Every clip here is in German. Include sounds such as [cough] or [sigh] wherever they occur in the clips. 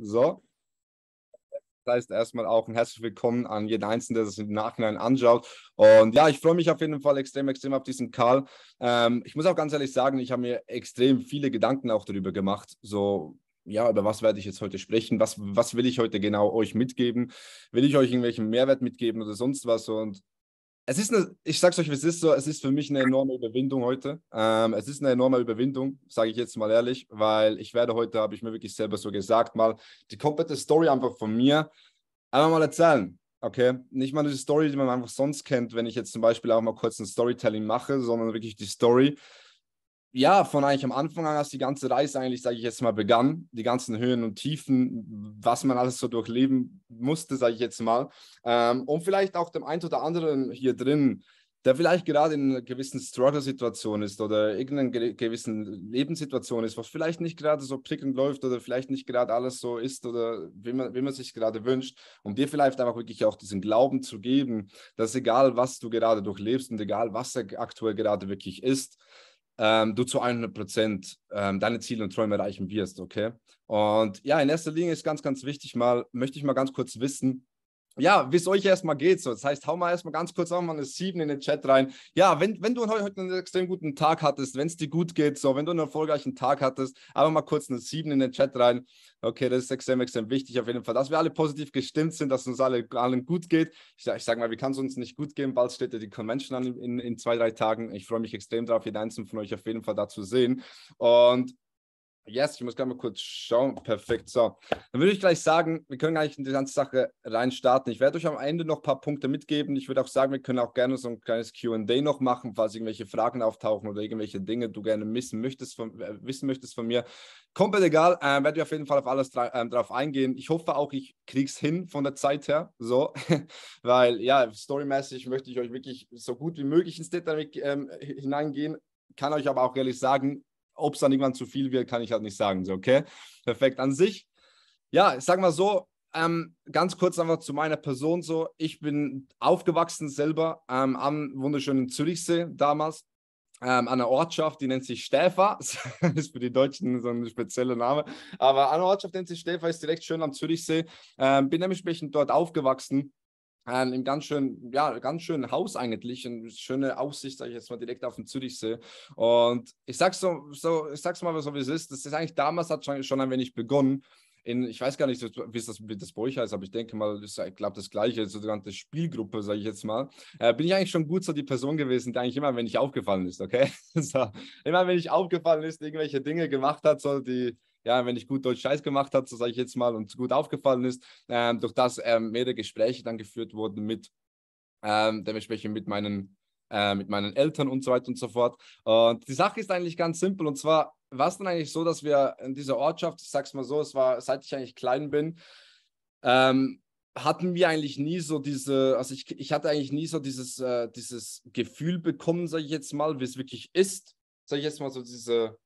So. Das heißt erstmal auch ein herzlich willkommen an jeden Einzelnen, der das im Nachhinein anschaut. Und ja, ich freue mich auf jeden Fall extrem, extrem auf diesen Karl. Ähm, ich muss auch ganz ehrlich sagen, ich habe mir extrem viele Gedanken auch darüber gemacht. So, ja, über was werde ich jetzt heute sprechen? Was, was will ich heute genau euch mitgeben? Will ich euch irgendwelchen Mehrwert mitgeben oder sonst was? Und es ist eine, ich sag's euch, es ist so, es ist für mich eine enorme Überwindung heute. Ähm, es ist eine enorme Überwindung, sage ich jetzt mal ehrlich, weil ich werde heute, habe ich mir wirklich selber so gesagt, mal die komplette Story einfach von mir einfach mal erzählen. Okay, nicht mal eine Story, die man einfach sonst kennt, wenn ich jetzt zum Beispiel auch mal kurz ein Storytelling mache, sondern wirklich die Story, ja, von eigentlich am Anfang an, als die ganze Reise eigentlich, sage ich jetzt mal, begann, die ganzen Höhen und Tiefen, was man alles so durchleben musste, sage ich jetzt mal, ähm, und vielleicht auch dem einen oder anderen hier drin, der vielleicht gerade in einer gewissen Struggle-Situation ist oder irgendeiner gewissen Lebenssituation ist, was vielleicht nicht gerade so prickelnd läuft oder vielleicht nicht gerade alles so ist oder wie man, wie man sich gerade wünscht, um dir vielleicht einfach wirklich auch diesen Glauben zu geben, dass egal, was du gerade durchlebst und egal, was er aktuell gerade wirklich ist, ähm, du zu 100 Prozent ähm, deine Ziele und Träume erreichen wirst, okay? Und ja, in erster Linie ist ganz, ganz wichtig, mal möchte ich mal ganz kurz wissen, ja, wie es euch erstmal geht. So. Das heißt, hau mal erstmal ganz kurz auch mal eine 7 in den Chat rein. Ja, wenn, wenn du heute einen extrem guten Tag hattest, wenn es dir gut geht, so, wenn du einen erfolgreichen Tag hattest, einfach mal kurz eine 7 in den Chat rein. Okay, das ist extrem, extrem wichtig auf jeden Fall, dass wir alle positiv gestimmt sind, dass uns alle allen gut geht. Ich, ich sage mal, wie kann es uns nicht gut gehen? Bald steht ja die Convention an in, in, in zwei, drei Tagen. Ich freue mich extrem darauf, jeden einzelnen von euch auf jeden Fall da zu sehen. Und Yes, ich muss gerade mal kurz schauen. Perfekt. So, dann würde ich gleich sagen, wir können eigentlich in die ganze Sache reinstarten. Ich werde euch am Ende noch ein paar Punkte mitgeben. Ich würde auch sagen, wir können auch gerne so ein kleines QA noch machen, falls irgendwelche Fragen auftauchen oder irgendwelche Dinge du gerne wissen möchtest von, äh, wissen möchtest von mir. Komplett egal, äh, werde ich auf jeden Fall auf alles äh, drauf eingehen. Ich hoffe auch, ich kriege es hin von der Zeit her. So, [laughs] weil ja, storymäßig möchte ich euch wirklich so gut wie möglich ins Detail ähm, hineingehen kann euch aber auch ehrlich sagen, ob es dann irgendwann zu viel wird, kann ich halt nicht sagen. So, okay, perfekt. An sich, ja, ich sag mal so, ähm, ganz kurz einfach zu meiner Person so. Ich bin aufgewachsen selber ähm, am wunderschönen Zürichsee damals. Ähm, an einer Ortschaft, die nennt sich Stäfer, [laughs] Das ist für die Deutschen so ein spezieller Name. Aber an einer Ortschaft die nennt sich Stäfer, ist direkt schön am Zürichsee. Ähm, bin dementsprechend dort aufgewachsen äh, im ganz schönen, ja, ganz schönen Haus eigentlich, eine schöne Aussicht, sage ich jetzt mal, direkt auf den Zürichsee. Und ich sag's so, so ich sag's mal so, wie es ist. Das ist eigentlich damals hat schon, schon ein wenig begonnen. In, ich weiß gar nicht, wie das, wie das bei euch heißt, aber ich denke mal, das ist, glaube das Gleiche, so sogenannte Spielgruppe, sage ich jetzt mal. Äh, bin ich eigentlich schon gut so die Person gewesen, die eigentlich immer, wenn ich aufgefallen ist, okay? [laughs] so, immer, wenn ich aufgefallen ist, irgendwelche Dinge gemacht hat, so die, ja, wenn ich gut Deutsch Scheiß gemacht habe, so sage ich jetzt mal, und gut aufgefallen ist, ähm, durch das ähm, mehrere Gespräche dann geführt wurden mit ähm, dementsprechend mit meinen, äh, mit meinen Eltern und so weiter und so fort. Und die Sache ist eigentlich ganz simpel und zwar war es dann eigentlich so, dass wir in dieser Ortschaft, ich sag's mal so, es war, seit ich eigentlich klein bin, ähm, hatten wir eigentlich nie so diese, also ich, ich hatte eigentlich nie so dieses, äh, dieses Gefühl bekommen, sage ich jetzt mal, wie es wirklich ist, sage ich jetzt mal so diese,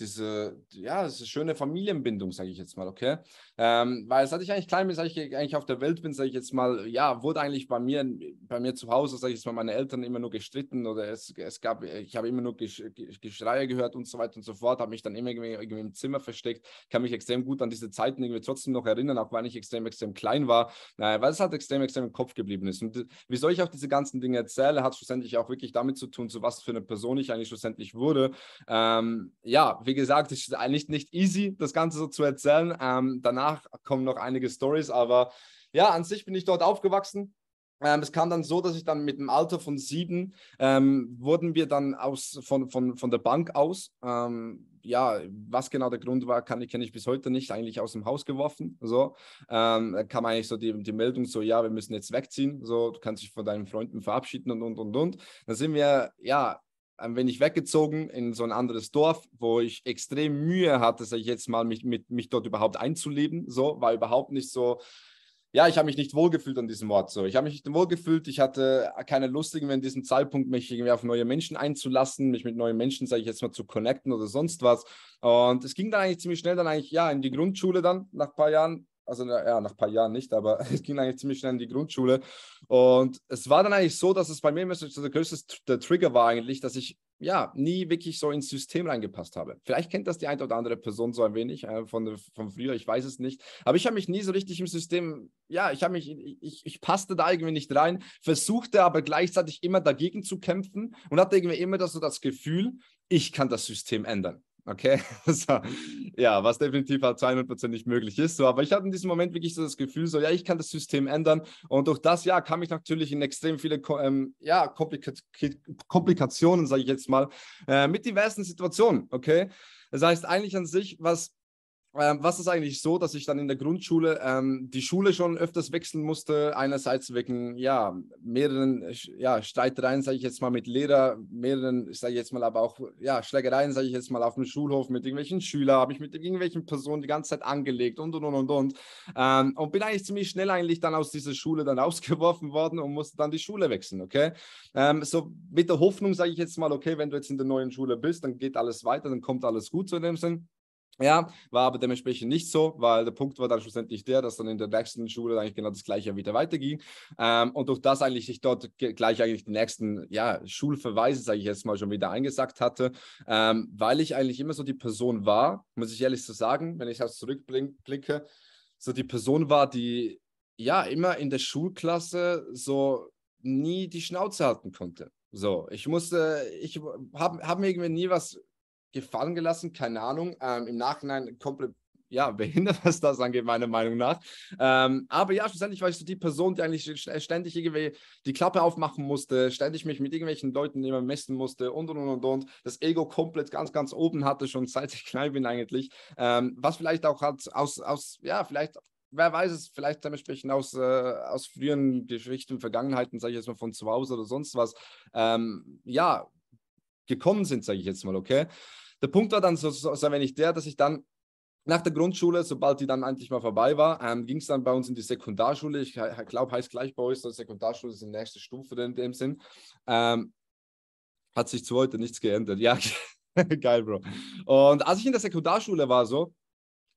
diese, ja, diese schöne Familienbindung, sage ich jetzt mal, okay? Ähm, weil seit ich eigentlich klein bin, seit ich eigentlich auf der Welt bin, sage ich jetzt mal, ja, wurde eigentlich bei mir, bei mir zu Hause, sage ich jetzt mal, meine Eltern immer nur gestritten oder es, es gab, ich habe immer nur Gesch Geschreie gehört und so weiter und so fort, habe mich dann immer irgendwie im Zimmer versteckt, kann mich extrem gut an diese Zeiten irgendwie trotzdem noch erinnern, auch weil ich extrem, extrem klein war, naja, äh, weil es halt extrem, extrem im Kopf geblieben ist. Und äh, wieso ich auch diese ganzen Dinge erzähle, hat schlussendlich auch wirklich damit zu tun, zu was für eine Person ich eigentlich schlussendlich wurde. Ähm, ja, wie wie gesagt, ist eigentlich nicht easy, das Ganze so zu erzählen. Ähm, danach kommen noch einige Stories, aber ja, an sich bin ich dort aufgewachsen, ähm, es kam dann so, dass ich dann mit dem Alter von sieben ähm, wurden wir dann aus, von, von, von der Bank aus, ähm, ja, was genau der Grund war, kann ich, kenne ich bis heute nicht, eigentlich aus dem Haus geworfen. So, ähm, da kam eigentlich so die, die Meldung so, ja, wir müssen jetzt wegziehen, so, du kannst dich von deinen Freunden verabschieden und, und, und, und. Dann sind wir, ja, ein ähm, wenig weggezogen in so ein anderes Dorf, wo ich extrem Mühe hatte, sag ich jetzt mal, mich, mit, mich dort überhaupt einzuleben. So, war überhaupt nicht so. Ja, ich habe mich nicht wohlgefühlt an diesem Ort. So, ich habe mich nicht wohlgefühlt. Ich hatte keine Lust, irgendwie in diesem Zeitpunkt mich irgendwie auf neue Menschen einzulassen, mich mit neuen Menschen, sage ich jetzt mal, zu connecten oder sonst was. Und es ging dann eigentlich ziemlich schnell dann eigentlich ja in die Grundschule dann nach ein paar Jahren also ja, nach ein paar Jahren nicht, aber [laughs] es ging eigentlich ziemlich schnell in die Grundschule. Und es war dann eigentlich so, dass es bei mir der größte Trigger war eigentlich, dass ich ja nie wirklich so ins System reingepasst habe. Vielleicht kennt das die eine oder andere Person so ein wenig äh, von, von früher, ich weiß es nicht. Aber ich habe mich nie so richtig im System, ja, ich habe mich, ich, ich passte da irgendwie nicht rein, versuchte aber gleichzeitig immer dagegen zu kämpfen und hatte irgendwie immer das, so das Gefühl, ich kann das System ändern. Okay, [laughs] so, also, ja, was definitiv halt 200 nicht möglich ist. So, aber ich hatte in diesem Moment wirklich so das Gefühl, so, ja, ich kann das System ändern. Und durch das, ja, kam ich natürlich in extrem viele ähm, ja, Komplika Komplikationen, sage ich jetzt mal, äh, mit diversen Situationen. Okay, das heißt eigentlich an sich, was ähm, was ist eigentlich so, dass ich dann in der Grundschule ähm, die Schule schon öfters wechseln musste, einerseits wegen ja, mehreren ja, Streitereien, sage ich jetzt mal, mit Lehrer, mehreren, sage ich jetzt mal, aber auch ja, Schlägereien, sage ich jetzt mal, auf dem Schulhof mit irgendwelchen Schülern, habe ich mit irgendwelchen Personen die ganze Zeit angelegt und und und und und. Ähm, und bin eigentlich ziemlich schnell eigentlich dann aus dieser Schule dann [laughs] rausgeworfen worden und musste dann die Schule wechseln, okay? Ähm, so mit der Hoffnung, sage ich jetzt mal, okay, wenn du jetzt in der neuen Schule bist, dann geht alles weiter, dann kommt alles gut so in dem Sinn. Ja, war aber dementsprechend nicht so, weil der Punkt war dann schlussendlich der, dass dann in der nächsten Schule eigentlich genau das gleiche wieder weiterging. Ähm, und durch das eigentlich sich dort gleich eigentlich die nächsten ja, Schulverweise, sage ich jetzt mal, schon wieder eingesagt hatte, ähm, weil ich eigentlich immer so die Person war, muss ich ehrlich so sagen, wenn ich halt zurückblicke, so die Person war, die ja immer in der Schulklasse so nie die Schnauze halten konnte. So, ich musste, ich habe hab mir irgendwie nie was gefallen gelassen, keine Ahnung. Ähm, Im Nachhinein komplett ja, [laughs] behindert, was das angeht, meiner Meinung nach. Ähm, aber ja, schlussendlich war ich so die Person, die eigentlich ständig irgendwie die Klappe aufmachen musste, ständig mich mit irgendwelchen Leuten immer messen musste und und und und Das Ego komplett ganz, ganz oben hatte, schon seit ich klein bin eigentlich. Ähm, was vielleicht auch hat aus, aus, ja, vielleicht wer weiß es, vielleicht dementsprechend aus, äh, aus früheren Geschichten, Vergangenheiten, sage ich jetzt mal von zu Hause oder sonst was, ähm, ja, gekommen sind, sage ich jetzt mal, okay? Der Punkt war dann so, so, so wenig der, dass ich dann nach der Grundschule, sobald die dann endlich mal vorbei war, ähm, ging es dann bei uns in die Sekundarschule. Ich glaube, heißt gleich bei euch, Sekundarschule ist die nächste Stufe in dem Sinn. Ähm, hat sich zu heute nichts geändert. Ja, [laughs] geil, Bro. Und als ich in der Sekundarschule war, so,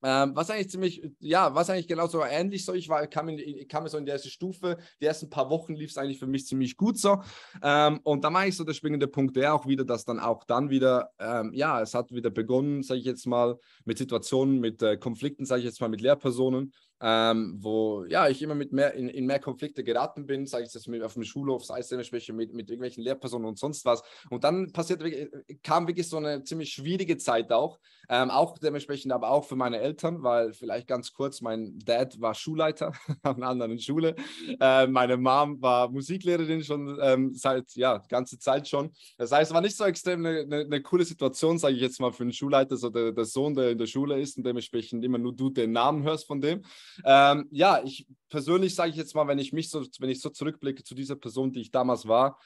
ähm, was eigentlich ziemlich, ja, was eigentlich genauso ähnlich so ich war, kam, in, kam so in die erste Stufe. Die ersten paar Wochen lief es eigentlich für mich ziemlich gut so. Ähm, und da mache ich so der springende Punkt der auch wieder, dass dann auch dann wieder, ähm, ja, es hat wieder begonnen, sage ich jetzt mal, mit Situationen, mit äh, Konflikten, sage ich jetzt mal, mit Lehrpersonen, ähm, wo ja, ich immer mit mehr, in, in mehr Konflikte geraten bin, sei es jetzt mit, auf dem Schulhof, sei es dementsprechend mit, mit irgendwelchen Lehrpersonen und sonst was. Und dann passiert, äh, kam wirklich so eine ziemlich schwierige Zeit auch, ähm, auch dementsprechend aber auch für meine Eltern, weil vielleicht ganz kurz, mein Dad war Schulleiter an [laughs] einer anderen Schule, äh, meine Mom war Musiklehrerin schon ähm, seit, ja, ganze Zeit schon. Das heißt, es war nicht so extrem eine, eine, eine coole Situation, sage ich jetzt mal, für einen Schulleiter, so der, der Sohn, der in der Schule ist und dementsprechend immer nur du den Namen hörst von dem. Ähm, ja, ich persönlich sage ich jetzt mal, wenn ich mich so, wenn ich so zurückblicke zu dieser Person, die ich damals war,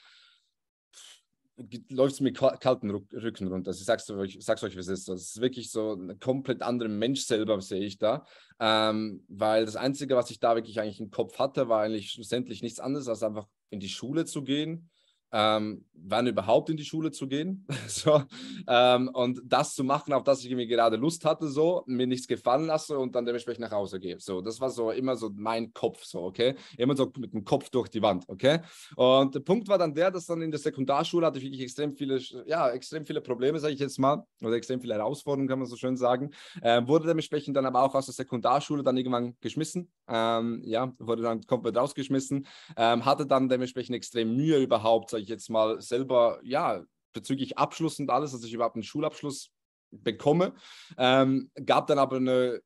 läuft es mir kalten Rücken runter. Ich sag's euch, sag's euch, was ist. Das ist wirklich so ein komplett anderer Mensch selber, sehe ich da. Ähm, weil das Einzige, was ich da wirklich eigentlich im Kopf hatte, war eigentlich schlussendlich nichts anderes, als einfach in die Schule zu gehen, ähm, wann überhaupt in die Schule zu gehen [laughs] so, ähm, und das zu machen, auf das ich mir gerade Lust hatte, so mir nichts gefallen lasse und dann dementsprechend nach Hause gehe. So, das war so immer so mein Kopf, so okay, immer so mit dem Kopf durch die Wand, okay. Und der Punkt war dann der, dass dann in der Sekundarschule hatte ich wirklich extrem viele, ja, extrem viele Probleme, sage ich jetzt mal, oder extrem viele Herausforderungen, kann man so schön sagen. Ähm, wurde dementsprechend dann aber auch aus der Sekundarschule dann irgendwann geschmissen, ähm, ja, wurde dann komplett rausgeschmissen, ähm, hatte dann dementsprechend extrem Mühe überhaupt, ich jetzt mal selber, ja, bezüglich Abschluss und alles, dass ich überhaupt einen Schulabschluss bekomme. Ähm, gab dann aber eine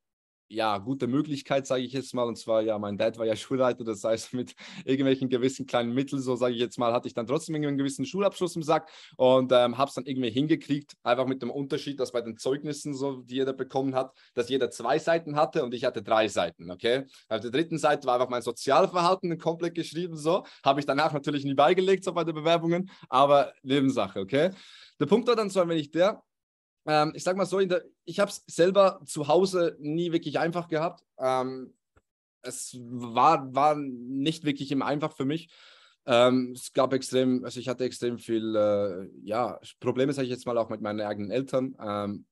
ja, gute Möglichkeit, sage ich jetzt mal. Und zwar, ja, mein Dad war ja [laughs] Schulleiter, das heißt, mit irgendwelchen gewissen kleinen Mitteln, so sage ich jetzt mal, hatte ich dann trotzdem einen gewissen Schulabschluss im Sack und ähm, habe es dann irgendwie hingekriegt, einfach mit dem Unterschied, dass bei den Zeugnissen, so, die jeder bekommen hat, dass jeder zwei Seiten hatte und ich hatte drei Seiten, okay? Auf der dritten Seite war einfach mein Sozialverhalten komplett geschrieben, so. Habe ich danach natürlich nie beigelegt, so bei den Bewerbungen, aber Nebensache, okay? Der Punkt war dann zwar, wenn ich der, ähm, ich sag mal so, der, ich habe es selber zu Hause nie wirklich einfach gehabt. Ähm, es war, war nicht wirklich immer einfach für mich. Ähm, es gab extrem, also ich hatte extrem viel, äh, ja, Probleme, sage ich jetzt mal, auch mit meinen eigenen Eltern. Ähm,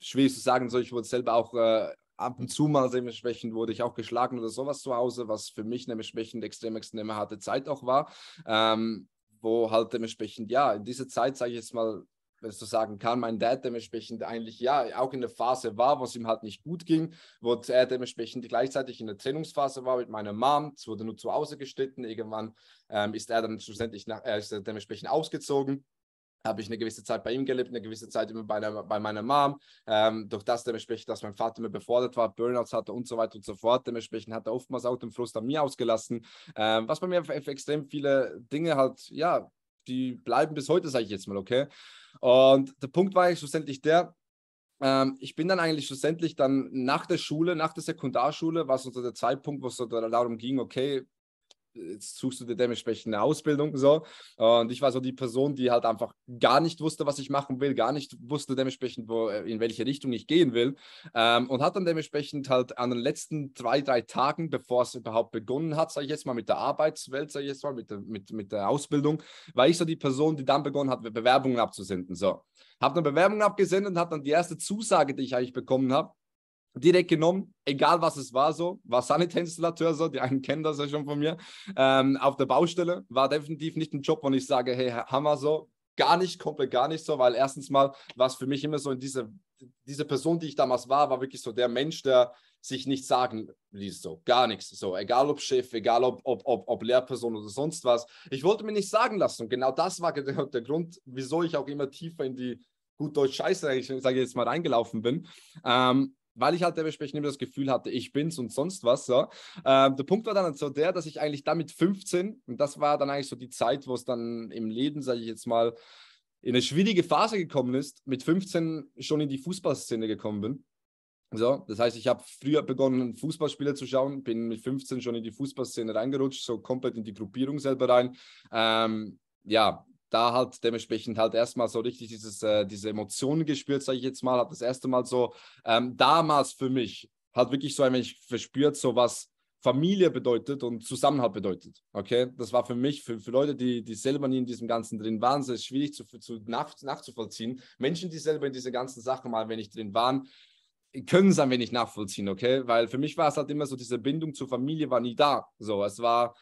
schwierig zu sagen, so ich wurde selber auch äh, ab und zu mal dementsprechend wurde ich auch geschlagen oder sowas zu Hause, was für mich dementsprechend extrem, extrem harte Zeit auch war. Ähm, wo halt dementsprechend, ja, in dieser Zeit, sage ich jetzt mal, wenn ich so sagen kann, mein Dad dementsprechend eigentlich ja auch in der Phase war, wo es ihm halt nicht gut ging, wo er dementsprechend gleichzeitig in der Trennungsphase war mit meiner Mom. Es wurde nur zu Hause gestritten. Irgendwann ähm, ist er dann schlussendlich nach, er ist dementsprechend ausgezogen habe ich eine gewisse Zeit bei ihm gelebt, eine gewisse Zeit immer bei, der, bei meiner Mom. Ähm, durch das dementsprechend, dass mein Vater mir befordert war, Burnouts hatte und so weiter und so fort. Dementsprechend hat er oftmals auch den Frust an mir ausgelassen, ähm, was bei mir extrem viele Dinge halt, ja, die bleiben bis heute, sage ich jetzt mal, okay? Und der Punkt war ja schlussendlich der, ähm, ich bin dann eigentlich schlussendlich dann nach der Schule, nach der Sekundarschule, war so der Zeitpunkt, wo es so darum ging, okay, jetzt suchst du dir dementsprechend eine Ausbildung so. Und ich war so die Person, die halt einfach gar nicht wusste, was ich machen will, gar nicht wusste dementsprechend, wo, äh, in welche Richtung ich gehen will. Ähm, und hat dann dementsprechend halt an den letzten drei, drei Tagen, bevor es überhaupt begonnen hat, sage ich jetzt mal mit der Arbeitswelt, sage ich jetzt mal mit der, mit, mit der Ausbildung, war ich so die Person, die dann begonnen hat, Bewerbungen abzusenden. So. Habe dann Bewerbungen abgesendet und habe dann die erste Zusage, die ich eigentlich bekommen habe, direkt genommen, egal was es war so, war Sanitätsinstallateur so, die einen kennen das ja schon von mir, ähm, auf der Baustelle, war definitiv nicht ein Job, wo ich sage, hey, Hammer so, gar nicht, komplett gar nicht so, weil erstens mal war es für mich immer so, diese, diese Person, die ich damals war, war wirklich so der Mensch, der sich nichts sagen ließ, so, gar nichts, so, egal ob Chef, egal ob, ob, ob, ob Lehrperson oder sonst was, ich wollte mir nichts sagen lassen und genau das war der, genau der Grund, wieso ich auch immer tiefer in die gut Deutsch Scheiße, ich sage jetzt mal, reingelaufen bin. Ähm, weil ich halt dementsprechend immer das Gefühl hatte, ich bin's und sonst was. Ja. Ähm, der Punkt war dann so der, dass ich eigentlich damit 15, und das war dann eigentlich so die Zeit, wo es dann im Leben, sage ich jetzt mal, in eine schwierige Phase gekommen ist, mit 15 schon in die Fußballszene gekommen bin. So, das heißt, ich habe früher begonnen, Fußballspieler zu schauen, bin mit 15 schon in die Fußballszene reingerutscht, so komplett in die Gruppierung selber rein. Ähm, ja, da halt dementsprechend halt erstmal so richtig dieses, äh, diese Emotionen gespürt, sage ich jetzt mal, habe das erste Mal so ähm, damals für mich halt wirklich so ein wenig verspürt, so was Familie bedeutet und Zusammenhalt bedeutet. Okay, das war für mich, für, für Leute, die, die selber nie in diesem Ganzen drin waren, sehr schwierig zu, zu nach, nachzuvollziehen. Menschen, die selber in diese ganzen Sachen mal, wenn ich drin waren, können es ein wenig nachvollziehen, okay? Weil für mich war es halt immer so, diese Bindung zur Familie war nie da. So, es war,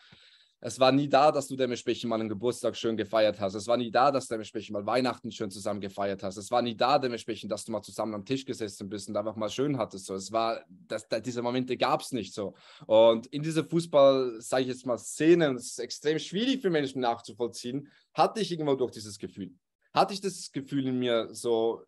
es war nie da, dass du dementsprechend mal einen Geburtstag schön gefeiert hast. Es war nie da, dass du dementsprechend mal Weihnachten schön zusammen gefeiert hast. Es war nie da, dementsprechend, dass du mal zusammen am Tisch gesessen bist und einfach mal schön hattest. So, es war, das, das diese Momente gab es nicht so. Und in dieser Fußball, sage ich jetzt mal, Szene, und es ist extrem schwierig für Menschen nachzuvollziehen, hatte ich irgendwo durch dieses Gefühl. Hatte ich das Gefühl in mir so,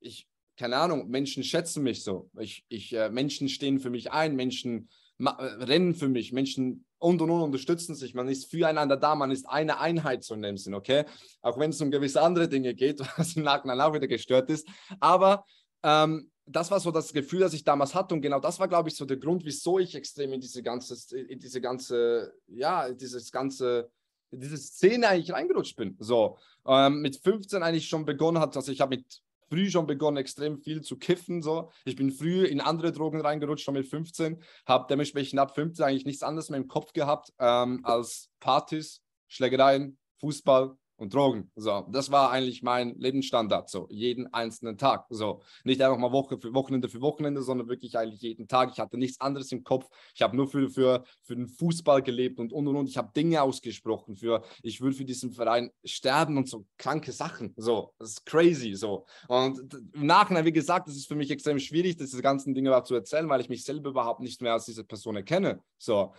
ich, keine Ahnung, Menschen schätzen mich so. Ich, ich, äh, Menschen stehen für mich ein, Menschen äh, rennen für mich, Menschen und und und unterstützen sich. Man ist füreinander da, man ist eine Einheit so in dem Sinn, okay? Auch wenn es um gewisse andere Dinge geht, [laughs] was im Nachhinein auch wieder gestört ist. Aber ähm, das war so das Gefühl, das ich damals hatte. Und genau das war, glaube ich, so der Grund, wieso ich extrem in diese ganze, in diese ganze, ja, dieses ganze, diese Szene eigentlich reingerutscht bin. So, ähm, mit 15 eigentlich schon begonnen hat, also ich habe mit früh schon begonnen, extrem viel zu kiffen. So. Ich bin früh in andere Drogen reingerutscht, schon mit 15. Habe dementsprechend ab 15 eigentlich nichts anderes mehr im Kopf gehabt ähm, als Partys, Schlägereien, Fußball, und Drogen. So, das war eigentlich mein Lebensstandard, so jeden einzelnen Tag. So, nicht einfach mal Woche für Wochenende für Wochenende, sondern wirklich eigentlich jeden Tag. Ich hatte nichts anderes im Kopf. Ich habe nur für, für, für den Fußball gelebt und und und und. Ich habe Dinge ausgesprochen für, ich würde für diesen Verein sterben und so kranke Sachen. So, das ist crazy. So, und im Nachhinein, wie gesagt, das ist für mich extrem schwierig, diese ganzen Dinge zu erzählen, weil ich mich selber überhaupt nicht mehr als diese Person erkenne. So,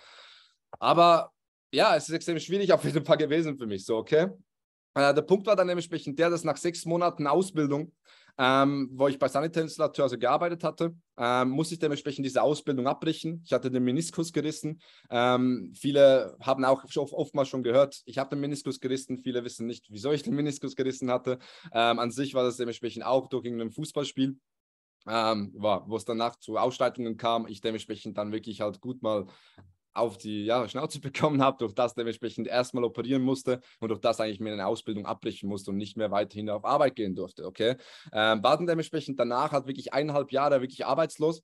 aber ja, es ist extrem schwierig auf jeden Fall gewesen für mich. So, okay. Äh, der Punkt war dann dementsprechend der, dass nach sechs Monaten Ausbildung, ähm, wo ich bei Sanitärinstallateur also gearbeitet hatte, ähm, musste ich dementsprechend diese Ausbildung abbrechen. Ich hatte den Meniskus gerissen. Ähm, viele haben auch oftmals schon gehört, ich habe den Meniskus gerissen. Viele wissen nicht, wieso ich den Meniskus gerissen hatte. Ähm, an sich war das dementsprechend auch durch irgendein Fußballspiel. Ähm, war, wo es danach zu Ausschreitungen kam, ich dementsprechend dann wirklich halt gut mal auf die ja, Schnauze [laughs] bekommen habe, durch das dementsprechend erstmal operieren musste und durch das eigentlich meine Ausbildung abbrechen musste und nicht mehr weiterhin auf Arbeit gehen durfte. Okay. Ähm, war dann dementsprechend danach hat wirklich eineinhalb Jahre wirklich arbeitslos.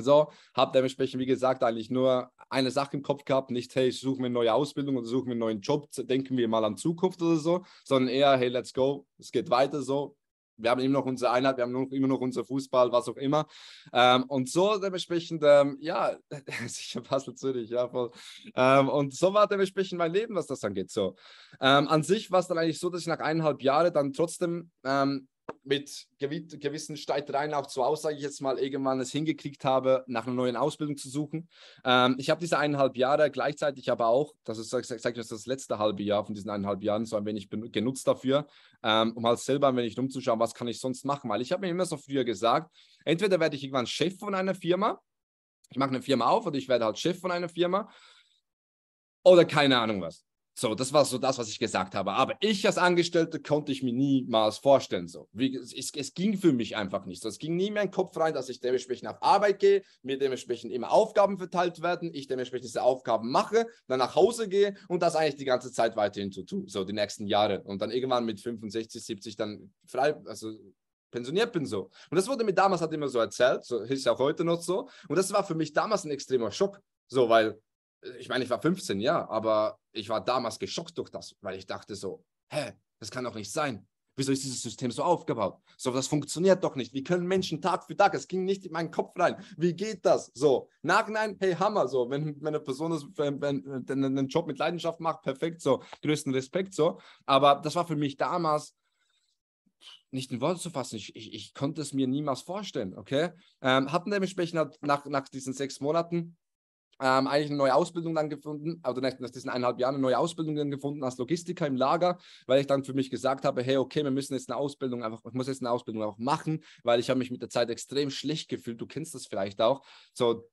So, habe dementsprechend, wie gesagt, eigentlich nur eine Sache im Kopf gehabt, nicht, hey, ich suche mir eine neue Ausbildung oder suche mir einen neuen Job, denken wir mal an Zukunft oder so, sondern eher, hey, let's go, es geht weiter so, wir haben immer noch unsere Einheit, wir haben noch, immer noch unser Fußball, was auch immer. Ähm, und so dementsprechend, ähm, ja, sicher [laughs] Basel Zürich, ja, voll. Ähm, und so war dementsprechend mein Leben, was das angeht. So. Ähm, an sich war es dann eigentlich so, dass ich nach eineinhalb Jahren dann trotzdem ähm, mit gewissen Streitereien auch zu Hause, sage ich jetzt mal, irgendwann es hingekriegt habe, nach einer neuen Ausbildung zu suchen. Ähm, ich habe diese eineinhalb Jahre gleichzeitig aber auch, das ist, sag ich mal, das letzte halbe Jahr von diesen eineinhalb Jahren, so ein wenig genutzt dafür, ähm, um halt selber ein wenig rumzuschauen, was kann ich sonst machen. Weil ich habe mir immer so früher gesagt, entweder werde ich irgendwann Chef von einer Firma, ich mache eine Firma auf oder ich werde halt Chef von einer Firma oder keine Ahnung was. So, das war so das, was ich gesagt habe. Aber ich als Angestellte konnte ich mir niemals vorstellen. So, Wie, es, es, ging für mich einfach nicht. So, es ging nie mehr in den Kopf rein, dass ich dementsprechend auf Arbeit gehe, mir dementsprechend immer Aufgaben verteilt werden, ich dementsprechend diese Aufgaben mache, dann nach Hause gehe und das eigentlich die ganze Zeit weiterhin zu tun, so die nächsten Jahre. Und dann irgendwann mit 65, 70 dann frei, also pensioniert bin so. Und das wurde mir damals halt immer so erzählt, so ist ja auch heute noch so. Und das war für mich damals ein extremer Schock. So, weil ich meine, ich war 15, ja, aber ich war damals geschockt durch das, weil ich dachte so, hä, das kann doch nicht sein. Wieso ist dieses System so aufgebaut? So, das funktioniert doch nicht. Wie können Menschen Tag für Tag, es ging nicht in meinen Kopf rein. Wie geht das? So, Nachhinein, hey, Hammer, so, wenn, wenn eine Person das, wenn, wenn, einen Job mit Leidenschaft macht, perfekt, so, größten Respekt, so. Aber das war für mich damals nicht in Worte zu fassen. Ich, ich, ich konnte es mir niemals vorstellen, okay? Ähm, hab dementsprechend nach, nach diesen sechs Monaten ähm, eigentlich eine neue Ausbildung dann gefunden, oder also nach diesen eineinhalb Jahren eine neue Ausbildung dann gefunden als Logistiker im Lager, weil ich dann für mich gesagt habe, hey, okay, wir müssen jetzt eine Ausbildung einfach, ich muss jetzt eine Ausbildung auch machen, weil ich habe mich mit der Zeit extrem schlecht gefühlt. Du kennst das vielleicht auch. So,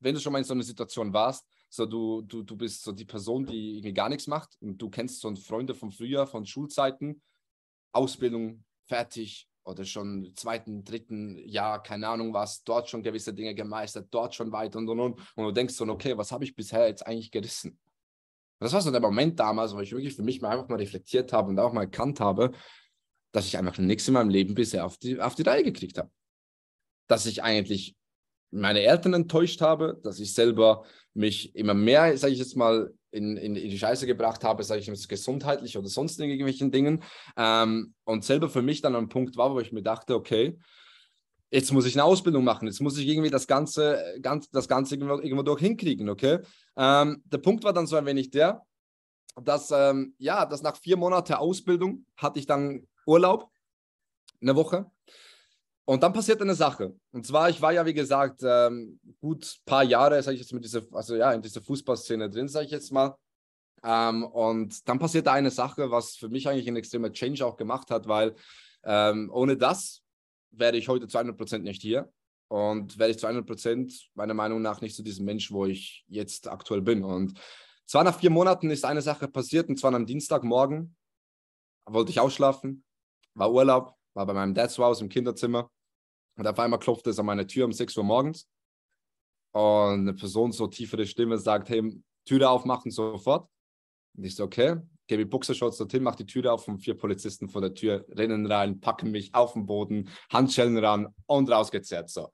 wenn du schon mal in so einer Situation warst, so du, du, du bist so die Person, die irgendwie gar nichts macht und du kennst so Freunde von früher, von Schulzeiten, Ausbildung fertig, oder schon im zweiten, dritten Jahr, keine Ahnung was, dort schon gewisse Dinge gemeistert, dort schon weit und und und. Und du denkst so, okay, was habe ich bisher jetzt eigentlich gerissen? das war so der Moment damals, wo ich wirklich für mich mal einfach mal reflektiert habe und auch mal erkannt habe, dass ich einfach nichts in meinem Leben bisher auf die, auf die Reihe gekriegt habe. Dass ich eigentlich meine Eltern enttäuscht habe, dass ich selber mich immer mehr, sage ich jetzt mal, in, in, in die Scheiße gebracht habe, sage ich jetzt gesundheitlich oder sonst in irgendwelchen Dingen. Ähm, und selber für mich dann ein Punkt war, wo ich mir dachte, okay, jetzt muss ich eine Ausbildung machen, jetzt muss ich irgendwie das Ganze, ganz, das Ganze irgendwo, irgendwo durch hinkriegen, okay? Ähm, der Punkt war dann so ein wenig der, dass, ähm, ja, dass nach vier Monaten Ausbildung hatte ich dann Urlaub, eine Woche, und dann passiert eine Sache. Und zwar, ich war ja, wie gesagt, ähm, gut paar Jahre, sage ich jetzt mit dieser, also ja, in dieser Fußballszene drin, sage ich jetzt mal. Ähm, und dann passiert da eine Sache, was für mich eigentlich ein extremer Change auch gemacht hat, weil ähm, ohne das wäre ich heute zu 100 Prozent nicht hier und wäre ich zu 100 Prozent meiner Meinung nach nicht zu diesem Mensch, wo ich jetzt aktuell bin. Und zwar nach vier Monaten ist eine Sache passiert, und zwar am Dienstagmorgen wollte ich ausschlafen, war Urlaub, war bei meinem Dad's House im Kinderzimmer und auf einmal klopfte es an meine Tür um 6 Uhr morgens und eine Person so tiefere Stimme sagt, hey, Türe aufmachen sofort. Und ich so, okay, gebe die Buxershorts dorthin, mache die Türe auf und vier Polizisten vor der Tür rennen rein, packen mich auf den Boden, Handschellen ran und rausgezerrt. So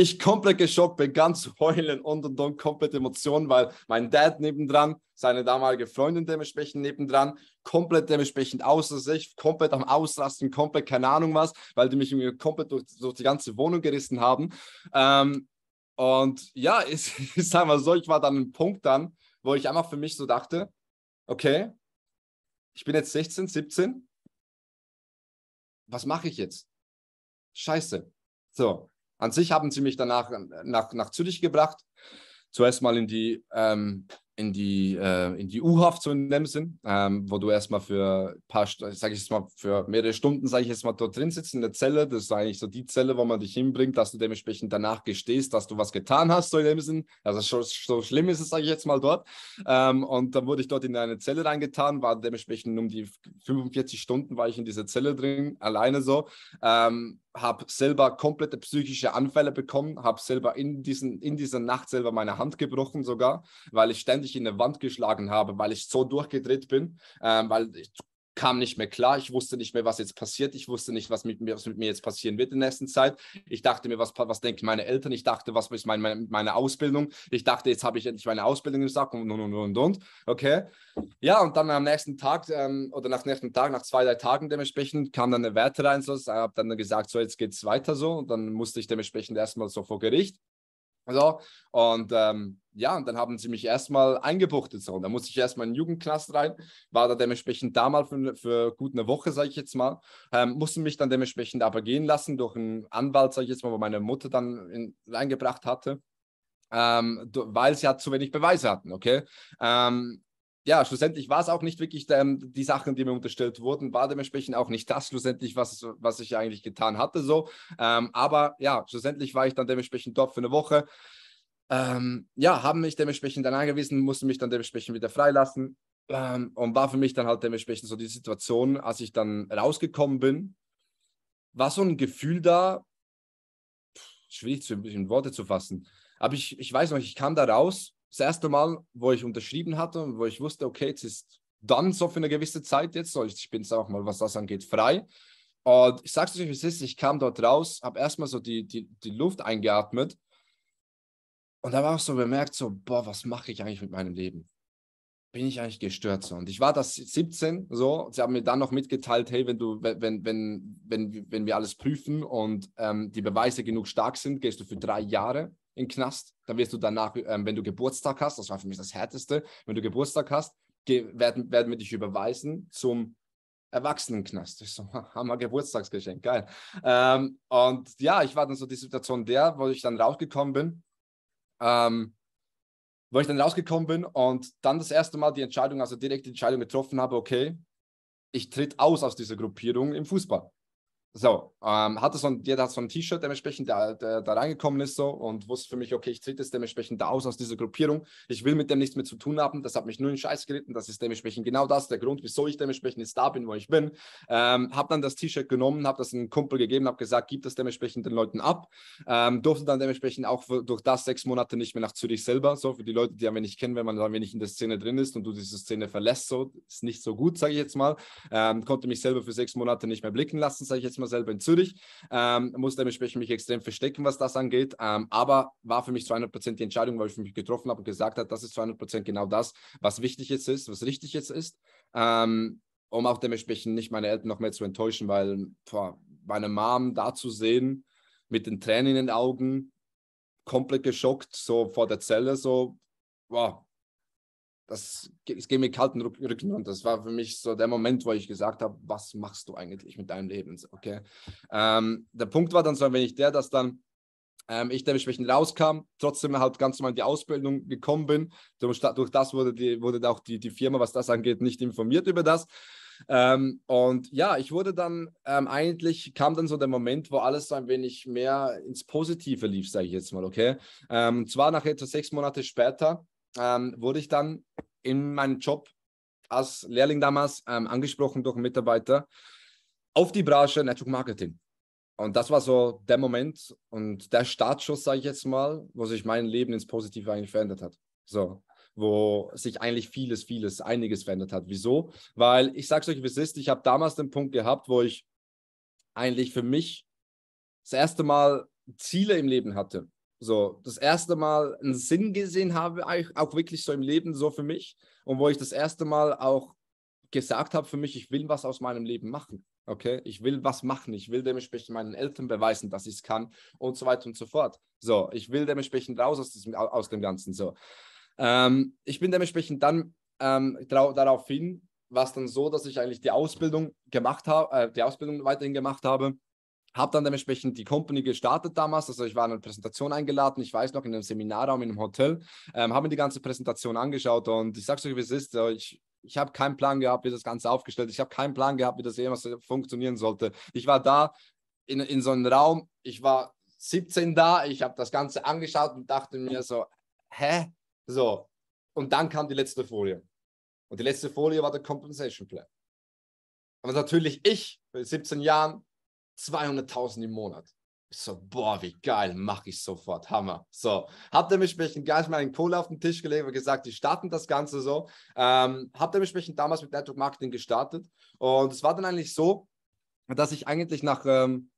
ich komplett geschockt bin, ganz [laughs] heulen und und und, komplett Emotionen, weil mein Dad nebendran, seine damalige Freundin dementsprechend nebendran, komplett dementsprechend außer sich, komplett am Ausrasten, komplett keine Ahnung was, weil die mich irgendwie komplett durch, durch die ganze Wohnung gerissen haben. Ähm, und ja, [laughs] ich, ich sag mal so, ich war dann ein Punkt dann, wo ich einfach für mich so dachte, okay, ich bin jetzt 16, 17, was mache ich jetzt? Scheiße. So, an sich haben sie mich danach äh, nach, nach Zürich gebracht. Zuerst mal in die, ähm, in die, äh, in die U-Haft, so in dem Sinn, ähm, wo du erstmal für paar, sag ich jetzt mal, für mehrere Stunden, sage ich jetzt mal, dort drin sitzt in der Zelle. Das ist eigentlich so die Zelle, wo man dich hinbringt, dass du dementsprechend danach gestehst, dass du was getan hast, so in dem Sinn. Also so, so schlimm ist es, sage ich jetzt mal, dort. Ähm, und dann wurde ich dort in eine Zelle reingetan, war dementsprechend um die 45 Stunden war ich in dieser Zelle drin, alleine so. Ähm, habe selber komplette psychische Anfälle bekommen, habe selber in, diesen, in dieser Nacht selber meine Hand gebrochen sogar, weil ich ständig in eine Wand geschlagen habe, weil ich so durchgedreht bin, ähm, weil ich kam nicht mehr klar. Ich wusste nicht mehr, was jetzt passiert. Ich wusste nicht, was mit mir, was mit mir jetzt passieren wird in der nächsten Zeit. Ich dachte mir, was, was denken meine Eltern? Ich dachte, was ist meine, meine Ausbildung? Ich dachte, jetzt habe ich endlich meine Ausbildung gesagt und, und, und, und, und. Okay. Ja, und dann am nächsten Tag ähm, oder nach nächsten Tag, nach zwei, drei Tagen dementsprechend, kam dann eine Werte rein. So, habe dann gesagt, so, jetzt es weiter so. Und dann musste ich dementsprechend erstmal so vor Gericht. So, und ähm, ja, und dann haben sie mich erstmal eingebuchtet. So. Und da musste ich erstmal in den Jugendknast rein, war da dementsprechend damals für, ne, für gut eine Woche, sage ich jetzt mal. Ähm, musste mich dann dementsprechend aber gehen lassen durch einen Anwalt, sage ich jetzt mal, wo meine Mutter dann in, reingebracht hatte. Ähm, weil sie halt zu wenig Beweise hatten, okay? Ähm, ja, schlussendlich war es auch nicht wirklich ähm, die Sachen, die mir unterstellt wurden, war dementsprechend auch nicht das schlussendlich, was, was ich eigentlich getan hatte. So. Ähm, aber ja, schlussendlich war ich dann dementsprechend dort für eine Woche. Ähm, ja, haben mich dementsprechend dann angewiesen, mussten mich dann dementsprechend wieder freilassen. Ähm, und war für mich dann halt dementsprechend so die Situation, als ich dann rausgekommen bin, war so ein Gefühl da, pff, schwierig zu, in Worte zu fassen. Aber ich, ich weiß noch, ich kam da raus das erste Mal, wo ich unterschrieben hatte und wo ich wusste, okay, es ist dann so für eine gewisse Zeit jetzt, so, ich bin es auch mal, was das angeht, frei. Und ich sage es euch, wie es ist, ich kam dort raus, habe erstmal so die, die, die Luft eingeatmet und habe auch so bemerkt, so, boah, was mache ich eigentlich mit meinem Leben? Bin ich eigentlich gestört so? Und ich war das 17 so, sie haben mir dann noch mitgeteilt, hey, wenn du, wenn, wenn, wenn, wenn wir alles prüfen und ähm, die Beweise genug stark sind, gehst du für drei Jahre in Knast, dann wirst du danach, ähm, wenn du Geburtstag hast, das war für mich das Härteste, wenn du Geburtstag hast, werden, werden wir dich überweisen zum Erwachsenenknast. Ich so, Hammer Geburtstagsgeschenk, geil. Ähm, und ja, ich war dann so die Situation der, wo ich dann rausgekommen bin, ähm, wo ich dann rausgekommen bin und dann das erste Mal die Entscheidung, also direkt die Entscheidung getroffen habe, okay, ich tritt aus aus dieser Gruppierung im Fußball. So, ähm, hatte so ein, hat so ein T-Shirt dementsprechend, der, da, da reingekommen ist so und wusste für mich, okay, ich trete es dementsprechend da aus, aus dieser Gruppierung. Ich will mit dem nichts mehr zu tun haben. Das hat mich nur in Scheiß geritten. Das ist dementsprechend genau das, der Grund, wieso ich dementsprechend jetzt da bin, wo ich bin. Ähm, habe dann das T-Shirt genommen, habe das einem Kumpel gegeben, habe gesagt, gib das dementsprechend den Leuten ab. Ähm, durfte dann dementsprechend auch für, durch das sechs Monate nicht mehr nach Zürich selber. So, für die Leute, die einen nicht kennen, wenn man dann wenig in der Szene drin ist und du diese Szene verlässt, so, ist nicht so gut, sage ich jetzt mal. Ähm, konnte mich selber für sechs Monate nicht mehr blicken lassen, sage ich jetzt mal erstmal selber in Zürich, ähm, muss dementsprechend mich extrem verstecken, was das angeht. Ähm, aber war für mich 200 Prozent die Entscheidung, weil ich mich getroffen habe und gesagt habe, das ist 200 Prozent genau das, was wichtig jetzt ist, was richtig jetzt ist. Ähm, um auch dementsprechend nicht meine Eltern noch mehr zu enttäuschen, weil boah, meine Mom da zu sehen, mit den Tränen in den Augen, komplett geschockt, so vor der Zelle, so, boah, das, es ging mir kalten Rücken und Das war für mich so der Moment, wo ich gesagt habe, was machst du eigentlich mit deinem Leben? Okay. Ähm, der Punkt war dann so ein wenig der, dass dann ähm, ich dementsprechend rauskam, trotzdem halt ganz normal in die Ausbildung gekommen bin. Durch, durch das wurde, die, wurde auch die, die Firma, was das angeht, nicht informiert über das. Ähm, und ja, ich wurde dann ähm, eigentlich, kam dann so der Moment, wo alles so ein wenig mehr ins Positive lief, sage ich jetzt mal, okay? Ähm, zwar nach etwa sechs Monate später, ähm, wurde ich dann in meinem Job als Lehrling damals ähm, angesprochen durch einen Mitarbeiter auf die Branche Network Marketing. Und das war so der Moment und der Startschuss, sage ich jetzt mal, wo sich mein Leben ins Positive eigentlich verändert hat. So, wo sich eigentlich vieles, vieles, einiges verändert hat. Wieso? Weil ich sage euch, wie es ist, ich habe damals den Punkt gehabt, wo ich eigentlich für mich das erste Mal Ziele im Leben hatte. So, das erste Mal einen Sinn gesehen habe, auch wirklich so im Leben, so für mich. Und wo ich das erste Mal auch gesagt habe für mich, ich will was aus meinem Leben machen. Okay, ich will was machen. Ich will dementsprechend meinen Eltern beweisen, dass ich es kann und so weiter und so fort. So, ich will dementsprechend raus aus, diesem, aus dem Ganzen. So, ähm, ich bin dementsprechend dann ähm, daraufhin, war es dann so, dass ich eigentlich die Ausbildung gemacht habe, äh, die Ausbildung weiterhin gemacht habe habe dann dementsprechend die Company gestartet damals. Also ich war in eine Präsentation eingeladen, ich weiß noch, in einem Seminarraum, in einem Hotel, ähm, habe mir die ganze Präsentation angeschaut und ich sag's euch, wie es ist, äh, ich, ich habe keinen Plan gehabt, wie das Ganze aufgestellt ist. Ich habe keinen Plan gehabt, wie das jemals funktionieren sollte. Ich war da in, in so einem Raum, ich war 17 da, ich habe das Ganze angeschaut und dachte mir so, hä? So. Und dann kam die letzte Folie. Und die letzte Folie war der Compensation Plan. Aber natürlich ich, mit 17 Jahren, 200.000 im Monat. Ich so, boah, wie geil, mache ich sofort, Hammer. So, habt ihr mich ein ganz mal einen Kohle auf den Tisch gelegt und gesagt, die starten das Ganze so. Ähm, habt ihr mich damals mit Network Marketing gestartet und es war dann eigentlich so, dass ich eigentlich nach, ähm,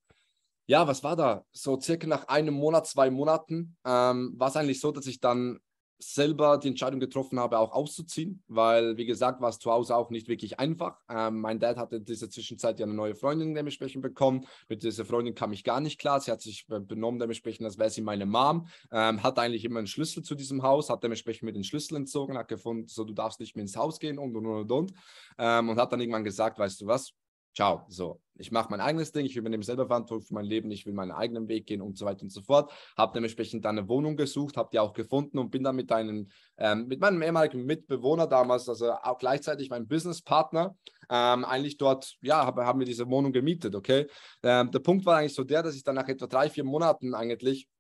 ja, was war da? So circa nach einem Monat, zwei Monaten ähm, war es eigentlich so, dass ich dann selber die Entscheidung getroffen habe, auch auszuziehen, weil, wie gesagt, war es zu Hause auch nicht wirklich einfach. Ähm, mein Dad hatte in dieser Zwischenzeit ja eine neue Freundin dementsprechend bekommen. Mit dieser Freundin kam ich gar nicht klar. Sie hat sich benommen dementsprechend, als wäre sie meine Mom. Ähm, hat eigentlich immer einen Schlüssel zu diesem Haus, hat dementsprechend mir den Schlüssel entzogen, hat gefunden, so du darfst nicht mehr ins Haus gehen und und und und. Ähm, und hat dann irgendwann gesagt, weißt du was, ciao, so. Ich mache mein eigenes Ding, ich übernehme selber Verantwortung für mein Leben, ich will meinen eigenen Weg gehen und so weiter und so fort. Habe dementsprechend dann eine Wohnung gesucht, habe die auch gefunden und bin dann mit, einem, ähm, mit meinem ehemaligen Mitbewohner damals, also auch gleichzeitig mein Businesspartner, ähm, eigentlich dort, ja, hab, haben wir diese Wohnung gemietet, okay? Ähm, der Punkt war eigentlich so der, dass ich dann nach etwa drei, vier Monaten eigentlich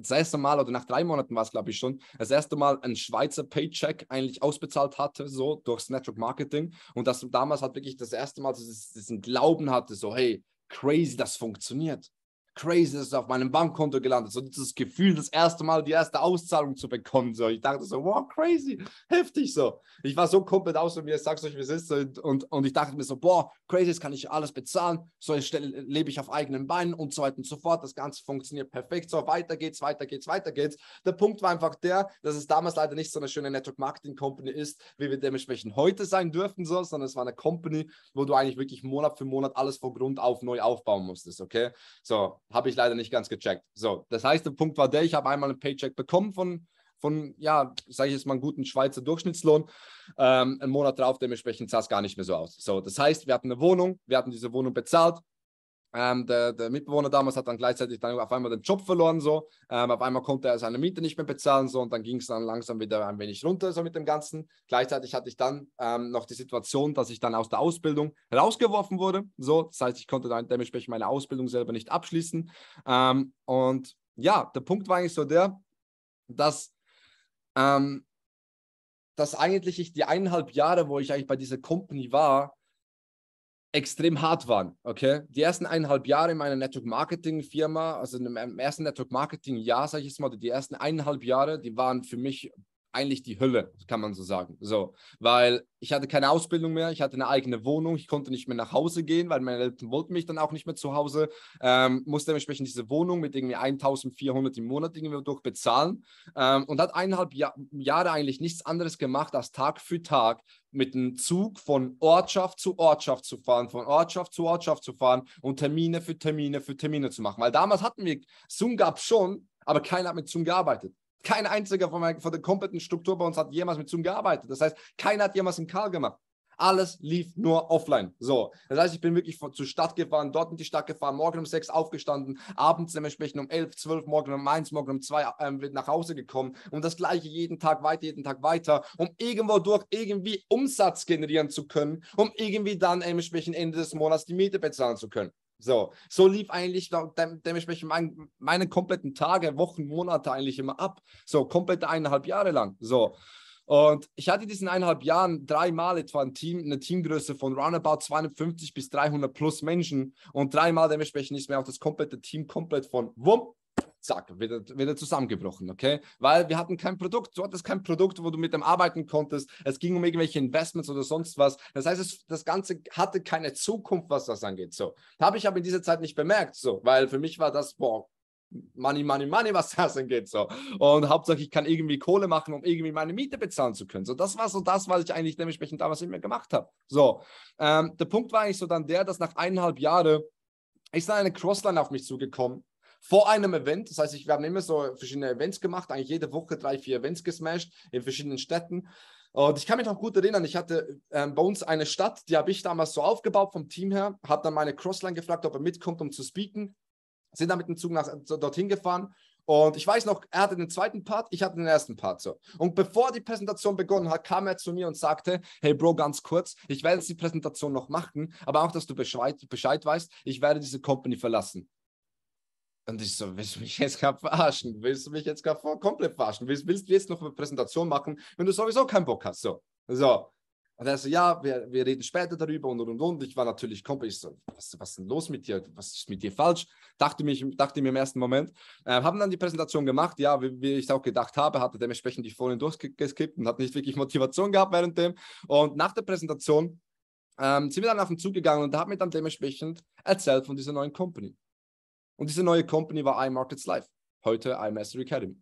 das erste Mal oder nach drei Monaten war es, glaube ich, schon, das erste Mal ein Schweizer Paycheck eigentlich ausbezahlt hatte, so durchs Network Marketing. Und das damals hat wirklich das erste Mal so diesen Glauben hatte, so, hey, crazy, das funktioniert crazy, das ist auf meinem Bankkonto gelandet. So dieses Gefühl, das erste Mal die erste Auszahlung zu bekommen. So, ich dachte so, wow, crazy, heftig so. Ich war so komplett aus mir, ich sag's euch, wie es ist. Und, und, und ich dachte mir so, boah, crazy, das kann ich alles bezahlen. So, ich lebe ich auf eigenen Beinen und so weiter und so fort. Das Ganze funktioniert perfekt. So, weiter geht's, weiter geht's, weiter geht's. Der Punkt war einfach der, dass es damals leider nicht so eine schöne Network Marketing Company ist, wie wir dementsprechend heute sein dürfen, so, sondern es war eine Company, wo du eigentlich wirklich Monat für Monat alles von Grund auf neu aufbauen musstest, okay? So, habe ich leider nicht ganz gecheckt. So, das heißt, der Punkt war der, ich habe einmal einen Paycheck bekommen von, von ja, sage ich jetzt mal, einen guten Schweizer Durchschnittslohn. Ähm, einen Monat drauf, dementsprechend sah es gar nicht mehr so aus. So, das heißt, wir hatten eine Wohnung, wir hatten diese Wohnung bezahlt, ähm, der, der, Mitbewohner damals hat dann gleichzeitig dann auf einmal den Job verloren, so. Ähm, auf einmal konnte er seine Miete nicht mehr bezahlen, so. Und dann ging es dann langsam wieder ein wenig runter, so mit dem Ganzen. Gleichzeitig hatte ich dann ähm, noch die Situation, dass ich dann aus der Ausbildung rausgeworfen wurde, so. Das heißt, ich konnte dann dementsprechend meine Ausbildung selber nicht abschließen. Ähm, und ja, der Punkt war eigentlich so der, dass ähm, dass eigentlich ich die eineinhalb Jahre, wo ich eigentlich bei dieser Company war, extrem hart waren. Okay, die ersten eineinhalb Jahre in meiner Network Marketing Firma, also im ersten Network Marketing Jahr, sage ich jetzt mal, die ersten eineinhalb Jahre, die waren für mich eigentlich die Hölle, kann man so sagen. So, weil ich hatte keine Ausbildung mehr, ich hatte eine eigene Wohnung, ich konnte nicht mehr nach Hause gehen, weil meine Eltern wollten mich dann auch nicht mehr zu Hause. Ähm, musste dementsprechend diese Wohnung mit irgendwie 1400 im Monat irgendwie durch bezahlen ähm, und hat eineinhalb Jahr, Jahre eigentlich nichts anderes gemacht, als Tag für Tag mit dem Zug von Ortschaft zu Ortschaft zu fahren, von Ortschaft zu Ortschaft zu fahren und Termine für Termine für Termine zu machen. Weil damals hatten wir Zoom gab schon, aber keiner hat mit Zoom gearbeitet. Kein einziger von, meiner, von der kompletten Struktur bei uns hat jemals mit Zoom gearbeitet. Das heißt, keiner hat jemals einen Karl gemacht. Alles lief nur offline. So, das heißt, ich bin wirklich von, zur Stadt gefahren, dort in die Stadt gefahren, morgen um sechs aufgestanden, abends dementsprechend um elf, zwölf, morgen um eins, morgen um zwei ähm, nach Hause gekommen und das gleiche jeden Tag weiter, jeden Tag weiter, um irgendwo durch irgendwie Umsatz generieren zu können, um irgendwie dann dementsprechend Ende des Monats die Miete bezahlen zu können. So, so lief eigentlich dem, dementsprechend mein, meine kompletten Tage, Wochen, Monate eigentlich immer ab. So, komplette eineinhalb Jahre lang. So. Und ich hatte in diesen eineinhalb Jahren dreimal etwa ein Team, eine Teamgröße von roundabout 250 bis 300 plus Menschen und dreimal dementsprechend ist mir auch das komplette Team komplett von wumm zack, wieder, wieder zusammengebrochen, okay? Weil wir hatten kein Produkt. Du hattest kein Produkt, wo du mit dem arbeiten konntest. Es ging um irgendwelche Investments oder sonst was. Das heißt, es, das Ganze hatte keine Zukunft, was das angeht. So, habe ich aber in dieser Zeit nicht bemerkt, so, weil für mich war das, boah, Money, Money, Money, was [laughs] das angeht. So. Und hauptsächlich kann irgendwie Kohle machen, um irgendwie meine Miete bezahlen zu können. So, das war so das, was ich eigentlich dementsprechend damals nicht mehr gemacht habe. So, ähm, der Punkt war eigentlich so dann der, dass nach eineinhalb Jahren ist dann eine Crossline auf mich zugekommen vor einem Event. Das heißt, ich, wir haben immer so verschiedene Events gemacht, eigentlich jede Woche drei, vier Events gesmashed in verschiedenen Städten. Und ich kann mich noch gut erinnern, ich hatte ähm, bei uns eine Stadt, die habe ich damals so aufgebaut vom Team her, habe dann meine Crossline gefragt, ob er mitkommt, um zu speaken. Sind dann mit dem Zug nach, dorthin gefahren und ich weiß noch, er hatte den zweiten Part, ich hatte den ersten Part so. Und bevor die Präsentation begonnen hat, kam er zu mir und sagte, hey Bro, ganz kurz, ich werde jetzt die Präsentation noch machen, aber auch, dass du Bescheid, Bescheid weißt, ich werde diese Company verlassen. Und ich so, willst du mich jetzt gerade verarschen? Willst du mich jetzt gerade komplett verarschen? Willst, willst du jetzt noch eine Präsentation machen, wenn du sowieso keinen Bock hast? So. so. Und er so, ja, wir, wir reden später darüber und und und Ich war natürlich komplett, ich so, was, was ist denn los mit dir? Was ist mit dir falsch? Dachte, mich, dachte mir im ersten Moment. Äh, haben dann die Präsentation gemacht, ja, wie, wie ich es auch gedacht habe, hatte dementsprechend die Folien durchgeskippt und hat nicht wirklich Motivation gehabt währenddem. Und nach der Präsentation ähm, sind wir dann auf den Zug gegangen und habe mir dann dementsprechend erzählt von dieser neuen Company. Und diese neue Company war iMarkets Live, heute iMaster Academy.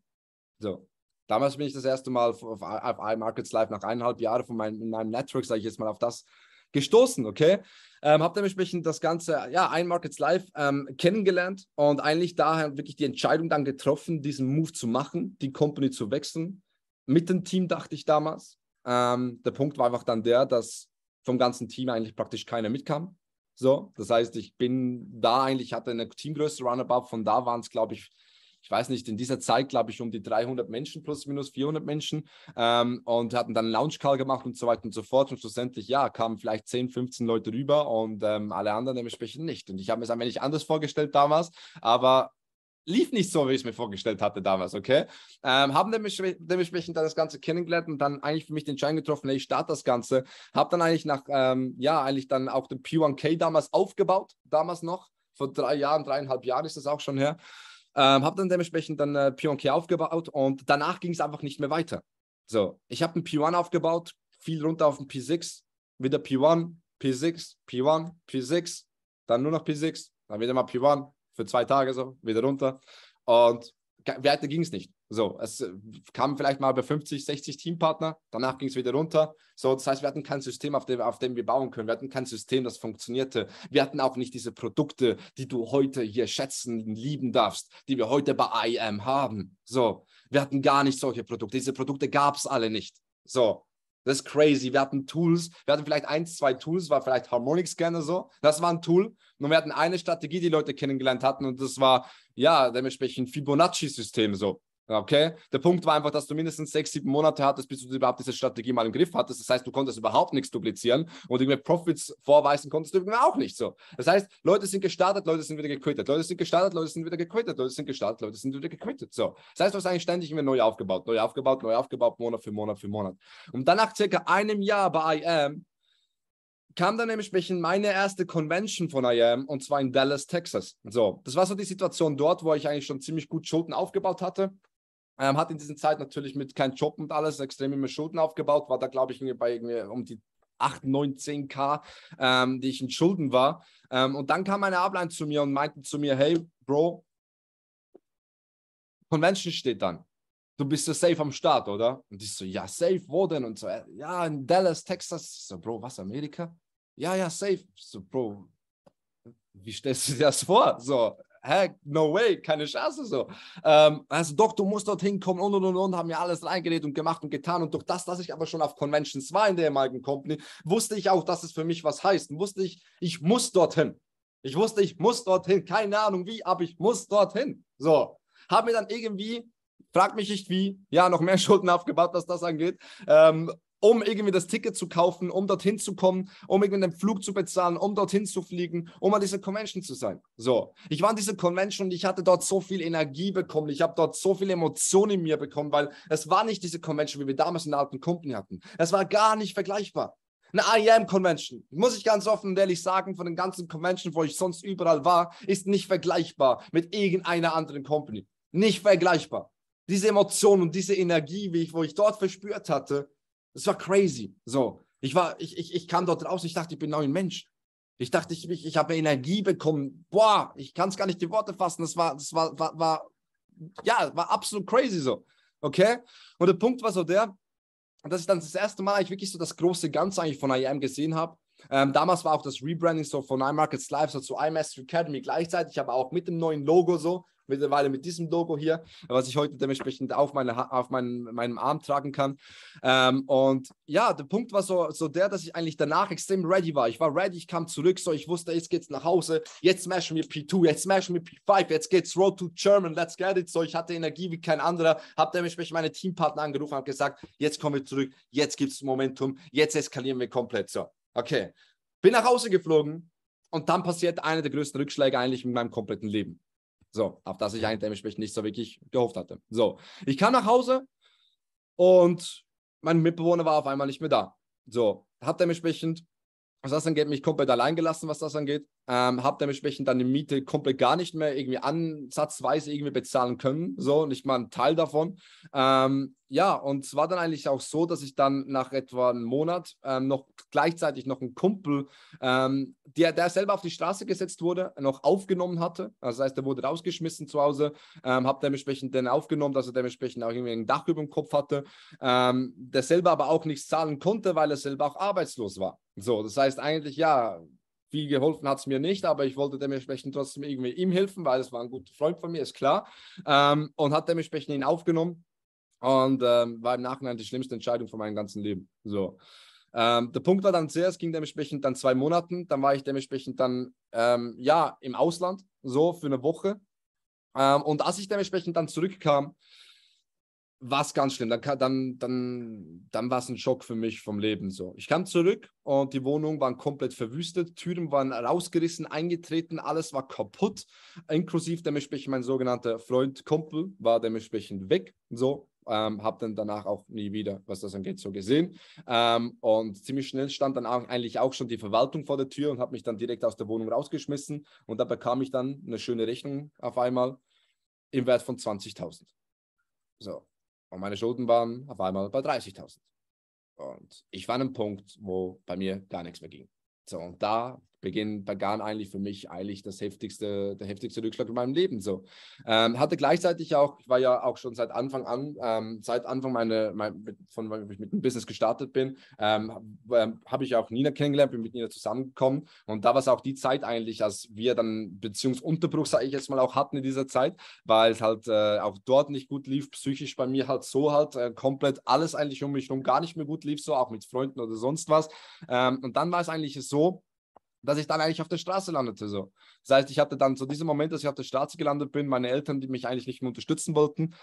So. Damals bin ich das erste Mal auf, auf, iMarkets Live nach eineinhalb Jahren von meinem, meinem Network, sage ich jetzt mal, auf das gestoßen, okay? Ähm, habe dementsprechend das Ganze, ja, iMarkets Live ähm, kennengelernt und eigentlich daher wirklich die Entscheidung dann getroffen, diesen Move zu machen, die Company zu wechseln. Mit dem Team dachte ich damals. Ähm, der Punkt war einfach dann der, dass vom ganzen Team eigentlich praktisch keiner mitkam. So, das heißt, ich bin da eigentlich, hatte eine Teamgröße Roundabout, von da waren es, glaube ich, ich weiß nicht, in dieser Zeit, glaube ich, um die 300 Menschen, plus minus 400 Menschen ähm, und hatten dann einen Lounge-Call gemacht und so weiter und so fort. Und schlussendlich, ja, kamen vielleicht 10, 15 Leute rüber und ähm, alle anderen dementsprechend nicht. Und ich habe mir es ein wenig anders vorgestellt damals, aber lief nicht so, wie ich es mir vorgestellt hatte damals, okay? Ähm, haben dementsprechend dann das Ganze kennengelernt und dann eigentlich für mich den Schein getroffen, hey, ich starte das Ganze. Habe dann eigentlich nach, ähm, ja, eigentlich dann auch den P1K damals aufgebaut, damals noch. Vor drei Jahren, dreieinhalb Jahren ist das auch schon her. Ähm, habe dann dementsprechend dann äh, P1K aufgebaut und danach ging es einfach nicht mehr weiter. So, ich habe einen P1 aufgebaut, fiel runter auf den P6, wieder P1, P6, P1, P6, dann nur noch P6, dann wieder mal P1, für zwei Tage so, wieder runter. Und weiter ging es nicht. So, es äh, kamen vielleicht mal bei 50, 60 Teampartner, danach ging es wieder runter. So, das heißt, wir hatten kein System, auf dem, auf dem wir bauen können. Wir hatten kein System, das funktionierte. Wir hatten auch nicht diese Produkte, die du heute hier schätzen, lieben darfst, die wir heute bei IM haben. So, wir hatten gar nicht solche Produkte. Diese Produkte gab es alle nicht. So, das ist crazy. Wir hatten Tools, wir hatten vielleicht ein, zwei Tools, war vielleicht Harmonic Scanner so. Das war ein Tool, nur wir hatten eine Strategie, die Leute kennengelernt hatten und das war, ja, dementsprechend Fibonacci-System so. Okay? Der Punkt war einfach, dass du mindestens sechs, sieben Monate hattest, bis du überhaupt diese Strategie mal im Griff hattest. Das heißt, du konntest überhaupt nichts duplizieren und irgendwie Profits vorweisen konntest du auch nicht so. Das heißt, Leute sind gestartet, Leute sind wieder gequittet, Leute sind gestartet, Leute sind wieder gequittet, Leute sind gestartet, Leute sind wieder gequittet. So. Das heißt, du hast eigentlich ständig immer neu aufgebaut, neu aufgebaut, neu aufgebaut, Monat für Monat für Monat. Und dann nach circa einem Jahr bei IM kam dann nämlich mich in meine erste Convention von IAM und zwar in Dallas, Texas. So, das war so die Situation dort, wo ich eigentlich schon ziemlich gut Schulden aufgebaut hatte. Ähm, hat in dieser Zeit natürlich mit kein Job und alles extrem immer Schulden aufgebaut, war da glaube ich bei irgendwie um die 8, 9, 10k, ähm, die ich in Schulden war. Ähm, und dann kam eine Ablein zu mir und meinte zu mir, hey Bro, Convention steht dann du bist ja safe am Start, oder? Und ich so, ja, safe, wo denn? Und so, äh, ja, in Dallas, Texas. Ich so, Bro, was, Amerika? ja, ja, safe. So, Bro, wie stellst du dir das vor? So, hä, no way, keine Chance so. Ähm, also doch, du musst dorthin kommen und und und und, haben ja alles reingelegt und gemacht und getan und durch das, dass ich aber schon auf Conventions war in der ehemaligen Company, wusste ich auch, dass es für mich was heißt und wusste ich, ich muss dorthin. Ich wusste, ich muss dorthin, keine Ahnung wie, aber ich muss dorthin. So, habe mir dann irgendwie, frag mich nicht wie, ja, noch mehr [laughs] Schulden aufgebaut, was das angeht. Ähm, um irgendwie das Ticket zu kaufen, um dorthin zu kommen, um irgendwie einen Flug zu bezahlen, um dorthin zu fliegen, um an dieser Convention zu sein. So, ich war an dieser Convention und ich hatte dort so viel Energie bekommen, ich habe dort so viel Emotionen in mir bekommen, weil es war nicht diese Convention, wie wir damals in der alten Company hatten. Es war gar nicht vergleichbar. Eine IAM-Convention, muss ich ganz offen und ehrlich sagen, von den ganzen Conventions, wo ich sonst überall war, ist nicht vergleichbar mit irgendeiner anderen Company. Nicht vergleichbar. Diese Emotionen und diese Energie, wie ich, wo ich dort verspürt hatte, es war crazy. So, ich war, ich, ich, ich kam dort raus, ich dachte, ich bin ein neuer Mensch. Ich dachte, ich, ich, ich habe Energie bekommen. Boah, ich kann es gar nicht die Worte fassen. Das war, das war, war, war, ja, war absolut crazy so. Okay? Und der Punkt war so der, dass ich dann das erste Mal eigentlich wirklich so das große Ganze eigentlich von IAM gesehen habe. Ähm, damals war auch das Rebranding so von iMarkets Live so zu iMaster Academy gleichzeitig, aber auch mit dem neuen Logo so mittlerweile mit diesem Logo hier, was ich heute dementsprechend auf, meine, auf meinen, meinem Arm tragen kann. Ähm, und ja, der Punkt war so, so der, dass ich eigentlich danach extrem ready war. Ich war ready, ich kam zurück, so ich wusste, jetzt geht's nach Hause, jetzt smashen wir P2, jetzt smashen wir P5, jetzt geht's Road to German, let's get it. So, ich hatte Energie wie kein anderer, habe dementsprechend meine Teampartner angerufen, habe gesagt, jetzt kommen wir zurück, jetzt gibt's Momentum, jetzt eskalieren wir komplett. So, okay. Bin nach Hause geflogen, und dann passiert einer der größten Rückschläge eigentlich in meinem kompletten Leben. So, auf das ich eigentlich dementsprechend nicht so wirklich gehofft hatte. So, ich kam nach Hause und mein Mitbewohner war auf einmal nicht mehr da. So, hab dementsprechend, was das angeht, mich komplett allein gelassen, was das angeht ähm, habe dementsprechend dann die Miete komplett gar nicht mehr irgendwie ansatzweise irgendwie bezahlen können, so nicht mal ein Teil davon. Ähm, ja, und es war dann eigentlich auch so, dass ich dann nach etwa einem Monat ähm, noch gleichzeitig noch einen Kumpel, ähm, der, der selber auf die Straße gesetzt wurde, noch aufgenommen hatte. Also das heißt, der wurde rausgeschmissen zu Hause, ähm, habe dementsprechend den aufgenommen, dass er dementsprechend auch irgendwie ein Dach über dem Kopf hatte, ähm, der selber aber auch nichts zahlen konnte, weil er selber auch arbeitslos war. So, das heißt eigentlich, ja, viel geholfen hat es mir nicht, aber ich wollte dementsprechend trotzdem irgendwie ihm helfen, weil es war ein guter Freund von mir, ist klar. Ähm, und hat dementsprechend ihn aufgenommen und ähm, war im Nachhinein die schlimmste Entscheidung von meinem ganzen Leben. So. Ähm, der Punkt war dann sehr, es ging dementsprechend dann zwei Monaten, dann war ich dementsprechend dann ähm, ja im Ausland, so für eine Woche. Ähm, und als ich dementsprechend dann zurückkam, war es ganz schlimm. Dann, dann, dann, dann war es ein Schock für mich vom Leben. So. Ich kam zurück und die Wohnungen waren komplett verwüstet, Türen waren rausgerissen, eingetreten, alles war kaputt, inklusive dementsprechend mein sogenannter Freund Kumpel war dementsprechend weg. So, ähm, habe dann danach auch nie wieder, was das angeht, so gesehen. Ähm, und ziemlich schnell stand dann auch, eigentlich auch schon die Verwaltung vor der Tür und habe mich dann direkt aus der Wohnung rausgeschmissen. Und da bekam ich dann eine schöne Rechnung auf einmal im Wert von 20.000. So. Und meine Schulden waren auf einmal bei 30.000. Und ich war an einem Punkt, wo bei mir gar nichts mehr ging. So, und da Beginn begann eigentlich für mich eigentlich das heftigste, der heftigste Rückschlag in meinem Leben. So ähm, hatte gleichzeitig auch, ich war ja auch schon seit Anfang an, ähm, seit Anfang meine, mein, von wann ich mit dem Business gestartet bin, ähm, ähm, habe ich auch Nina kennengelernt, bin mit Nina zusammengekommen und da war es auch die Zeit eigentlich, als wir dann Beziehungsunterbruch, sage ich jetzt mal, auch hatten in dieser Zeit, weil es halt äh, auch dort nicht gut lief, psychisch bei mir halt so halt äh, komplett alles eigentlich um mich herum gar nicht mehr gut lief, so auch mit Freunden oder sonst was. Ähm, und dann war es eigentlich so, dass ich dann eigentlich auf der Straße landete. So. Das heißt, ich hatte dann so diesen Moment, dass ich auf der Straße gelandet bin, meine Eltern, die mich eigentlich nicht mehr unterstützen wollten.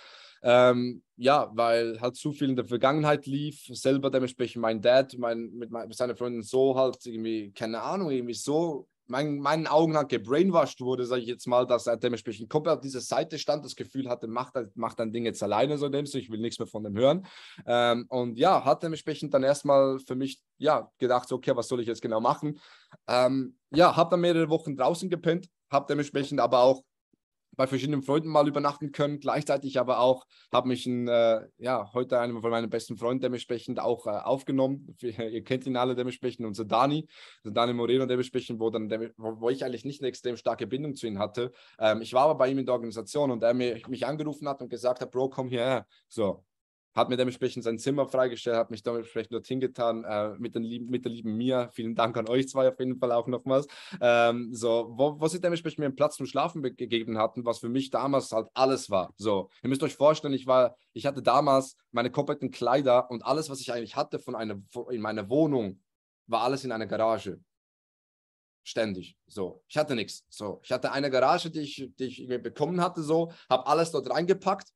Ähm, ja, weil halt zu viel in der Vergangenheit lief. Selber dementsprechend mein Dad, mein, mit, mein, mit seiner Freundin so halt irgendwie, keine Ahnung, irgendwie so mein, meinen Augen halt gebrainwashed wurde, sage ich jetzt mal, dass er dementsprechend komplett auf dieser Seite stand, das Gefühl hatte, macht mach dein Ding jetzt alleine, so nimmst du, ich will nichts mehr von dem hören. Ähm, und ja, hat dementsprechend dann erstmal für mich ja, gedacht, so, okay, was soll ich jetzt genau machen? Ähm, ja, habe dann mehrere Wochen draußen gepennt, habe dementsprechend aber auch bei verschiedenen Freunden mal übernachten können. Gleichzeitig aber auch habe mich ein, äh, ja, heute einem von meinen besten Freunden dementsprechend auch äh, aufgenommen. [laughs] Ihr kennt ihn alle dementsprechend, unser Dani, unser Dani Moreno dementsprechend, wo, dann, wo ich eigentlich nicht eine extrem starke Bindung zu ihm hatte. Ähm, ich war aber bei ihm in der Organisation und er mich angerufen hat und gesagt hat, Bro, komm hierher. So, hat mir dementsprechend sein Zimmer freigestellt, hat mich dementsprechend dorthin getan äh, mit, den lieben, mit der lieben Mia. Vielen Dank an euch zwei auf jeden Fall auch nochmals. Ähm, so, wo, wo sie dementsprechend mir einen Platz zum Schlafen gegeben hatten, was für mich damals halt alles war. So, ihr müsst euch vorstellen, ich war, ich hatte damals meine kompletten Kleider und alles, was ich eigentlich hatte von einer, in meiner Wohnung, war alles in einer Garage ständig. So, ich hatte nichts. So, ich hatte eine Garage, die ich, die ich bekommen hatte. So, habe alles dort reingepackt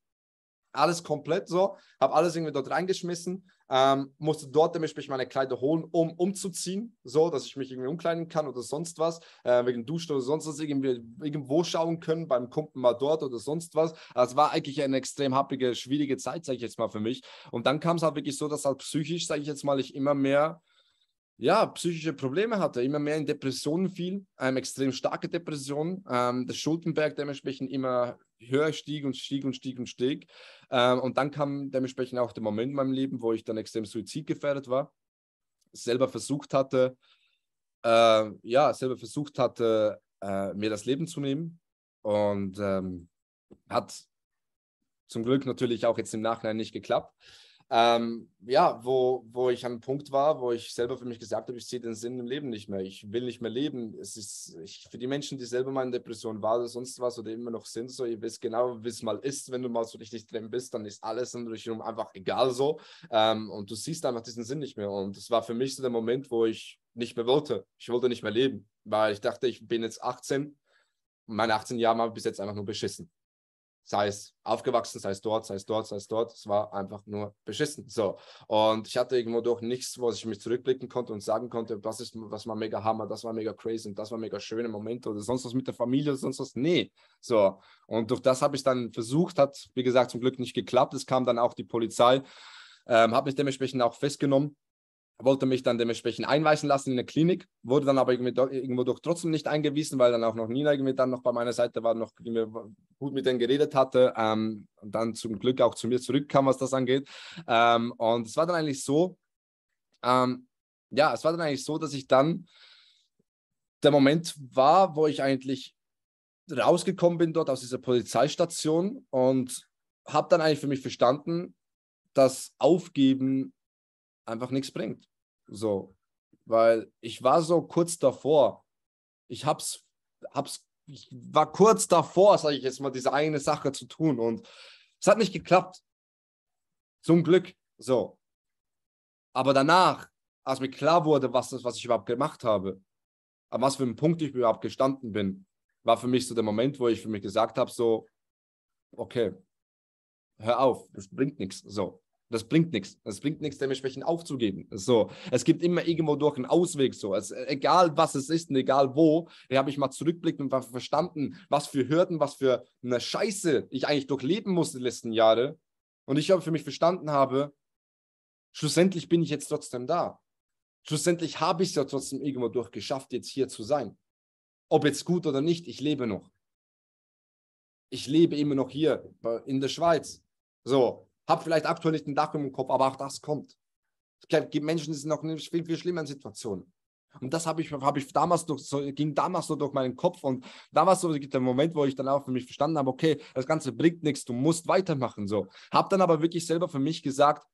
alles komplett so, habe alles irgendwie dort reingeschmissen, ähm, musste dort dementsprechend meine Kleider holen, um umzuziehen, so, dass ich mich irgendwie umkleiden kann oder sonst was, äh, wegen Duschen oder sonst was, irgendwie, irgendwo schauen können, beim Kumpel mal dort oder sonst was. Das war eigentlich eine extrem happige, schwierige Zeit, sage ich jetzt mal für mich. Und dann kam es halt wirklich so, dass halt psychisch, sage ich jetzt mal, ich immer mehr ja, psychische Probleme hatte, immer mehr in Depressionen fiel, ähm, extrem starke Depressionen, ähm, der Schuldenberg dementsprechend immer höher stieg und stieg und stieg und stieg. Ähm, und dann kam dementsprechend auch der Moment in meinem Leben, wo ich dann extrem suizidgefährdet war, selber versucht hatte, äh, ja, selber versucht hatte, äh, mir das Leben zu nehmen und ähm, hat zum Glück natürlich auch jetzt im Nachhinein nicht geklappt ähm, ja, wo, wo ich an einem Punkt war, wo ich selber für mich gesagt habe, ich sehe den Sinn im Leben nicht mehr. Ich will nicht mehr leben. Es ist ich, für die Menschen, die selber mal in Depression waren oder sonst was oder immer noch sind, so ihr wisst genau, wie es mal ist, wenn du mal so richtig drin bist, dann ist alles in dich einfach egal so. Ähm, und du siehst einfach diesen Sinn nicht mehr. Und das war für mich so der Moment, wo ich nicht mehr wollte. Ich wollte nicht mehr leben, weil ich dachte, ich bin jetzt 18. Meine 18 Jahre haben bis jetzt einfach nur beschissen sei es aufgewachsen, sei es dort, sei es dort, sei es dort. Es war einfach nur beschissen. So. Und ich hatte irgendwo durch nichts, wo ich mich zurückblicken konnte und sagen konnte, das ist, was war mega Hammer, das war mega crazy und das war mega schöne Momente oder sonst was mit der Familie oder sonst was. Nee. So. Und durch das habe ich dann versucht, hat, wie gesagt, zum Glück nicht geklappt. Es kam dann auch die Polizei, ähm, habe mich dementsprechend auch festgenommen wollte mich dann dementsprechend einweisen lassen in eine Klinik, wurde dann aber irgendwo doch trotzdem nicht eingewiesen, weil dann auch noch Nina irgendwie dann noch bei meiner Seite war, noch gut mit denen geredet hatte ähm, und dann zum Glück auch zu mir zurückkam, was das angeht. Ähm, und es war dann eigentlich so, ähm, ja, es war dann eigentlich so, dass ich dann der Moment war, wo ich eigentlich rausgekommen bin dort aus dieser Polizeistation und habe dann eigentlich für mich verstanden, dass Aufgeben einfach nichts bringt. So, weil ich war so kurz davor. Ich hab's, hab's, ich war kurz davor, sage ich jetzt mal, diese eine Sache zu tun und es hat nicht geklappt. Zum Glück, so. Aber danach, als mir klar wurde, was das, was ich überhaupt gemacht habe, an was für einem Punkt ich überhaupt gestanden bin, war für mich so der Moment, wo ich für mich gesagt habe, so, okay, hör auf, das bringt nichts, so. Das bringt nichts. Das bringt nichts, dementsprechend aufzugeben. So, es gibt immer irgendwo durch einen Ausweg. So, es, egal was es ist und egal wo, da habe ich mal zurückblickt und verstanden, was für Hürden, was für eine Scheiße ich eigentlich durchleben musste die letzten Jahre. Und ich habe für mich verstanden habe, schlussendlich bin ich jetzt trotzdem da. Schlussendlich habe ich es ja trotzdem irgendwo durchgeschafft, jetzt hier zu sein. Ob jetzt gut oder nicht, ich lebe noch. Ich lebe immer noch hier in der Schweiz. So, habe vielleicht aktuell nicht den Dach im Kopf, aber auch das kommt. Es gibt Menschen, die sind noch in viel, viel schlimmeren Situationen. Und das habe ich, hab ich damals durch, so, ging damals so durch meinen Kopf. Und damals so der Moment, wo ich dann auch für mich verstanden habe, okay, das Ganze bringt nichts, du musst weitermachen. So. Habe dann aber wirklich selber für mich gesagt,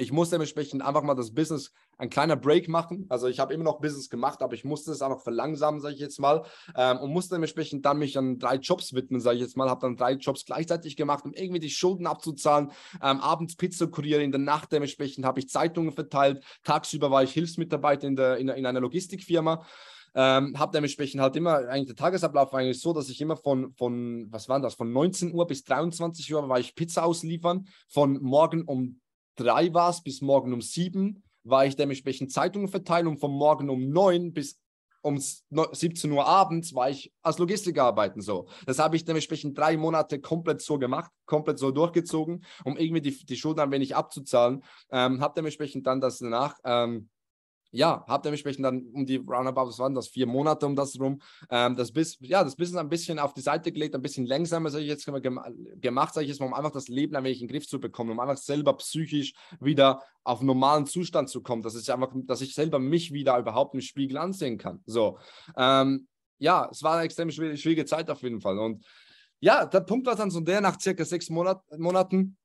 ich muss dementsprechend einfach mal das Business, ein kleiner Break machen. Also ich habe immer noch Business gemacht, aber ich musste es einfach verlangsamen, sage ich jetzt mal. Ähm, und musste dementsprechend dann mich an drei Jobs widmen, sage ich jetzt mal. Habe dann drei Jobs gleichzeitig gemacht, um irgendwie die Schulden abzuzahlen. Ähm, abends Pizza kurieren, in der Nacht dementsprechend habe ich Zeitungen verteilt. Tagsüber war ich Hilfsmitarbeiter in, der, in, in einer Logistikfirma. Ähm, habe dementsprechend halt immer, eigentlich der Tagesablauf war eigentlich so, dass ich immer von, von was war das, von 19 Uhr bis 23 Uhr war ich Pizza ausliefern, von morgen um drei war es, bis morgen um sieben war ich dementsprechend Zeitungen verteilen und von morgen um neun bis um 17 Uhr abends war ich als Logistiker arbeiten so. Das habe ich dementsprechend drei Monate komplett so gemacht, komplett so durchgezogen, um irgendwie die, die Schulden ein wenig abzuzahlen. Ähm, habe dementsprechend dann das danach ähm, ja, habe dementsprechend dann um die Roundabout, was waren das, vier Monate um das rum, ähm, das, bis, ja, das Business ein bisschen auf die Seite gelegt, ein bisschen langsamer, sage ich jetzt gemacht, sage ich jetzt mal, um einfach das Leben ein wenig in den Griff zu bekommen, um einfach selber psychisch wieder auf normalen Zustand zu kommen, dass ich einfach, dass ich selber mich wieder überhaupt im Spiegel ansehen kann. So, ähm, ja, es war eine extrem schwierige Zeit auf jeden Fall und ja, der Punkt war dann so der, nach circa sechs Monat, Monaten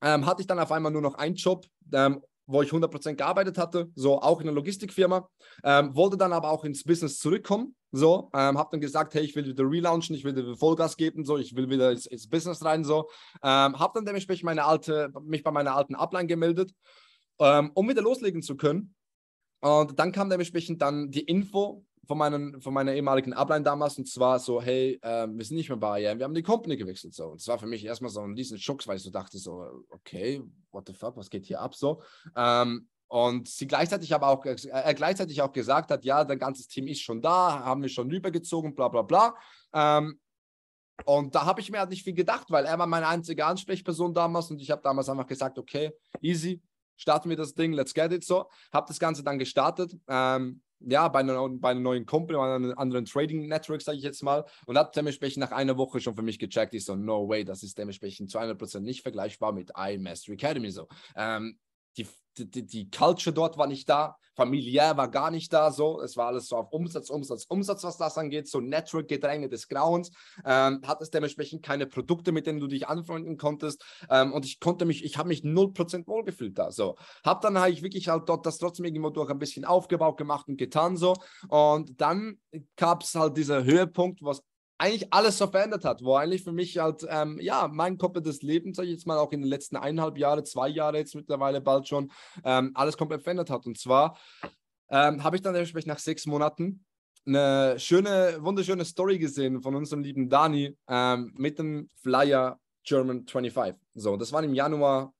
ähm, hatte ich dann auf einmal nur noch einen Job ähm, wo ich 100% gearbeitet hatte, so auch in der Logistikfirma. Ähm, wollte dann aber auch ins Business zurückkommen, so, ähm, habe dann gesagt, hey, ich will wieder relaunchen, ich will wieder Vollgas geben, so, ich will wieder ins, ins Business rein, so. Ähm, habe dann dementsprechend meine alte, mich bei meiner alten Upline gemeldet, ähm, um wieder loslegen zu können. Und dann kam dementsprechend dann die Info, von, meinen, von meiner ehemaligen Ablein damals und zwar so, hey, äh, wir sind nicht mehr Barriere, wir haben die Company gewechselt. So. Und zwar für mich erstmal so ein riesen Schock, weil ich so dachte, so, okay, what the fuck, was geht hier ab so? Ähm, und sie gleichzeitig aber auch, äh, gleichzeitig auch gesagt hat, ja, dein ganzes Team ist schon da, haben wir schon rübergezogen, bla bla bla. Ähm, und da habe ich mir halt nicht viel gedacht, weil er war meine einzige Ansprechperson damals und ich habe damals einfach gesagt, okay, easy, starten wir das Ding, let's get it so. Habe das Ganze dann gestartet. Ähm, ja, bei einer, bei einer neuen Company, bei einem anderen Trading Network, sage ich jetzt mal, und habe dementsprechend nach einer Woche schon für mich gecheckt, ich so, no way, das ist dementsprechend zu 100% nicht vergleichbar mit iMastery Academy, so. Ähm, die, die, die Culture dort war nicht da, familiär war gar nicht da, so. Es war alles so auf Umsatz, Umsatz, Umsatz, was das angeht, so Network-Gedränge des Grauens. Ähm, hattest dementsprechend keine Produkte, mit denen du dich anfreunden konntest. Ähm, und ich konnte mich, ich habe mich 0% wohlgefühlt da, so. habe dann halt wirklich halt dort das trotzdem irgendwo durch ein bisschen aufgebaut, gemacht und getan, so. Und dann gab es halt dieser Höhepunkt, was eigentlich alles so verändert hat, wo eigentlich für mich halt, ähm, ja, mein komplettes Leben, sage ich jetzt mal, auch in den letzten eineinhalb Jahre, zwei Jahre jetzt mittlerweile bald schon, ähm, alles komplett verändert hat. Und zwar ähm, habe ich dann entsprechend nach sechs Monaten eine schöne, wunderschöne Story gesehen von unserem lieben Dani ähm, mit dem Flyer German 25. So, das war im Januar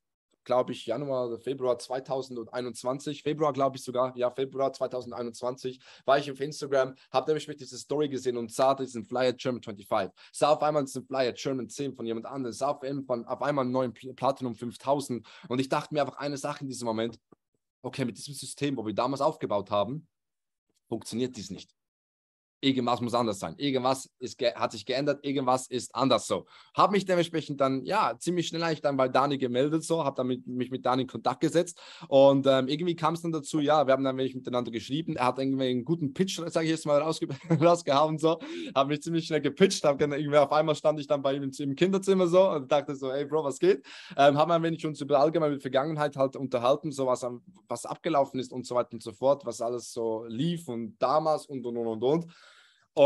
glaube ich, Januar, äh, Februar 2021, Februar, glaube ich sogar, ja, Februar 2021, war ich auf Instagram, habe nämlich mit dieser Story gesehen und sah diesen Flyer German 25, sah auf einmal diesen Flyer German 10 von jemand anderem, sah auf einmal, auf einmal einen neuen Platinum 5000 und ich dachte mir einfach eine Sache in diesem Moment, okay, mit diesem System, wo wir damals aufgebaut haben, funktioniert dies nicht irgendwas muss anders sein, irgendwas ist hat sich geändert, irgendwas ist anders so. Habe mich dementsprechend dann, ja, ziemlich schnell eigentlich dann bei Dani gemeldet so, habe dann mit, mich mit Dani in Kontakt gesetzt und ähm, irgendwie kam es dann dazu, ja, wir haben dann wirklich miteinander geschrieben, er hat irgendwie einen guten Pitch, sage ich jetzt mal, rausge [laughs] rausgehauen so, habe mich ziemlich schnell gepitcht, habe dann irgendwie, auf einmal stand ich dann bei ihm im, Kinderzimmer so und dachte so, hey Bro, was geht? Ähm, haben ein wenig uns über allgemein mit Vergangenheit halt unterhalten, so was, was abgelaufen ist und so weiter und so fort, was alles so lief und damals und und und und und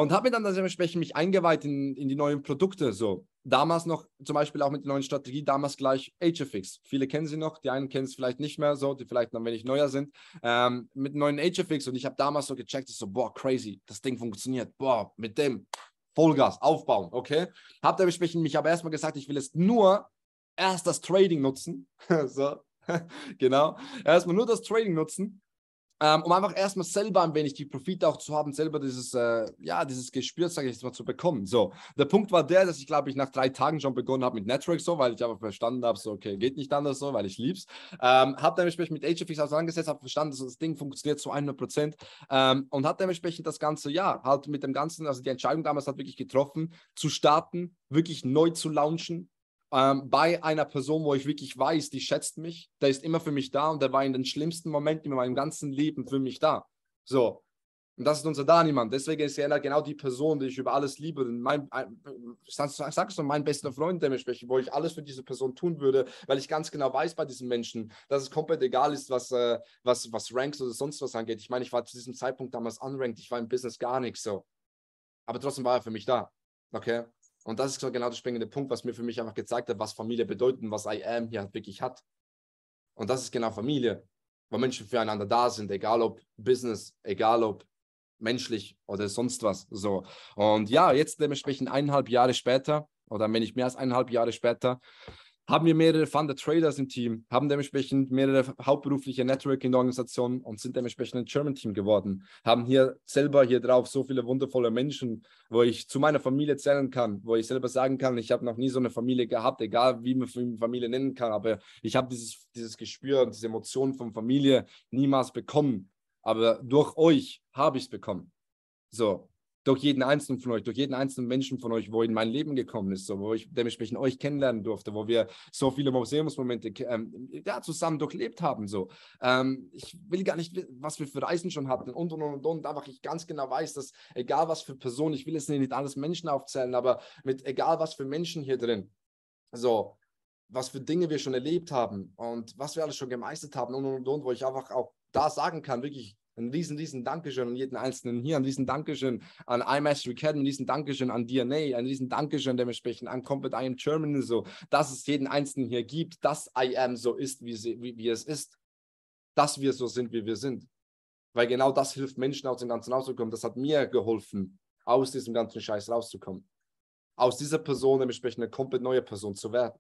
und habe mir dann dementsprechend mich eingeweiht in, in die neuen Produkte. So, damals noch zum Beispiel auch mit der neuen Strategie, damals gleich HFX. Viele kennen sie noch, die einen kennen es vielleicht nicht mehr so, die vielleicht noch ein wenig neuer sind. Ähm, mit neuen HFX und ich habe damals so gecheckt, so, boah, crazy, das Ding funktioniert, boah, mit dem Vollgas aufbauen, okay? Hab dementsprechend mich aber erstmal gesagt, ich will es nur erst das Trading nutzen. [laughs] so, [laughs] genau. Erstmal nur das Trading nutzen ähm, um einfach erstmal selber ein wenig die Profite auch zu haben, selber dieses, äh, ja, dieses Gespür, sage ich jetzt mal, zu bekommen. So, der Punkt war der, dass ich, glaube ich, nach drei Tagen schon begonnen habe mit Network so, weil ich einfach verstanden habe, so, okay, geht nicht anders so, weil ich lieb's. Ähm, habe dementsprechend mit HFX auseinandergesetzt, habe verstanden, dass das Ding funktioniert zu 100 Prozent ähm, und habe dementsprechend das Ganze, ja, halt mit dem Ganzen, also die Entscheidung damals hat wirklich getroffen, zu starten, wirklich neu zu launchen, ähm, bei einer Person, wo ich wirklich weiß, die schätzt mich, der ist immer für mich da und der war in den schlimmsten Momenten in meinem ganzen Leben für mich da. So. Und das ist unser Daniman. Deswegen ist er genau die Person, die ich über alles liebe. Mein, sagst du, mein bester Freund, der mir spricht, wo ich alles für diese Person tun würde, weil ich ganz genau weiß bei diesen Menschen, dass es komplett egal ist, was, äh, was, was Ranks oder sonst was angeht. Ich meine, ich war zu diesem Zeitpunkt damals unranked, ich war im Business gar nichts so. Aber trotzdem war er für mich da. Okay? Und das ist so genau der springende Punkt, was mir für mich einfach gezeigt hat, was Familie bedeutet und was I am hier halt wirklich hat. Und das ist genau Familie, wo Menschen füreinander da sind, egal ob Business, egal ob menschlich oder sonst was. So. Und ja, jetzt dementsprechend eineinhalb Jahre später, oder wenn nicht mehr als eineinhalb Jahre später, haben wir mehrere Funder Traders im Team, haben dementsprechend mehrere hauptberufliche Networking-Organisationen und sind dementsprechend ein German-Team geworden. Haben hier selber hier drauf so viele wundervolle Menschen, wo ich zu meiner Familie zählen kann, wo ich selber sagen kann, ich habe noch nie so eine Familie gehabt, egal wie man Familie nennen kann, aber ich habe dieses, dieses Gespür und diese Emotionen von Familie niemals bekommen. Aber durch euch habe ich es bekommen. So, durch jeden einzelnen von euch, durch jeden einzelnen Menschen von euch, wo in mein Leben gekommen ist, so, wo ich dementsprechend euch kennenlernen durfte, wo wir so viele Museumsmomente ähm, ja, zusammen durchlebt haben. So. Ähm, ich will gar nicht, wissen, was wir für Reisen schon hatten und und und und, einfach ich ganz genau weiß, dass egal was für Personen, ich will es nicht alles Menschen aufzählen, aber mit egal was für Menschen hier drin, so, was für Dinge wir schon erlebt haben und was wir alles schon gemeistert haben und und und, wo ich einfach auch da sagen kann, wirklich ein riesen, riesen Dankeschön an jeden Einzelnen hier, ein riesen Dankeschön an iMaster Academy, ein riesen Dankeschön an DNA, ein riesen Dankeschön dementsprechend an Combat I Am Germany, so, dass es jeden Einzelnen hier gibt, dass I Am so ist, wie, sie, wie, wie es ist, dass wir so sind, wie wir sind. Weil genau das hilft Menschen aus dem Ganzen rauszukommen. Das hat mir geholfen, aus diesem ganzen Scheiß rauszukommen. Aus dieser Person dementsprechend eine komplett neue Person zu werden.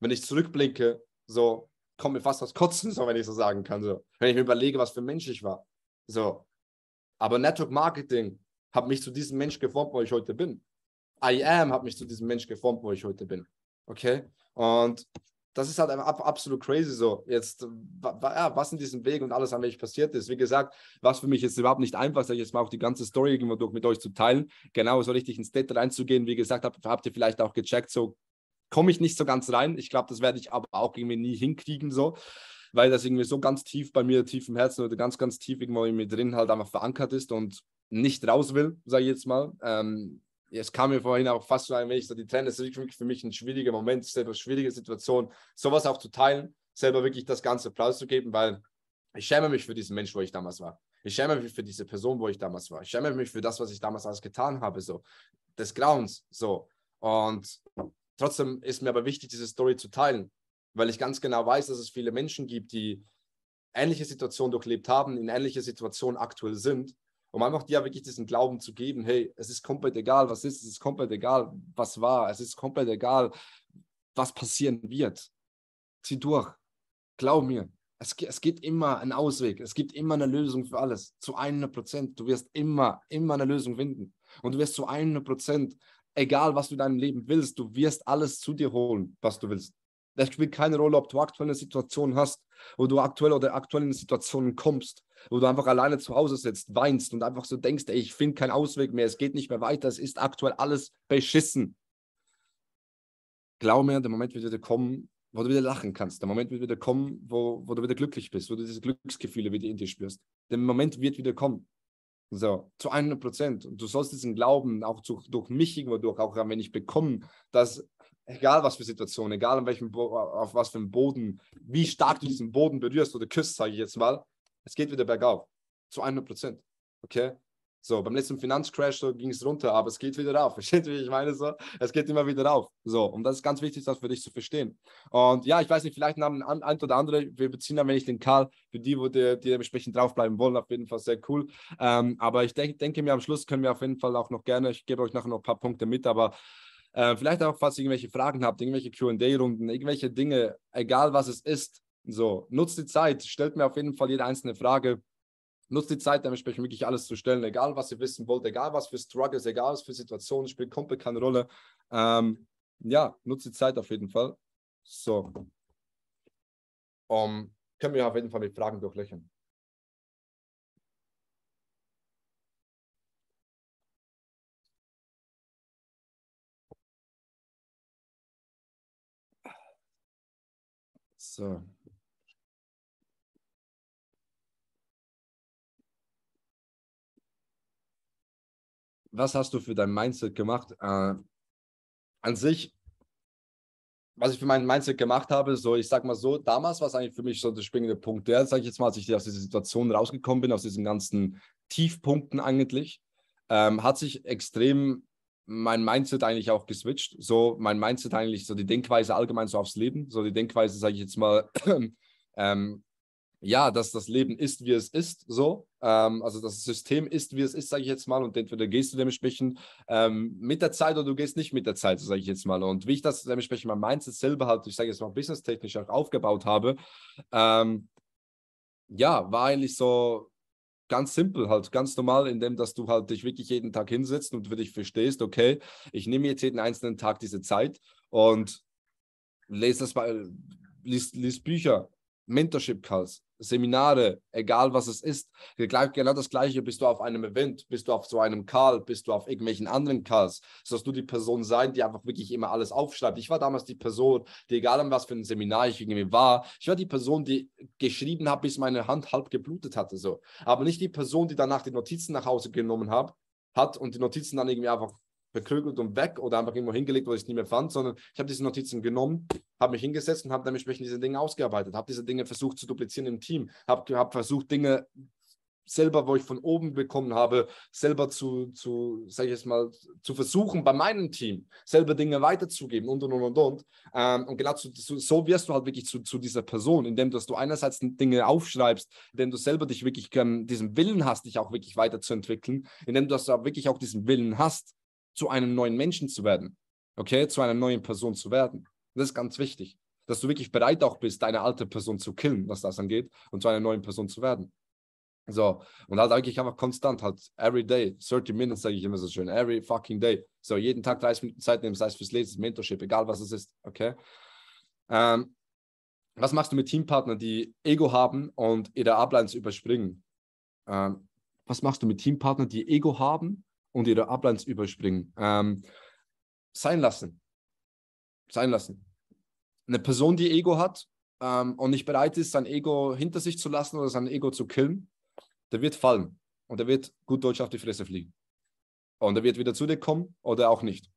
Wenn ich zurückblicke, so kommt mir fast was Kotzen, so wenn ich so sagen kann. So. Wenn ich mir überlege, was für ein Mensch ich war. So. Aber Network Marketing hat mich zu diesem Mensch geformt, wo ich heute bin. I am hat mich zu diesem Mensch geformt, wo ich heute bin. Okay? Und das ist halt absolut crazy so. Jetzt, was in diesem Weg und alles an welchem passiert ist. Wie gesagt, was für mich jetzt überhaupt nicht einfach ist, jetzt mal auch die ganze Story durch mit euch zu teilen, genau so richtig ins Detail reinzugehen. Wie gesagt, habt, habt ihr vielleicht auch gecheckt, so komme ich nicht so ganz rein. Ich glaube, das werde ich aber auch irgendwie nie hinkriegen so weil das irgendwie so ganz tief bei mir, tief im Herzen oder ganz, ganz tief irgendwo in mir drin halt einfach verankert ist und nicht raus will, sage ich jetzt mal. Ähm, es kam mir vorhin auch fast so ein wenig so die Tränen, es ist wirklich für mich ein schwieriger Moment, selber eine schwierige Situation, sowas auch zu teilen, selber wirklich das ganze preiszugeben, weil ich schäme mich für diesen Mensch, wo ich damals war. Ich schäme mich für diese Person, wo ich damals war. Ich schäme mich für das, was ich damals alles getan habe, so des Grauens, so. Und trotzdem ist mir aber wichtig, diese Story zu teilen, weil ich ganz genau weiß, dass es viele Menschen gibt, die ähnliche Situationen durchlebt haben, in ähnliche Situationen aktuell sind, um einfach dir wirklich diesen Glauben zu geben, hey, es ist komplett egal, was ist, es ist komplett egal, was war, es ist komplett egal, was passieren wird. Zieh durch. Glaub mir, es, es gibt immer einen Ausweg, es gibt immer eine Lösung für alles, zu 100 Prozent. Du wirst immer, immer eine Lösung finden. Und du wirst zu 100 Prozent, egal was du in deinem Leben willst, du wirst alles zu dir holen, was du willst. Das spielt keine Rolle, ob du aktuell eine Situation hast, wo du aktuell oder aktuell Situationen kommst, wo du einfach alleine zu Hause sitzt, weinst und einfach so denkst, ey, ich finde keinen Ausweg mehr, es geht nicht mehr weiter, es ist aktuell alles beschissen. Glaub mir, der Moment wird wieder kommen, wo du wieder lachen kannst. Der Moment wird wieder kommen, wo, wo du wieder glücklich bist, wo du diese Glücksgefühle wieder in dir spürst. Der Moment wird wieder kommen. So, zu 100 Prozent. Und du sollst diesen Glauben auch zu, durch mich irgendwo durch, auch wenn ich bekomme, dass egal was für Situation, egal auf, welchem Bo auf was für einem Boden, wie stark du diesen Boden berührst oder küsst, sage ich jetzt mal, es geht wieder bergauf. Zu 100 Prozent. Okay? So, beim letzten Finanzcrash so, ging es runter, aber es geht wieder rauf. [laughs] Versteht ihr, wie ich meine? So, es geht immer wieder rauf. So, und das ist ganz wichtig, das für dich zu verstehen. Und ja, ich weiß nicht, vielleicht haben ein, ein oder andere, wir beziehen dann, wenn ich den Karl, für die, wo die, die dementsprechend draufbleiben wollen, auf jeden Fall sehr cool. Ähm, aber ich denk, denke mir, am Schluss können wir auf jeden Fall auch noch gerne, ich gebe euch nachher noch ein paar Punkte mit, aber äh, vielleicht auch, falls ihr irgendwelche Fragen habt, irgendwelche QA-Runden, irgendwelche Dinge, egal was es ist. So, nutzt die Zeit, stellt mir auf jeden Fall jede einzelne Frage. Nutzt die Zeit, dementsprechend wirklich alles zu stellen, egal was ihr wissen wollt, egal was für Struggles, egal was für Situationen, spielt komplett keine Rolle. Ähm, ja, nutzt die Zeit auf jeden Fall. So. Um, ähm, können wir auf jeden Fall mit Fragen durchlöchern. So. Was hast du für dein Mindset gemacht? Äh, an sich, was ich für mein Mindset gemacht habe, so ich sag mal so, damals war es eigentlich für mich so der springende Punkt. Der, sage ich jetzt mal, als ich aus dieser Situation rausgekommen bin, aus diesen ganzen Tiefpunkten eigentlich, ähm, hat sich extrem mein Mindset eigentlich auch geswitcht. So, mein Mindset eigentlich, so die Denkweise allgemein so aufs Leben, so die Denkweise, sage ich jetzt mal, [clears throat] ähm, ja, dass das Leben ist, wie es ist, so. Ähm, also das System ist, wie es ist, sage ich jetzt mal. Und entweder gehst du dementsprechend ähm, mit der Zeit oder du gehst nicht mit der Zeit, so sage ich jetzt mal. Und wie ich das dementsprechend mein Mindset selber halt, ich sage jetzt mal, businesstechnisch auch aufgebaut habe, ähm, ja, war eigentlich so, ganz simpel halt, ganz normal, indem dass du halt dich wirklich jeden Tag hinsetzt und für dich verstehst, okay, ich nehme jetzt jeden einzelnen Tag diese Zeit und lese das mal, lies, lies Bücher, Mentorship Calls, Seminare, egal was es ist. Genau das Gleiche, bist du auf einem Event, bist du auf so einem Call, bist du auf irgendwelchen anderen Calls, sollst du die Person sein, die einfach wirklich immer alles aufschreibt. Ich war damals die Person, die egal an was für ein Seminar ich irgendwie war, ich war die Person, die geschrieben habe, bis meine Hand halb geblutet hatte, so. Aber nicht die Person, die danach die Notizen nach Hause genommen hat, hat und die Notizen dann irgendwie einfach verkrügelt und weg oder einfach irgendwo hingelegt, wo ich es nicht mehr fand, sondern ich habe diese Notizen genommen, habe mich hingesetzt und habe dementsprechend diese Dinge ausgearbeitet, habe diese Dinge versucht zu duplizieren im Team, habe hab versucht, Dinge selber, wo ich von oben bekommen habe, selber zu, zu sag ich jetzt mal, zu versuchen, bei meinem Team selber Dinge weiterzugeben und und und und und. Ähm, und genau zu, zu, so wirst du halt wirklich zu, zu dieser Person, indem dass du einerseits Dinge aufschreibst, indem du selber dich wirklich ähm, diesen Willen hast, dich auch wirklich weiterzuentwickeln, indem du das auch wirklich auch diesen Willen hast, zu einem neuen Menschen zu werden. Okay, zu einer neuen Person zu werden. Das ist ganz wichtig, dass du wirklich bereit auch bist, deine alte Person zu killen, was das angeht, und zu einer neuen Person zu werden. So, und halt eigentlich einfach konstant, halt every day, 30 Minutes, sage ich immer so schön, every fucking day. So, jeden Tag 30 Minuten Zeit nehmen, sei es fürs Lesen, Mentorship, egal was es ist, okay? Ähm, was machst du mit Teampartnern, die Ego haben und ihre Uplines überspringen? Ähm, was machst du mit Teampartnern, die Ego haben und ihre Uplines überspringen. Ähm, sein lassen. Sein lassen. Eine Person, die Ego hat ähm, und nicht bereit ist, sein Ego hinter sich zu lassen oder sein Ego zu killen, der wird fallen und der wird gut Deutsch auf die Fresse fliegen. Und er wird wieder zu dir kommen oder auch nicht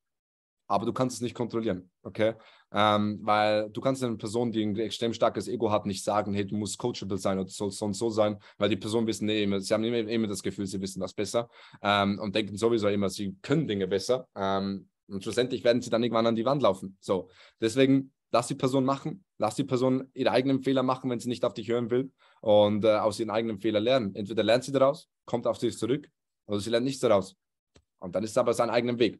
aber du kannst es nicht kontrollieren, okay? Ähm, weil du kannst einer Person, die ein extrem starkes Ego hat, nicht sagen, hey, du musst coachable sein oder so, so und so sein, weil die Personen wissen nee, eh immer, sie haben immer, immer das Gefühl, sie wissen das besser ähm, und denken sowieso immer, sie können Dinge besser ähm, und schlussendlich werden sie dann irgendwann an die Wand laufen. So, deswegen lass die Person machen, lass die Person ihre eigenen Fehler machen, wenn sie nicht auf dich hören will und äh, aus ihren eigenen Fehlern lernen. Entweder lernt sie daraus, kommt auf dich zurück oder sie lernt nichts daraus. Und dann ist es aber sein eigenen Weg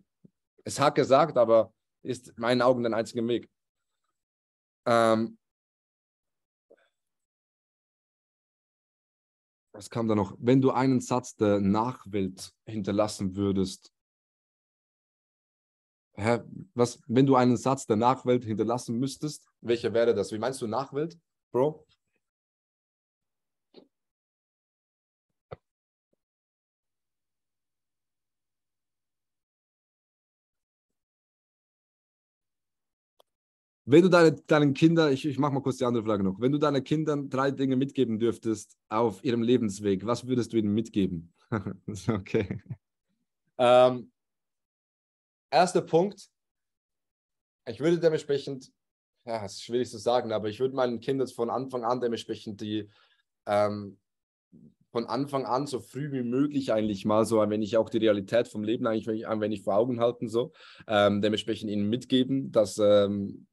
es hart gesagt, aber ist in meinen Augen der einzige Weg. Ähm, was kam da noch? Wenn du einen Satz der Nachwelt hinterlassen würdest, hä, was, wenn du einen Satz der Nachwelt hinterlassen müsstest, welcher wäre das? Wie meinst du Nachwelt, Bro? Wenn du deine, deinen Kindern, ich, ich mache mal kurz die andere Frage noch, wenn du deinen Kindern drei Dinge mitgeben dürftest auf ihrem Lebensweg, was würdest du ihnen mitgeben? [laughs] okay. Ähm, erster Punkt, ich würde dementsprechend, ja, es ist schwierig zu sagen, aber ich würde meinen Kindern von Anfang an dementsprechend die, ähm, von Anfang an so früh wie möglich eigentlich mal so, wenn ich auch die Realität vom Leben eigentlich, wenn ich, wenn ich vor Augen halten so, ähm, dementsprechend ihnen mitgeben, dass ähm,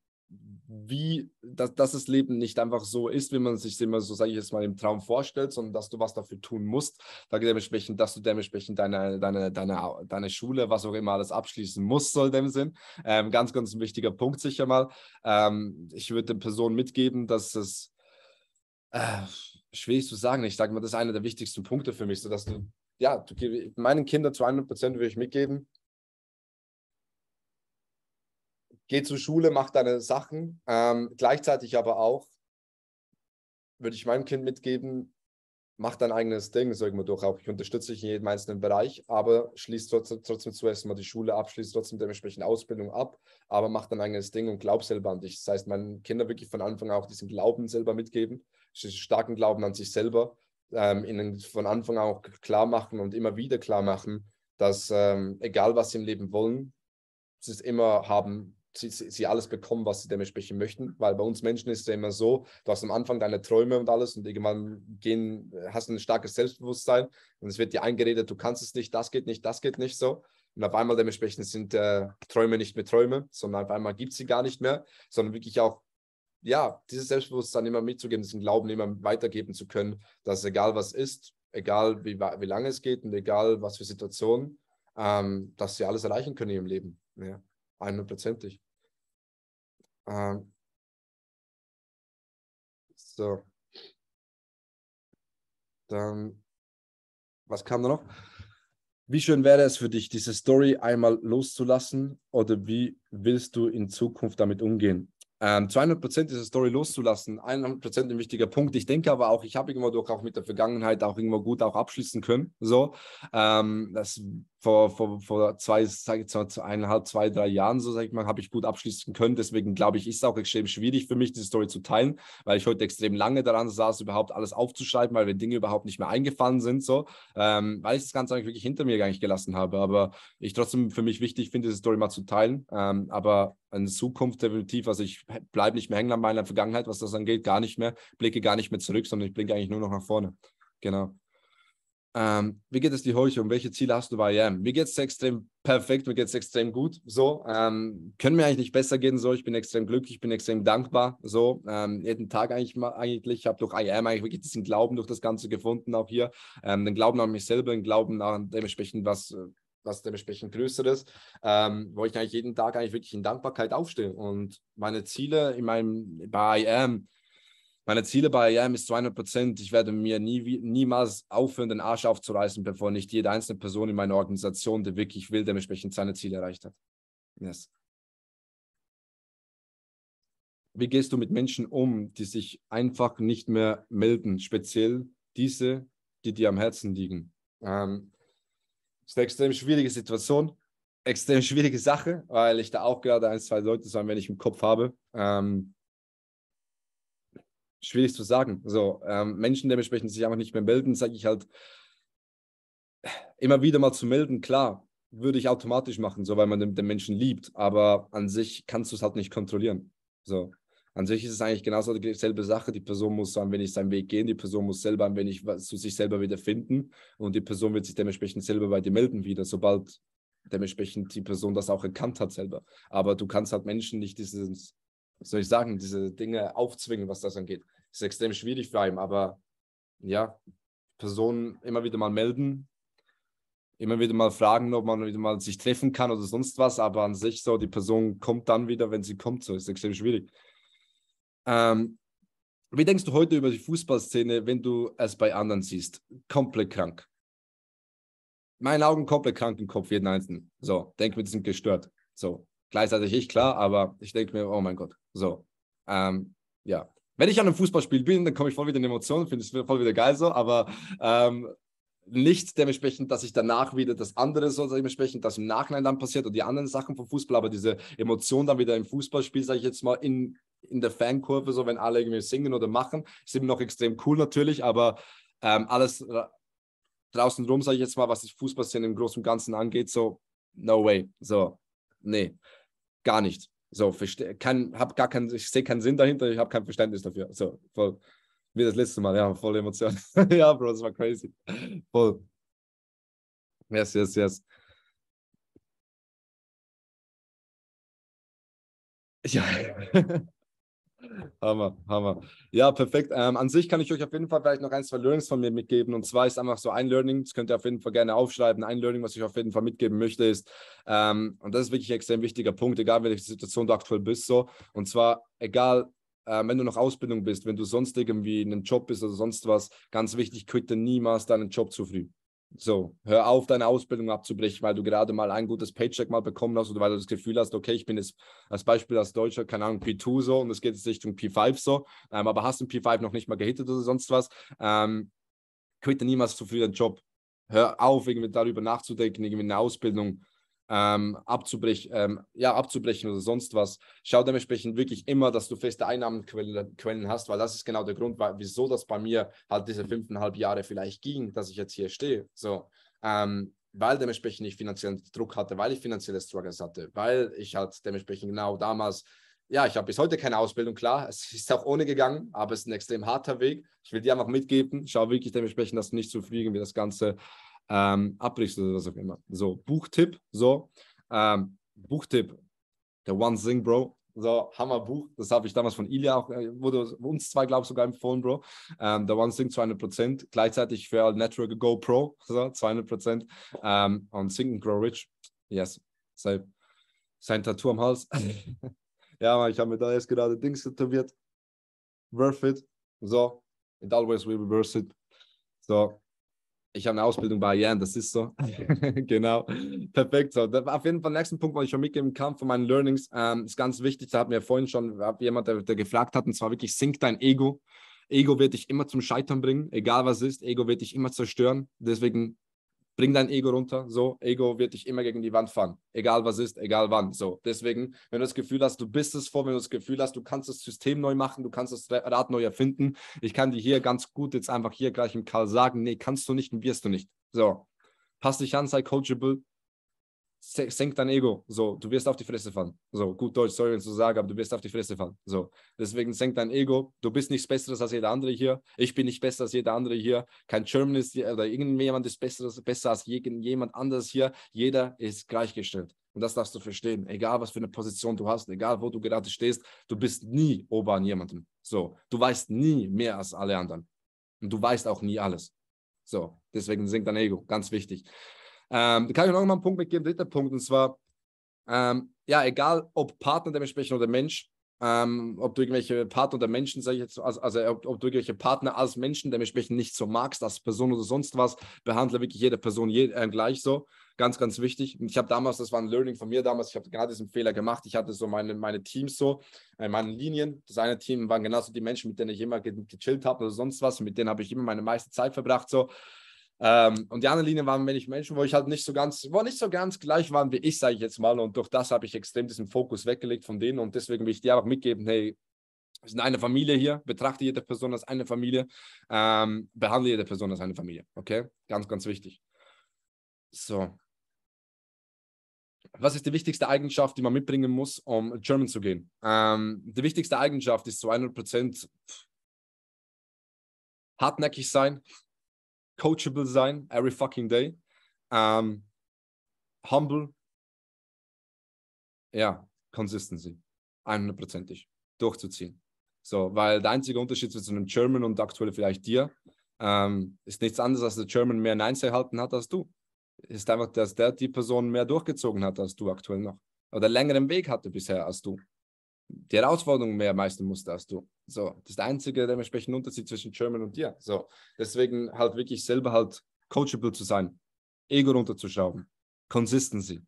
wie, dass, dass das Leben nicht einfach so ist, wie man es sich immer so, sage ich jetzt mal, im Traum vorstellt, sondern dass du was dafür tun musst, dementsprechend, dass du dementsprechend deine, deine, deine, deine Schule, was auch immer alles abschließen musst, soll dem Sinn. Ähm, ganz, ganz ein wichtiger Punkt sicher mal. Ähm, ich würde den Personen mitgeben, dass es äh, schwierig zu sagen, ich sage mal, das ist einer der wichtigsten Punkte für mich, so dass du, ja, du, meinen Kindern zu 100 Prozent würde ich mitgeben, geh zur Schule, mach deine Sachen. Ähm, gleichzeitig aber auch, würde ich meinem Kind mitgeben, mach dein eigenes Ding, so irgendwo durch. Auch ich unterstütze dich in jedem einzelnen Bereich, aber schließ trotzdem, trotzdem zuerst mal die Schule ab, schließ trotzdem dementsprechend Ausbildung ab, aber mach dein eigenes Ding und glaub selber an dich. Das heißt, meinen Kindern wirklich von Anfang an auch diesen Glauben selber mitgeben, diesen starken Glauben an sich selber, ähm, ihnen von Anfang an auch klar machen und immer wieder klar machen, dass ähm, egal was sie im Leben wollen, sie es immer haben sie, sie alles bekommen, was sie dementsprechend möchten. Weil bei uns Menschen ist es ja immer so, du hast am Anfang deine Träume und alles und irgendwann gehen, hast ein starkes Selbstbewusstsein und es wird dir eingeredet, du kannst es nicht, das geht nicht, das geht nicht so. Und auf einmal dementsprechend sind äh, Träume nicht mehr Träume, sondern auf einmal gibt es sie gar nicht mehr, sondern wirklich auch, ja, dieses Selbstbewusstsein immer mitzugeben, diesen Glauben immer weitergeben zu können, dass egal was ist, egal wie, wie lange es geht und egal was für Situationen, ähm, dass sie alles erreichen können in ihrem Leben. Ja, 100%ig. Ähm, so. Dann, was kam da noch? Wie schön wäre es für dich, diese Story einmal loszulassen oder wie willst du in Zukunft damit umgehen? Ähm, 200 Prozent diese Story loszulassen, 100 Prozent ein wichtiger Punkt. Ich denke aber auch, ich habe irgendwo durch auch mit der Vergangenheit auch irgendwo gut auch abschließen können. So, ähm, das vor, vor, vor zwei, sag ich mal, eineinhalb, zwei, drei Jahren, so sage ich mal, habe ich gut abschließen können. Deswegen glaube ich, ist es auch extrem schwierig für mich, diese Story zu teilen, weil ich heute extrem lange daran saß, überhaupt alles aufzuschreiben, weil mir Dinge überhaupt nicht mehr eingefallen sind, so, ähm, weil ich das Ganze eigentlich wirklich hinter mir gar nicht gelassen habe. Aber ich trotzdem für mich wichtig finde, diese Story mal zu teilen. Ähm, aber in Zukunft definitiv, also ich bleibe nicht mehr hängen an meiner Vergangenheit, was das angeht, gar nicht mehr, blicke gar nicht mehr zurück, sondern ich blicke eigentlich nur noch nach vorne. Genau ähm, wie geht es dir heute um? Welche Ziele hast du bei IAM? Mir geht es extrem perfekt, mir geht es extrem gut. So, ähm, können mir eigentlich nicht besser gehen. So, ich bin extrem glücklich, ich bin extrem dankbar. So, ähm, jeden Tag eigentlich, eigentlich ich habe durch IAM eigentlich wirklich diesen Glauben durch das Ganze gefunden, auch hier. Ähm, den Glauben an mich selber, den Glauben an dementsprechend, was was dementsprechend Größeres, ähm, wo ich eigentlich jeden Tag eigentlich wirklich in Dankbarkeit aufstehe und meine Ziele in meinem, bei IAM meine Ziele bei IAM ist 200 Prozent. Ich werde mir nie, niemals aufhören, den Arsch aufzureißen, bevor nicht jede einzelne Person in meiner Organisation, die wirklich will, dementsprechend seine Ziele erreicht hat. Yes. Wie gehst du mit Menschen um, die sich einfach nicht mehr melden, speziell diese, die dir am Herzen liegen? Ähm, ist eine extrem schwierige Situation, extrem schwierige Sache, weil ich da auch gerade ein, zwei Leute so ein wenig im Kopf habe. Ähm, schwierig zu sagen. So, ähm, Menschen dementsprechend sich einfach nicht mehr melden, sage ich halt, immer wieder mal zu melden, klar, würde ich automatisch machen, so weil man den, den Menschen liebt, aber an sich kannst du es halt nicht kontrollieren. So. An sich ist es eigentlich genauso dieselbe Sache. Die Person muss so ein wenig seinen Weg gehen, die Person muss selber ein wenig zu sich selber wieder finden und die Person wird sich dementsprechend selber bei dir melden wieder, sobald dementsprechend die Person das auch erkannt hat selber. Aber du kannst halt Menschen nicht dieses, soll ich sagen, diese Dinge aufzwingen, was das angeht ist extrem schwierig für einen, aber ja, Personen immer wieder mal melden, immer wieder mal fragen, ob man wieder mal sich treffen kann oder sonst was, aber an sich so, die Person kommt dann wieder, wenn sie kommt, so ist extrem schwierig. Ähm, wie denkst du heute über die Fußballszene, wenn du es bei anderen siehst? Komplett krank. Meinen Augen komplett krank im Kopf, jeden Einzelnen. So, denk mir, die sind gestört. So, gleichzeitig ich, klar, aber ich denke mir, oh mein Gott. So, ähm, ja, wenn ich an einem Fußballspiel bin, dann komme ich voll wieder in Emotionen, finde es voll wieder geil so, aber ähm, nicht dementsprechend, dass ich danach wieder das andere so dementsprechend, dass im Nachhinein dann passiert und die anderen Sachen vom Fußball, aber diese Emotion dann wieder im Fußballspiel, sage ich jetzt mal, in, in der Fankurve, so wenn alle irgendwie singen oder machen, ist eben noch extrem cool natürlich, aber ähm, alles draußen rum, sage ich jetzt mal, was das Fußballszene im Großen und Ganzen angeht, so no way, so nee, gar nicht. So, kann, hab gar keinen, ich sehe keinen Sinn dahinter, ich habe kein Verständnis dafür. So, voll. Wie das letzte Mal, ja, voll Emotionen. [laughs] ja, Bro, das war crazy. Voll. Yes, yes, yes. Ja. [laughs] Hammer, Hammer. Ja, perfekt. Ähm, an sich kann ich euch auf jeden Fall vielleicht noch ein, zwei Learnings von mir mitgeben. Und zwar ist einfach so ein Learning, das könnt ihr auf jeden Fall gerne aufschreiben. Ein Learning, was ich auf jeden Fall mitgeben möchte, ist, ähm, und das ist wirklich ein extrem wichtiger Punkt, egal welche Situation du aktuell bist, so. Und zwar, egal äh, wenn du noch Ausbildung bist, wenn du sonst irgendwie in einem Job bist oder sonst was, ganz wichtig, quitte niemals deinen Job zu früh. So, hör auf, deine Ausbildung abzubrechen, weil du gerade mal ein gutes Paycheck mal bekommen hast oder weil du das Gefühl hast, okay, ich bin jetzt als Beispiel als Deutscher, keine Ahnung, P2 so und es geht jetzt Richtung P5 so, ähm, aber hast du P5 noch nicht mal gehittet oder sonst was, ähm, quitte niemals zu früh deinen Job. Hör auf, irgendwie darüber nachzudenken, irgendwie eine Ausbildung ähm, abzubrechen, ähm, ja, abzubrechen oder sonst was. Schau dementsprechend wirklich immer, dass du feste Einnahmenquellen hast, weil das ist genau der Grund, weil, wieso das bei mir halt diese fünfeinhalb Jahre vielleicht ging, dass ich jetzt hier stehe. So, ähm, weil dementsprechend ich finanziellen Druck hatte, weil ich finanzielle Struggles hatte, weil ich halt dementsprechend genau damals ja, ich habe bis heute keine Ausbildung, klar. Es [laughs] ist auch ohne gegangen, aber es ist ein extrem harter Weg. Ich will dir einfach mitgeben. Schau wirklich dementsprechend, dass du nicht zufrieden wie das Ganze ähm, abbrichst oder was auch immer. So, Buchtipp, so. Ähm, Buchtipp, The One Thing, Bro. So, Hammerbuch. Das habe ich damals von Ilya auch, äh, wurde uns zwei, glaube ich, sogar empfohlen, Bro. Ähm, der One Thing 200%. Gleichzeitig für Natural Go Pro, so 200%. Ähm, und Think and Grow Rich. Yes, safe. Sein Tattoo am Hals. [laughs] ja, ich habe mir da jetzt gerade Dings tätowiert. Worth it. So, it always will be worth it. So, ich habe eine Ausbildung bei Jan, das ist so. [laughs] genau. Perfekt. So. Auf jeden Fall, nächsten Punkt, was ich schon mitgeben kann von meinen Learnings, ähm, ist ganz wichtig. Da hat mir vorhin schon jemand, der, der gefragt hat, und zwar wirklich sink dein Ego. Ego wird dich immer zum Scheitern bringen, egal was ist. Ego wird dich immer zerstören. Deswegen bring dein Ego runter. So, Ego wird dich immer gegen die Wand fahren, egal was ist, egal wann. So, deswegen, wenn du das Gefühl hast, du bist es vor, wenn du das Gefühl hast, du kannst das System neu machen, du kannst das Rad neu erfinden. Ich kann dir hier ganz gut jetzt einfach hier gleich im Karl sagen, nee, kannst du nicht und wirst du nicht. So, pass dich an, sei coachable, senk dein Ego. So, du wirst auf die Fresse fallen. So, gut Deutsch, sorry, wenn ich so sage, aber du wirst auf die Fresse fallen. So, deswegen senk dein Ego. Du bist nichts Besseres als jeder andere hier. Ich bin nicht besser als jeder andere hier. Kein German ist oder irgendjemand ist besseres, besser als jemand anderes hier. Jeder ist gleichgestellt. Und das darfst du verstehen. Egal, was für eine Position du hast, egal, wo du gerade stehst, du bist nie ober an jemandem. So, du weißt nie mehr als alle anderen. Und du weißt auch nie alles. So, deswegen senk dein Ego. Ganz wichtig. Ähm, kann ich noch mal einen Punkt mitgeben, dritter Punkt, und zwar, ähm, ja, egal ob Partner dementsprechend oder Mensch, ähm, ob du irgendwelche Partner oder Menschen, sage ich jetzt, also, also ob, ob, du irgendwelche Partner als Menschen dementsprechend nicht so magst, als Person oder sonst was, behandle wirklich jede Person je, äh, gleich so. Ganz, ganz wichtig. Und ich habe damals, das war ein Learning von mir damals, ich habe gerade diesen Fehler gemacht. Ich hatte so meine, meine Teams so, äh, meine Linien. Das eine Team waren genauso die Menschen, mit denen ich immer gechillt habe oder sonst was. Mit denen habe ich immer meine meiste Zeit verbracht. So ähm, und die anderen Linien waren wenig Menschen, wo ich halt nicht so ganz, wo nicht so ganz gleich waren wie ich, sage ich jetzt mal. Und durch das habe ich extrem diesen Fokus weggelegt von denen. Und deswegen will ich dir einfach mitgeben, hey, wir sind eine Familie hier, betrachte jede Person als eine Familie, ähm, behandle jede Person als eine Familie. Okay? Ganz, ganz wichtig. So. Was ist die wichtigste Eigenschaft, die man mitbringen muss, um German zu gehen? Ähm, die wichtigste Eigenschaft ist zu 100% hartnäckig sein, coachable sein, every fucking day. Um, ähm, humble. Ja, Consistency. 100%ig. Durchzuziehen. So, weil der einzige Unterschied zwischen einem German und aktuell vielleicht dir ähm, ist nichts anderes, als der German mehr Neins erhalten hat als du. Ist einfach, dass der die Person mehr durchgezogen hat als du aktuell noch. Oder längeren Weg hatte bisher als du die Herausforderung mehr meistern musst als du. So, das ist der einzige dementsprechende Unterschied zwischen German und dir. So, deswegen halt wirklich selber halt coachable zu sein, Ego runterzuschrauben, Consistency.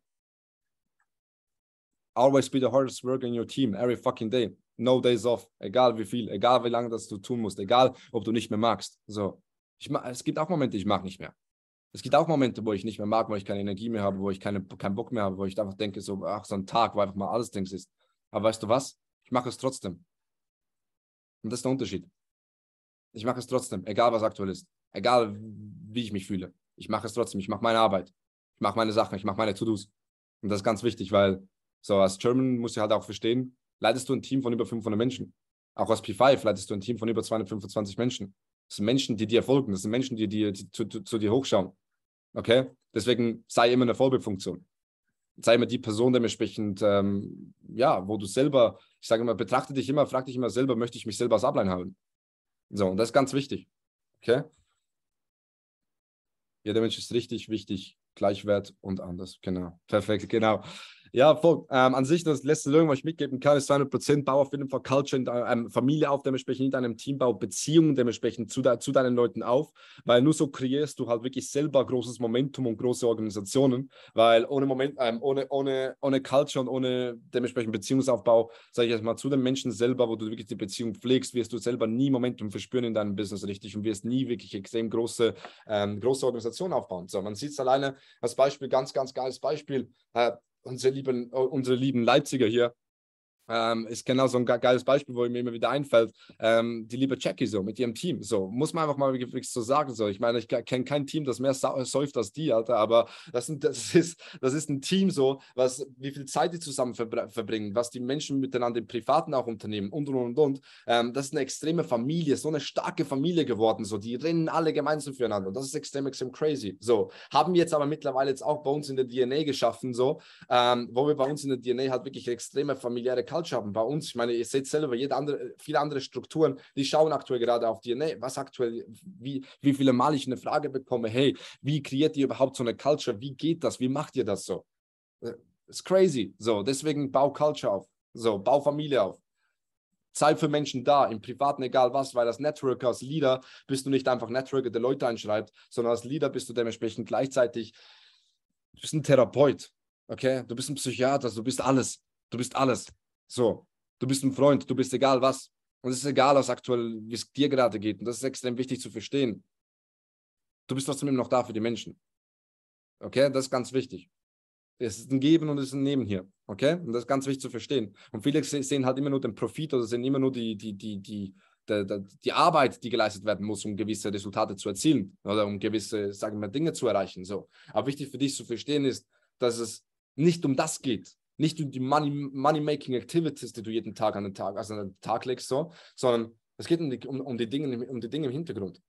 Always be the hardest worker in your team every fucking day. No days off, egal wie viel, egal wie lange das du tun musst, egal ob du nicht mehr magst. So, ich, es gibt auch Momente, ich mag nicht mehr. Es gibt auch Momente, wo ich nicht mehr mag, wo ich keine Energie mehr habe, wo ich keine, keinen Bock mehr habe, wo ich einfach denke, so, ach, so ein Tag, wo einfach mal alles Dings ist. Aber weißt du was? Ich mache es trotzdem. Und das ist der Unterschied. Ich mache es trotzdem, egal was aktuell ist, egal wie ich mich fühle. Ich mache es trotzdem. Ich mache meine Arbeit. Ich mache meine Sachen. Ich mache meine To-Dos. Und das ist ganz wichtig, weil so als German musst du halt auch verstehen, leitest du ein Team von über 500 Menschen. Auch als P5 leitest du ein Team von über 225 Menschen. Das sind Menschen, die dir folgen. Das sind Menschen, die, die, die zu, zu, zu dir hochschauen. Okay? Deswegen sei immer eine Vorbildfunktion sei immer die Person dementsprechend, ähm, ja, wo du selber, ich sage immer, betrachte dich immer, frag dich immer selber, möchte ich mich selber als Ablein haben? So, und das ist ganz wichtig. Okay? Jeder Mensch ist richtig, wichtig, gleichwert und anders. Genau. Perfekt, genau. Ja, voll. Ähm, an sich das letzte Learning, was ich mitgeben kann, ist 200% Prozent, Bau auf jeden Fall Culture und ähm, Familie auf, dementsprechend in deinem Team bau Beziehungen dementsprechend zu, de zu deinen Leuten auf, weil nur so kreierst du halt wirklich selber großes Momentum und große Organisationen, weil ohne Moment, ähm, ohne, ohne, ohne Culture und ohne dementsprechend Beziehungsaufbau, sage ich jetzt mal, zu den Menschen selber, wo du wirklich die Beziehung pflegst, wirst du selber nie Momentum verspüren in deinem Business richtig und wirst nie wirklich extrem große, ähm, große Organisationen aufbauen. So, man sieht es alleine als Beispiel, ganz, ganz geiles Beispiel. Äh, unsere lieben, äh, unsere lieben Leipziger hier ähm, ist genau so ein geiles Beispiel, wo mir immer wieder einfällt. Ähm, die liebe Jackie so mit ihrem Team. So, muss man einfach mal wirklich so sagen. So, ich meine, ich kenne kein Team, das mehr säuft als die, Alter, aber das, sind, das, [laughs] ist, das ist ein Team so, was, wie viel Zeit die zusammen verbr verbringen, was die Menschen miteinander im Privaten auch unternehmen und und und und. Ähm, das ist eine extreme Familie, so eine starke Familie geworden. So, die rennen alle gemeinsam füreinander. Das ist extrem, extrem crazy. So, haben wir jetzt aber mittlerweile jetzt auch bei uns in der DNA geschaffen, so, ähm, wo wir bei uns in der DNA halt wirklich extreme familiäre Kalt falsch haben bei uns. Ich meine, ihr seht selber, jede andere, viele andere Strukturen, die schauen aktuell gerade auf dir, nee, was aktuell, wie, wie viele Mal ich eine Frage bekomme, hey, wie kreiert ihr überhaupt so eine Culture? Wie geht das? Wie macht ihr das so? Äh, It's crazy. So, deswegen bau Culture auf. So, bau Familie auf. Zeit für Menschen da, im Privaten egal was, weil als Networker, als Leader bist du nicht einfach Networker, der Leute einschreibt, sondern als Leader bist du dementsprechend gleichzeitig, du bist ein Therapeut, okay? Du bist ein Psychiater, du bist alles. Du bist alles. So, du bist ein Freund, du bist egal was. Und es ist egal, was aktuell, wie es dir gerade geht. Und das ist extrem wichtig zu verstehen. Du bist trotzdem immer noch da für die Menschen. Okay, das ist ganz wichtig. Es ist ein Geben und es ist ein Nehmen hier. Okay, und das ist ganz wichtig zu verstehen. Und viele sehen halt immer nur den Profit oder sehen immer nur die, die, die, die, die, die Arbeit, die geleistet werden muss, um gewisse Resultate zu erzielen oder um gewisse, sagen wir, Dinge zu erreichen. So. Aber wichtig für dich zu verstehen ist, dass es nicht um das geht, nicht nur die Money-Making-Activities, die du jeden Tag an den Tag, also an den Tag legst, so, sondern es geht um die, um, um, die Dinge, um die Dinge im Hintergrund.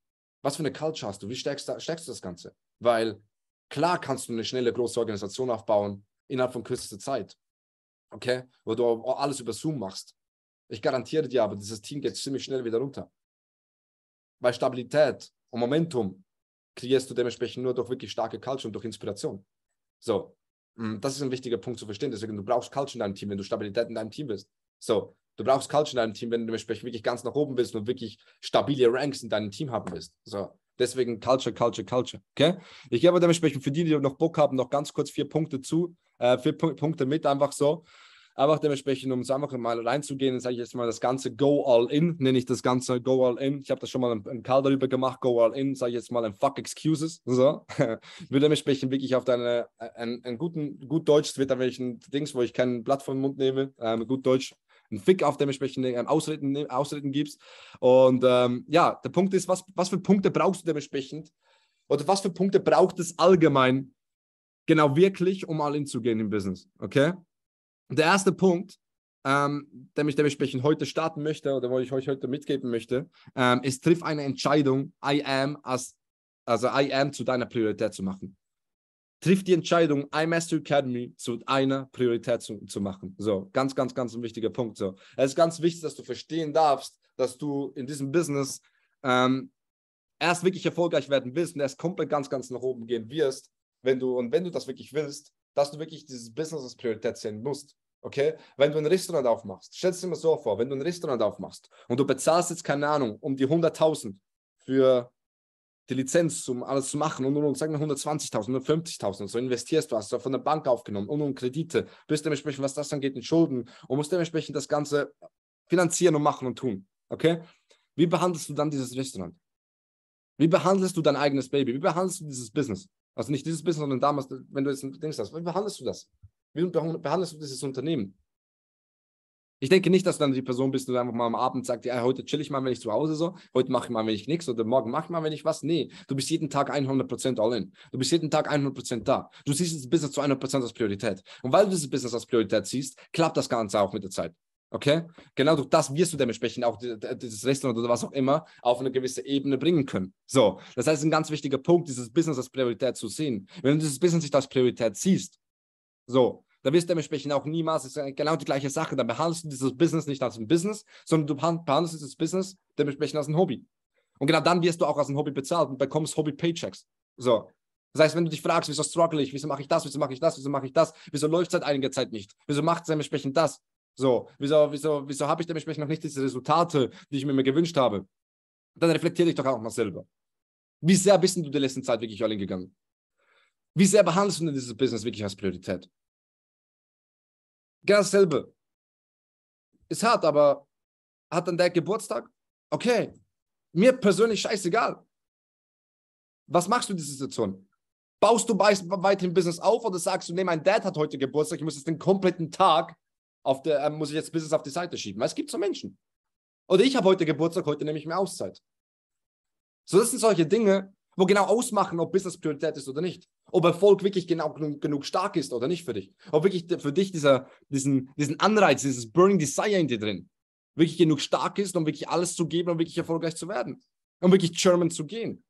Was für eine Culture hast du? Wie stärkst, stärkst du das Ganze? Weil klar kannst du eine schnelle, große Organisation aufbauen innerhalb von kürzester Zeit. Okay? Wo du alles über Zoom machst. Ich garantiere dir aber, dieses Team geht ziemlich schnell wieder runter. Weil Stabilität und Momentum kreierst du dementsprechend nur durch wirklich starke Culture und durch Inspiration. So, Mm, das ist ein wichtiger Punkt zu verstehen. Deswegen, du brauchst Culture in deinem Team, wenn du Stabilität in deinem Team bist. So, du brauchst Culture in deinem Team, wenn du dementsprechend wirklich ganz nach oben bist und wirklich stabile Ranks in deinem Team haben willst. So, deswegen Culture, Culture, Culture. Okay? Ich gebe dementsprechend für die, die noch Bock haben, noch ganz kurz vier Punkte zu, äh, vier P Punkte mit, einfach so einfach dementsprechend, um es einfach mal reinzugehen, sage ich jetzt mal das ganze Go All In, nenne ich das ganze Go All In. Ich habe das schon mal im, im Karl darüber gemacht, Go All In, sage ich jetzt mal ein Fuck Excuses. So. ich [laughs] will dementsprechend wirklich auf deine, äh, einen, einen guten, gut Deutsch, wird Twitter, welchen Dings, wo ich keinen Blatt vom Mund nehme, ähm, gut Deutsch einen Fick auf dementsprechend ähm, Ausreden, ne, Ausreden gibst. Und ähm, ja, der Punkt ist, was, was für Punkte brauchst du dementsprechend? Oder was für Punkte braucht es allgemein genau wirklich, um all in zu gehen im Business? Okay? Und der erste Punkt, ähm, der mich dementsprechend heute starten möchte oder wo ich euch heute mitgeben möchte, ähm, ist, triff eine Entscheidung, I am, as, also I am zu deiner Priorität zu machen. Triff die Entscheidung, iMaster Academy zu einer Priorität zu, zu machen. So, ganz, ganz, ganz ein wichtiger Punkt. So. Es ist ganz wichtig, dass du verstehen darfst, dass du in diesem Business ähm, erst wirklich erfolgreich werden willst und erst komplett ganz, ganz nach oben gehen wirst, wenn du, und wenn du das wirklich willst, dass du wirklich dieses Business als Priorität sehen musst. Okay? Wenn du ein Restaurant aufmachst, stell dir mal so vor, wenn du ein Restaurant aufmachst und du bezahlst jetzt, keine Ahnung, um die 100.000 für die Lizenz, um alles zu machen und, und, und sagen wir 120.000, 150.000, so investierst du, hast du von der Bank aufgenommen und, und Kredite, bist dementsprechend, was das dann geht, in Schulden und musst dementsprechend das Ganze finanzieren und machen und tun. Okay? Wie behandelst du dann dieses Restaurant? Wie behandelst du dein eigenes Baby? Wie behandelst du dieses Business? Also nicht dieses Business, sondern damals, wenn du jetzt ein Ding hast, wie behandelst du das? Wie behandelst du dieses Unternehmen? Ich denke nicht, dass du dann die Person bist, die einfach mal am Abend sagt, ja, heute chill ich mal, wenn ich zu Hause so, heute mache ich mal, wenn ich nichts oder morgen mache ich mal, wenn ich was. Nee, du bist jeden Tag 100% all in. Du bist jeden Tag 100% da. Du siehst das Business zu 100% als Priorität. Und weil du dieses Business als Priorität siehst, klappt das Ganze auch mit der Zeit. Okay? Genau durch das wirst du dementsprechend auch dieses Restaurant oder was auch immer auf eine gewisse Ebene bringen können. So, das heißt, ein ganz wichtiger Punkt, dieses Business als Priorität zu sehen. Wenn du dieses Business nicht als Priorität siehst, so, da wirst du dementsprechend auch niemals, ist genau die gleiche Sache, dann behandelst du dieses Business nicht als ein Business, sondern du behandelst dieses Business dementsprechend als ein Hobby. Und genau dann wirst du auch als ein Hobby bezahlt und bekommst Hobby-Paychecks. So. Das heißt, wenn du dich fragst, wieso struggle ich, wieso mache ich das, wieso mache ich das, wieso mache ich das, wieso läuft seit einiger Zeit nicht, wieso macht es dementsprechend das, so, wieso, wieso, wieso habe ich dementsprechend noch nicht diese Resultate, die ich mir immer gewünscht habe, dann reflektiere dich doch auch mal selber. Wie sehr bist du der letzten Zeit wirklich all in gegangen? Wie sehr behandelst du denn dieses Business wirklich als Priorität? Ganz selbe. Ist hart, aber hat dann der Geburtstag? Okay. Mir persönlich scheißegal. Was machst du in dieser Situation? Baust du weiterhin Business auf oder sagst du, nee, mein Dad hat heute Geburtstag, ich muss jetzt den kompletten Tag auf der, äh, muss ich jetzt Business auf die Seite schieben? Weil Es gibt so Menschen. Oder ich habe heute Geburtstag, heute nehme ich mir Auszeit. So, das sind solche Dinge, wo genau ausmachen, ob Business Priorität ist oder nicht ob Erfolg wirklich genau genug stark ist oder nicht für dich. Ob wirklich für dich dieser, diesen, diesen Anreiz, dieses Burning Desire in dir drin wirklich genug stark ist, um wirklich alles zu geben, um wirklich erfolgreich zu werden. Um wirklich German zu gehen.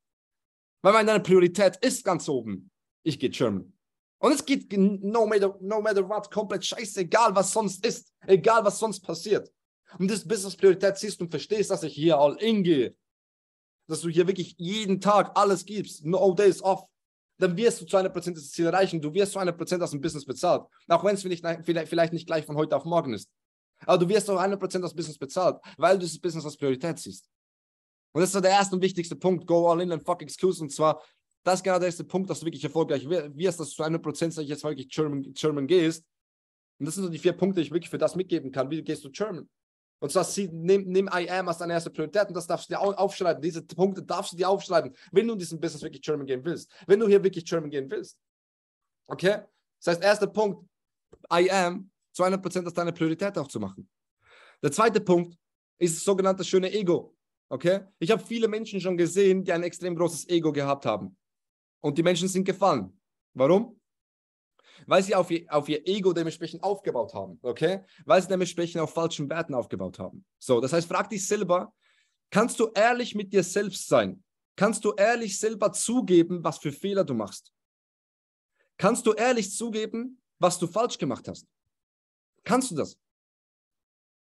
Weil meine Priorität ist ganz oben. Ich gehe German. Und es geht no matter, no matter what, komplett scheißegal, was sonst ist. Egal, was sonst passiert. Und das Business-Priorität siehst und verstehst, dass ich hier all in gehe. Dass du hier wirklich jeden Tag alles gibst. No days off dann wirst du zu 100% das Ziel erreichen. Du wirst zu 100% aus dem Business bezahlt. Auch wenn es vielleicht, nicht gleich von heute auf morgen ist. Aber du wirst zu 100% aus dem Business bezahlt, weil du dieses Business als Priorität siehst. Und das ist der erste und wichtigste Punkt. Go all in and fuck excuse. Und zwar, das ist genau der erste Punkt, dass du wirklich erfolgreich wirst, dass du zu 100% sag ich jetzt wirklich German, German gehst. Und das sind so die vier Punkte, die ich wirklich für das mitgeben kann. Wie gehst du German? Und zwar Ziel, nimm, nimm I am als deine erste Priorität und das darfst du dir aufschreiben. Diese Punkte darfst du dir aufschreiben, wenn du in diesem Business wirklich German gehen willst. Wenn du hier wirklich German gehen willst. Okay? Das heißt, erster Punkt, I am, zu 100% als deine Priorität auch zu machen. Der zweite Punkt ist das sogenannte schöne Ego. Okay? Ich habe viele Menschen schon gesehen, die ein extrem großes Ego gehabt haben. Und die Menschen sind gefallen. Warum? weil sie auf ihr, auf ihr Ego dementsprechend aufgebaut haben, okay? Weil sie dementsprechend auf falschen Werten aufgebaut haben. So, das heißt, frag dich selber, kannst du ehrlich mit dir selbst sein? Kannst du ehrlich selber zugeben, was für Fehler du machst? Kannst du ehrlich zugeben, was du falsch gemacht hast? Kannst du das?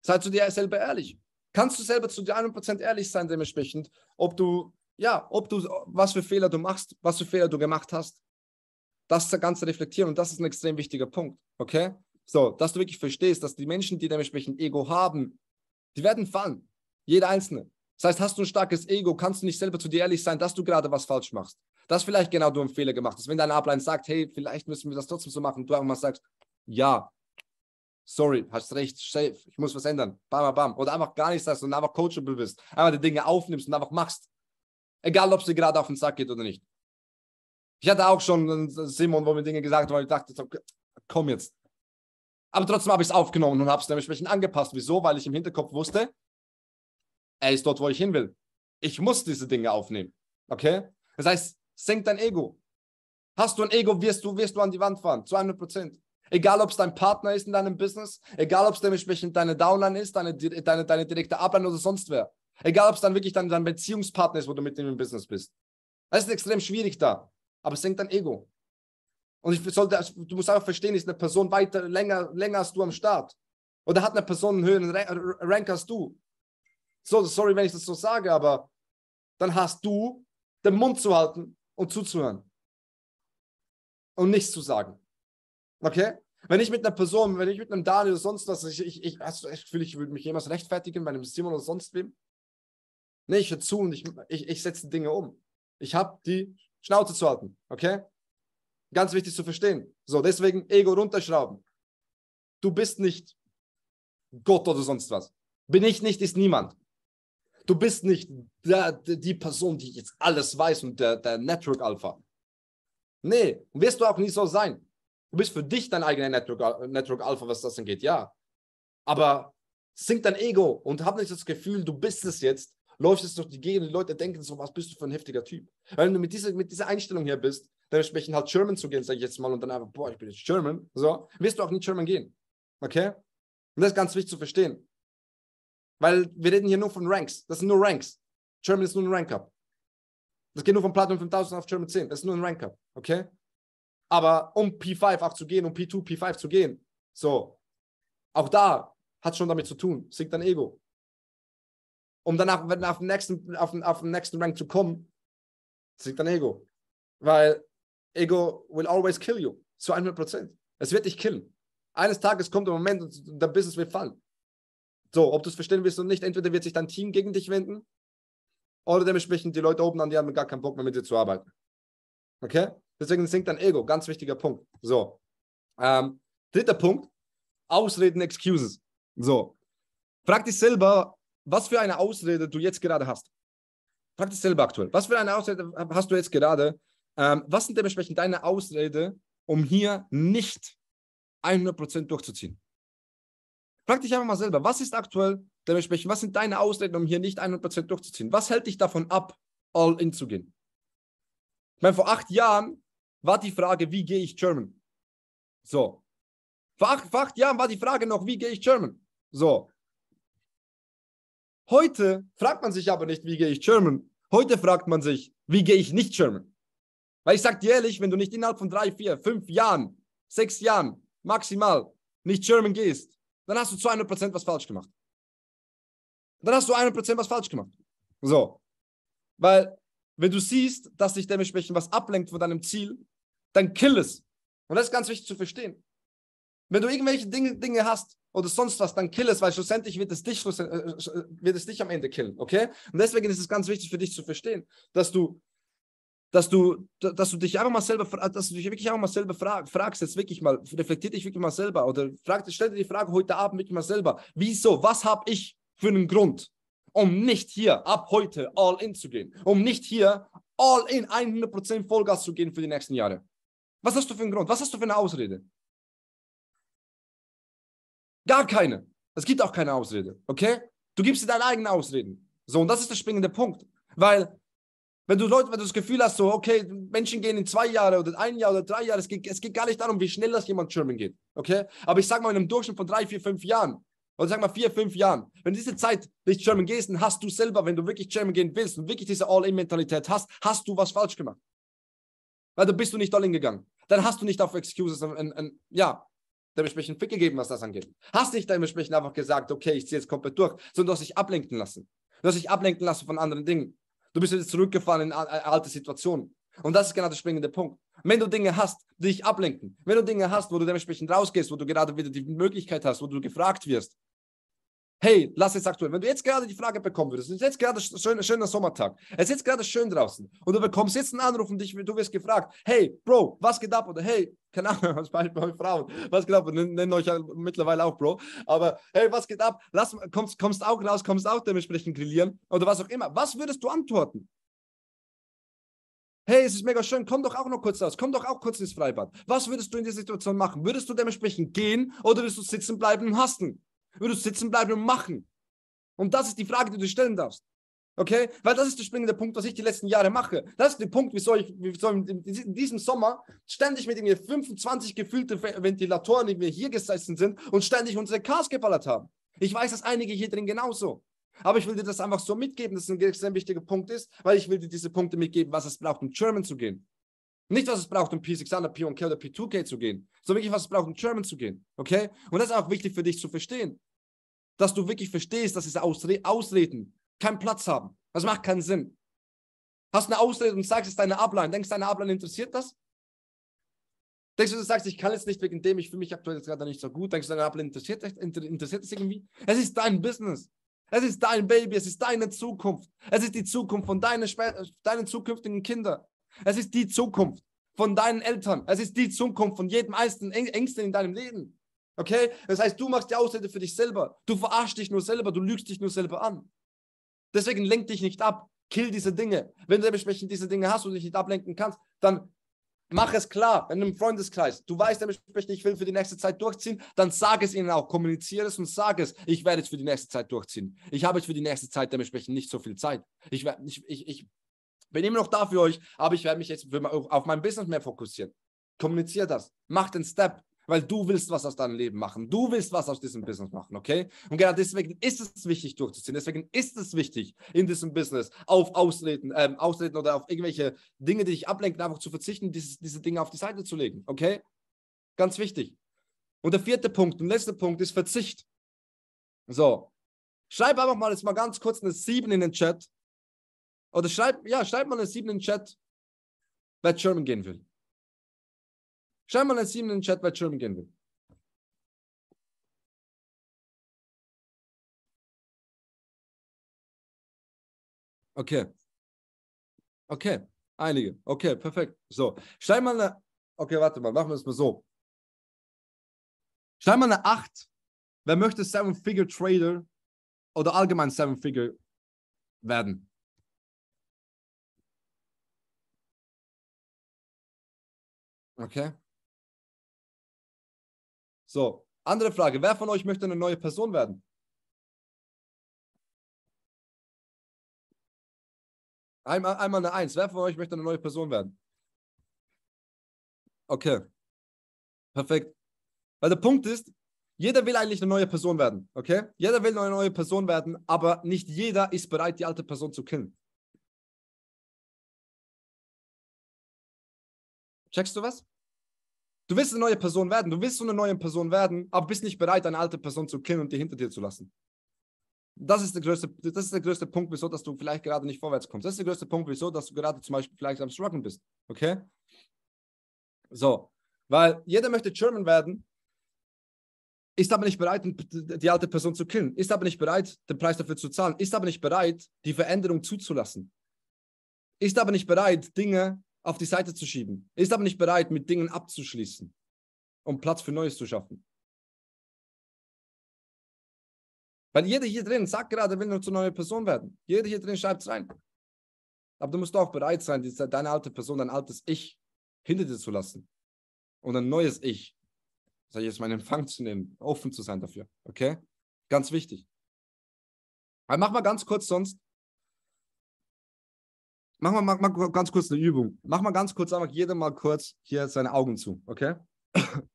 Sei zu dir selber ehrlich. Kannst du selber zu dir 100% ehrlich sein dementsprechend, ob du, ja, ob du, was für Fehler du machst, was für Fehler du gemacht hast, das Ganze reflektieren und das ist ein extrem wichtiger Punkt, okay? So, dass du wirklich verstehst, dass die Menschen, die dementsprechend Ego haben, die werden fallen. Jeder Einzelne. Das heißt, hast du ein starkes Ego, kannst du nicht selber zu dir ehrlich sein, dass du gerade was falsch machst. Dass vielleicht genau du einen Fehler gemacht hast. Wenn dein Ablein sagt, hey, vielleicht müssen wir das trotzdem so machen, und du einfach mal sagst, ja, sorry, hast recht, safe, ich muss was ändern. Bam, bam, bam. Oder einfach gar nichts sagst und einfach coachable bist. Einfach die Dinge aufnimmst und einfach machst. Egal, ob sie gerade auf den Sack geht oder nicht. Ich hatte auch schon äh, Simon, wo mir Dinge gesagt haben, weil ich dachte, komm jetzt. Aber trotzdem habe ich es aufgenommen und habe es dementsprechend angepasst. Wieso? Weil ich im Hinterkopf wusste, er ist dort, wo ich hin will. Ich muss diese Dinge aufnehmen. Okay? Das heißt, senk dein Ego. Hast du ein Ego, wirst du, wirst du an die Wand fahren, zu 100 Prozent. Egal, ob es dein Partner ist in deinem Business, egal, ob es dementsprechend deine Downline ist, deine, deine, deine direkte Upline oder sonst wer. Egal, ob es dann wirklich dein, dein Beziehungspartner ist, wo du mit dem im Business bist. Es ist extrem schwierig da aber es senkt dein Ego. Und ich sollte, du musst auch verstehen, ist eine Person weiter, länger, länger als du am Start. Oder hat eine Person einen höheren Rank als du. So, sorry, wenn ich das so sage, aber dann hast du den Mund zu halten und zuzuhören. Und nichts zu sagen. Okay? Wenn ich mit einer Person, wenn ich mit einem Daniel oder sonst was, ich, ich, ich, hast du echt ich würde mich jemals rechtfertigen bei einem Simon oder sonst wem? Nee, ich höre zu und ich, ich, ich setze Dinge um. Ich habe die Schnauze zu halten, okay? Ganz wichtig zu verstehen. So, deswegen Ego runterschrauben. Du bist nicht Gott oder sonst was. Bin ich nicht, ist niemand. Du bist nicht der, die Person, die jetzt alles weiß und der, der Network Alpha. Nee, wirst du auch nie so sein. Du bist für dich dein eigener Network, Network Alpha, was das angeht, ja. Aber sink dein Ego und hab nicht das Gefühl, du bist es jetzt läufst es durch die Gegend und die Leute denken so, was bist du für ein heftiger Typ? Wenn du mit dieser, mit dieser Einstellung hier bist, sprechen halt German zu gehen, sage ich jetzt mal, und dann einfach, boah, ich bin jetzt German, so, wirst du auch nicht German gehen. Okay? Und das ist ganz wichtig zu verstehen. Weil wir reden hier nur von Ranks. Das sind nur Ranks. German ist nur ein Rank Up. Das geht nur von Platinum 5000 auf German 10. Das ist nur ein Rank Up. Okay? Aber um P5 auch zu gehen, um P2, P5 zu gehen, so, auch da hat es schon damit zu tun. Sinkt dein Ego um dann auf, auf, den, nächsten, auf, den, auf den nächsten Rank zu kommen, das liegt an Ego. Weil Ego will always kill you, zu 100 Prozent. Es wird dich killen. Eines Tages kommt der Moment und dein Business wird fallen. So, ob du es verstehen willst oder nicht, entweder wird sich dein Team gegen dich wenden oder dementsprechend die Leute oben an, die haben gar keinen Bock mehr mit dir zu arbeiten. Okay? Deswegen sinkt dein Ego, ganz wichtiger Punkt. So. Ähm, dritter Punkt, Ausreden, Excuses. So. Frag dich selber, was für eine Ausrede du jetzt gerade hast. Frag dich selber aktuell. Was für eine Ausrede hast du jetzt gerade? Ähm, was sind dementsprechend deine Ausrede, um hier nicht 100% durchzuziehen? Frag dich einfach mal selber, was ist aktuell dementsprechend, was sind deine Ausreden, um hier nicht 100% durchzuziehen? Was hält dich davon ab, all in zu gehen? Ich meine, vor acht Jahren war die Frage, wie gehe ich German? So. Vor acht, vor acht Jahren war die Frage noch, wie gehe ich German? So. Heute fragt man sich aber nicht, wie gehe ich German. Heute fragt man sich, wie gehe ich nicht German. Weil ich sag dir ehrlich, wenn du nicht innerhalb von drei, vier, fünf Jahren, sechs Jahren maximal nicht German gehst, dann hast du zu 100% was falsch gemacht. Dann hast du 100% was falsch gemacht. So. Weil, wenn du siehst, dass dich dementsprechend was ablenkt von deinem Ziel, dann kill es. Und das ist ganz wichtig zu verstehen. Wenn du irgendwelche Dinge, Dinge hast, oder sonst was, dann kill es, weil schlussendlich wird es dich, äh, äh, wird es dich am Ende killen, okay? Und deswegen ist es ganz wichtig für dich zu verstehen, dass du dass du, dass du dich einfach mal selber, dass du dich wirklich einfach mal selber frag, fragst, jetzt wirklich mal, reflektier dich wirklich mal selber oder frag, stell dir die Frage heute Abend wirklich mal selber, wieso, was habe ich für einen Grund, um nicht hier ab heute all in zu gehen, um nicht hier all in 100% Vollgas zu gehen für die nächsten Jahre? Was hast du für einen Grund? Was hast du für eine Ausrede? Gar keine. Es gibt auch keine Ausrede, okay? Du gibst dir deine eigenen Ausreden. So, und das ist der springende Punkt. Weil, wenn du Leute, wenn du das Gefühl hast, so, okay, Menschen gehen in zwei Jahre oder ein Jahr oder drei Jahre, es geht, es geht gar nicht darum, wie schnell das jemand German geht, okay? Aber ich sag mal, in einem Durchschnitt von drei, vier, fünf Jahren, oder sag mal vier, fünf Jahren, wenn du diese Zeit nicht German gehst, dann hast du selber, wenn du wirklich German gehen willst und wirklich diese All-In-Mentalität hast, hast du was falsch gemacht. Weil dann bist du nicht All-In gegangen. Dann hast du nicht auf Excuses, ein, ein, ein, ja, dementsprechend Fick gegeben, was das angeht. Hast nicht dementsprechend einfach gesagt, okay, ich ziehe jetzt komplett durch, sondern du hast dich ablenken lassen. Du hast dich ablenken lassen von anderen Dingen. Du bist jetzt zurückgefahren in alte Situationen. Und das ist genau der springende Punkt. Wenn du Dinge hast, die dich ablenken, wenn du Dinge hast, wo du dementsprechend rausgehst, wo du gerade wieder die Möglichkeit hast, wo du gefragt wirst, hey, lass es aktuell. Wenn du jetzt gerade die Frage bekommen würdest, es ist jetzt gerade schön, schöner Sommertag, es ist jetzt gerade schön draußen und du bekommst jetzt einen Anruf und dich, du wirst gefragt, hey, Bro, was geht ab? Oder hey, keine Ahnung, [laughs] was bei euch Frauen, was geht ab? Nennen euch ja mittlerweile auch Bro. Aber hey, was geht ab? Lass, kommst, kommst auch raus, kommst auch dementsprechend grillieren oder was auch immer. Was würdest du antworten? Hey, es ist mega schön, komm doch auch noch kurz raus, komm doch auch kurz ins Freibad. Was würdest du in dieser Situation machen? Würdest du dementsprechend gehen oder würdest du sitzen bleiben und hasten? Würdest du sitzen bleiben und machen? Und das ist die Frage, die du stellen darfst. Okay? Weil das ist der springende Punkt, was ich die letzten Jahre mache. Das ist der Punkt, wieso ich, wieso in diesem Sommer ständig mit irgendwie 25 gefüllte Ventilatoren, die wir hier gesessen sind und ständig unsere Cars geballert haben. Ich weiß, dass einige hier drin genauso. Aber ich will dir das einfach so mitgeben, dass es ein sehr wichtiger Punkt ist, weil ich will dir diese Punkte mitgeben, was es braucht, um German zu gehen. Nicht, was es braucht, um P600, P1K oder P2K zu gehen, sondern wirklich, was es braucht, um German zu gehen. Okay? Und das ist auch wichtig für dich zu verstehen. Dass du wirklich verstehst, dass diese Ausre Ausreden keinen Platz haben. Das macht keinen Sinn. Hast eine Ausrede und sagst, es ist deine Ablein. Denkst du, deine Ablein interessiert das? Denkst du, du sagst, ich kann jetzt nicht wegen dem, ich fühle mich aktuell jetzt gerade nicht so gut. Denkst du, deine Ablein interessiert, interessiert das irgendwie? Es ist dein Business. Es ist dein Baby, es ist deine Zukunft. Es ist die Zukunft von deinen, deinen zukünftigen Kindern. Es ist die Zukunft von deinen Eltern. Es ist die Zukunft von jedem einzelnen Ängsten in deinem Leben. Okay? Das heißt, du machst die Ausrede für dich selber. Du verarschst dich nur selber. Du lügst dich nur selber an. Deswegen lenk dich nicht ab. Kill diese Dinge. Wenn du dementsprechend diese Dinge hast und dich nicht ablenken kannst, dann mach es klar in einem Freundeskreis. Du weißt dementsprechend, ich will für die nächste Zeit durchziehen, dann sag es ihnen auch. Kommuniziere es und sag es. Ich werde es für die nächste Zeit durchziehen. Ich habe jetzt für die nächste Zeit dementsprechend nicht so viel Zeit. Ich, ich, ich, ich bin immer noch da für euch, aber ich werde mich jetzt auf mein Business mehr fokussieren. Kommuniziere das. Mach den Step. Weil du willst was aus deinem Leben machen. Du willst was aus diesem Business machen, okay? Und genau deswegen ist es wichtig, durchzuziehen. Deswegen ist es wichtig, in diesem Business auf Ausreden, ähm, Ausreden oder auf irgendwelche Dinge, die dich ablenken, einfach zu verzichten, dieses, diese Dinge auf die Seite zu legen, okay? Ganz wichtig. Und der vierte Punkt und letzte Punkt ist Verzicht. So. Schreib einfach mal jetzt mal ganz kurz eine 7 in den Chat, oder schreibt, ja, schreibt mal eine 7 in den Chat, wer German gehen will. Schreibt mal eine 7 in den Chat, wer German gehen will. Okay. Okay, einige. Okay, perfekt. So, schreib mal eine. Okay, warte mal, machen wir es mal so. Schreib mal eine 8. Wer möchte Seven-Figure-Trader oder allgemein Seven-Figure werden? Okay. So, andere Frage. Wer von euch möchte eine neue Person werden? Einmal, einmal eine Eins. Wer von euch möchte eine neue Person werden? Okay. Perfekt. Weil der Punkt ist, jeder will eigentlich eine neue Person werden, okay? Jeder will eine neue Person werden, aber nicht jeder ist bereit, die alte Person zu killen. Checkst du was? Du willst eine neue Person werden, du willst so eine neue Person werden, aber bist nicht bereit, eine alte Person zu killen und die hinter dir zu lassen. Das ist, der größte, das ist der größte Punkt, wieso dass du vielleicht gerade nicht vorwärts kommst. Das ist der größte Punkt, wieso dass du gerade zum Beispiel vielleicht am Struggeln bist. Okay? So, weil jeder möchte German werden, ist aber nicht bereit, die alte Person zu killen, ist aber nicht bereit, den Preis dafür zu zahlen, ist aber nicht bereit, die Veränderung zuzulassen, ist aber nicht bereit, Dinge auf die Seite zu schieben. ist aber nicht bereit, mit Dingen abzuschließen, um Platz für Neues zu schaffen. Weil jeder hier drin sagt gerade, er will nur zu neuer Person werden. Jeder hier drin schreibt es rein. Aber du musst auch bereit sein, diese, deine alte Person, dein altes Ich hinter dir zu lassen. Und ein neues Ich, sag ich jetzt mal, in Empfang zu nehmen, offen zu sein dafür. Okay? Ganz wichtig. Aber mach mal ganz kurz sonst Machen wir mal, mal, ganz kurz eine Übung. Mach mal ganz kurz, einfach jeder mal kurz hier seine Augen zu, okay? [coughs]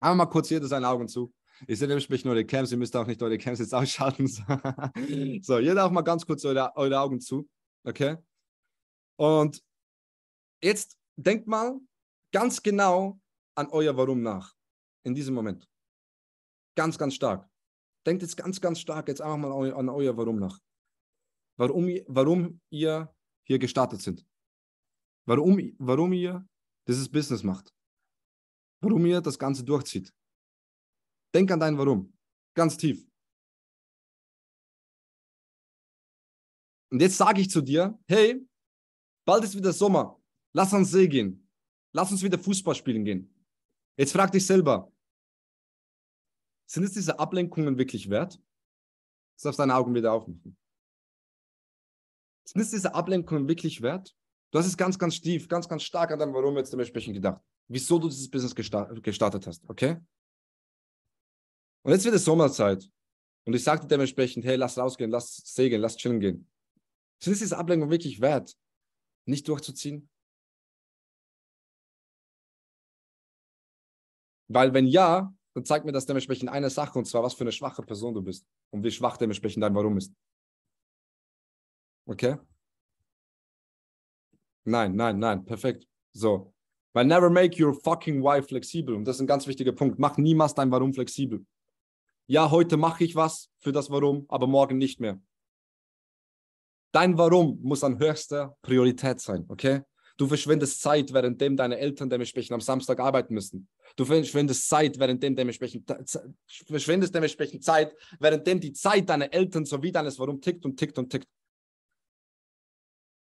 Einmal mal kurz jeder seine Augen zu. Ich sehe nämlich nur die Camps, ihr müsst auch nicht eure Camps jetzt ausschalten. [laughs] so, jeder auch mal ganz kurz eure, eure Augen zu, okay? Und jetzt denkt mal ganz genau an euer Warum nach, in diesem Moment. Ganz, ganz stark. Denkt jetzt ganz, ganz stark jetzt einfach mal an euer Warum nach. Warum, warum ihr hier gestartet sind. Warum, warum ihr dieses Business macht. Warum ihr das Ganze durchzieht. Denk an dein Warum. Ganz tief. Und jetzt sage ich zu dir, hey, bald ist wieder Sommer. Lass ans See gehen. Lass uns wieder Fußball spielen gehen. Jetzt frag dich selber, sind es diese Ablenkungen wirklich wert? Du darfst deine Augen wieder aufmachen. Sind es diese Ablenkungen wirklich wert? Du hast es ganz, ganz tief, ganz, ganz stark an deinem Warum jetzt dementsprechend gedacht. Wieso du dieses Business gestartet hast, okay? Und jetzt wird es Sommerzeit. Und ich sagte dementsprechend, hey, lass rausgehen, lass segeln, lass chillen gehen. Sind es diese Ablenkungen wirklich wert, nicht durchzuziehen? Weil wenn ja, dann zeigt mir das dementsprechend eine Sache, und zwar, was für eine schwache Person du bist und wie schwach dementsprechend dein Warum ist. Okay? Nein, nein, nein, perfekt. So. Weil never make your fucking why flexibel. Und das ist ein ganz wichtiger Punkt. Mach niemals dein Warum flexibel. Ja, heute mache ich was für das Warum, aber morgen nicht mehr. Dein Warum muss an höchster Priorität sein, okay? Du verschwendest Zeit, währenddem deine Eltern dementsprechend am Samstag arbeiten müssen. Du verschwendest Zeit, währenddem dementsprechend, verschwendest dementsprechend Zeit, währenddem die Zeit deiner Eltern sowie deines Warum tickt und tickt und tickt.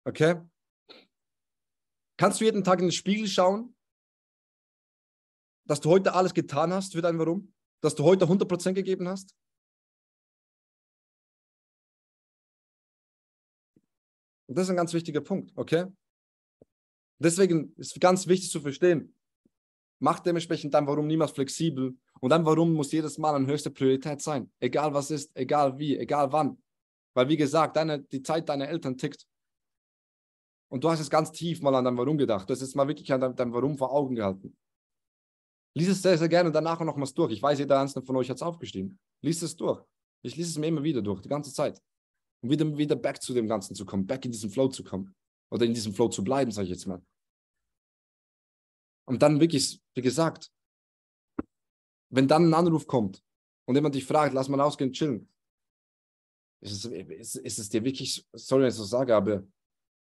Okay? Kannst du jeden Tag in den Spiegel schauen, dass du heute alles getan hast für dein Warum? Dass du heute 100% gegeben hast? Und das ist ein ganz wichtiger Punkt, okay? Deswegen ist ganz wichtig zu verstehen, mach dementsprechend dein Warum niemals flexibel und dein Warum muss jedes Mal an höchster Priorität sein, egal was ist, egal wie, egal wann. Weil wie gesagt, deine, die Zeit deiner Eltern tickt. Und du hast jetzt ganz tief mal an dein Warum gedacht. Du hast jetzt mal wirklich an dein, dein Warum vor Augen gehalten. Lies es sehr, sehr gerne danach und nochmals durch. Ich weiß, jeder einzelne von euch hat es aufgestiegen. Lies es durch. Ich lese es mir immer wieder durch, die ganze Zeit. Um wieder, wieder back zu dem Ganzen zu kommen, back in diesen Flow zu kommen. Oder in diesem Flow zu bleiben, sage ich jetzt mal. Und dann wirklich, wie gesagt, wenn dann ein Anruf kommt und jemand dich fragt, lass mal rausgehen, chillen, ist es, ist, ist es dir wirklich, sorry, wenn ich so sage, aber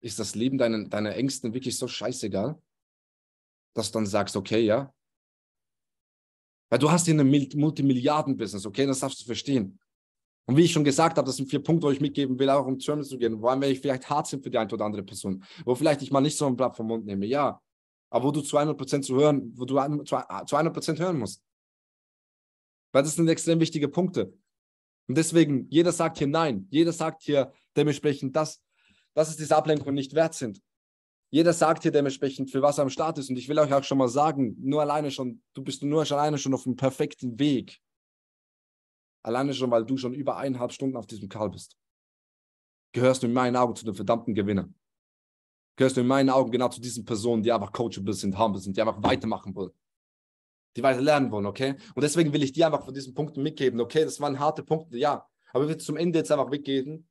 ist das Leben deiner, deiner Ängsten wirklich so scheißegal, dass du dann sagst, okay, ja. Weil du hast hier ein Multimilliarden-Business, okay, das darfst du verstehen. Und wie ich schon gesagt habe, das sind vier Punkte, wo ich mitgeben will, auch um Terms zu gehen, vor ich vielleicht hart sind für die eine oder andere Person, wo vielleicht ich mal nicht so ein Blatt vom Mund nehme, ja, aber wo du zu 100% zu hören, wo du zu 100% hören musst. Weil das sind extrem wichtige Punkte. Und deswegen, jeder sagt hier Nein, jeder sagt hier dementsprechend das dass es diese Ablenkung nicht wert sind. Jeder sagt hier dementsprechend, für was er am Start ist. Und ich will euch auch schon mal sagen, nur alleine schon, du bist nur schon alleine schon auf dem perfekten Weg. Alleine schon, weil du schon über eineinhalb Stunden auf diesem Karl bist. Gehörst du in meinen Augen zu den verdammten Gewinnern. Gehörst du in meinen Augen genau zu diesen Personen, die einfach coachable sind, humble sind, die einfach weitermachen wollen. Die weiter lernen wollen, okay? Und deswegen will ich dir einfach von diesen Punkten mitgeben, okay? Das waren harte Punkte, ja. Aber ich will zum Ende jetzt einfach mitgeben,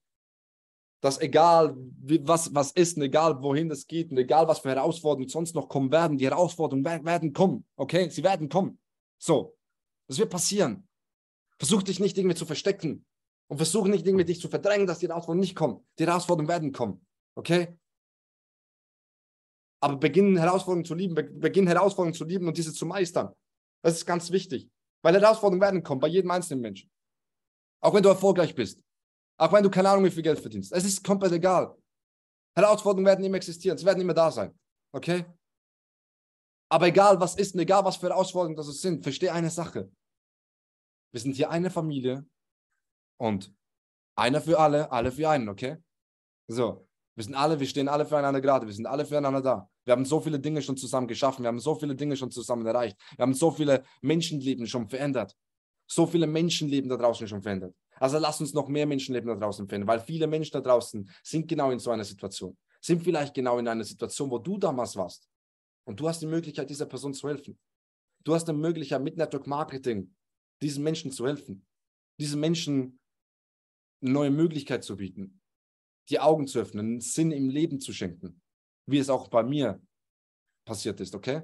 dass egal was, was ist und egal wohin es geht und egal was für Herausforderungen sonst noch kommen werden, die Herausforderungen werden kommen, okay? Sie werden kommen. So, das wird passieren. Versuch dich nicht irgendwie zu verstecken und versuch nicht irgendwie dich zu verdrängen, dass die Herausforderungen nicht kommen. Die Herausforderungen werden kommen, okay? Aber beginnen Herausforderungen zu lieben, beginnen Herausforderungen zu lieben und diese zu meistern. Das ist ganz wichtig, weil Herausforderungen werden kommen bei jedem einzelnen Menschen. Auch wenn du erfolgreich bist. Auch wenn du keine Ahnung, wie viel Geld verdienst. Es ist komplett egal. Herausforderungen werden nicht mehr existieren. Sie werden nicht mehr da sein. Okay? Aber egal, was ist, und egal, was für Herausforderungen das sind, verstehe eine Sache. Wir sind hier eine Familie und einer für alle, alle für einen, okay? So, wir sind alle, wir stehen alle füreinander gerade, wir sind alle füreinander da. Wir haben so viele Dinge schon zusammen geschaffen, wir haben so viele Dinge schon zusammen erreicht, wir haben so viele Menschenleben schon verändert so viele Menschenleben da draußen schon verändert. Also lass uns noch mehr Menschenleben da draußen verändern, weil viele Menschen da draußen sind genau in so einer Situation, sind vielleicht genau in einer Situation, wo du damals warst. Und du hast die Möglichkeit, dieser Person zu helfen. Du hast die Möglichkeit, mit Network Marketing diesen Menschen zu helfen, diesen Menschen eine neue Möglichkeit zu bieten, die Augen zu öffnen, einen Sinn im Leben zu schenken, wie es auch bei mir passiert ist, okay?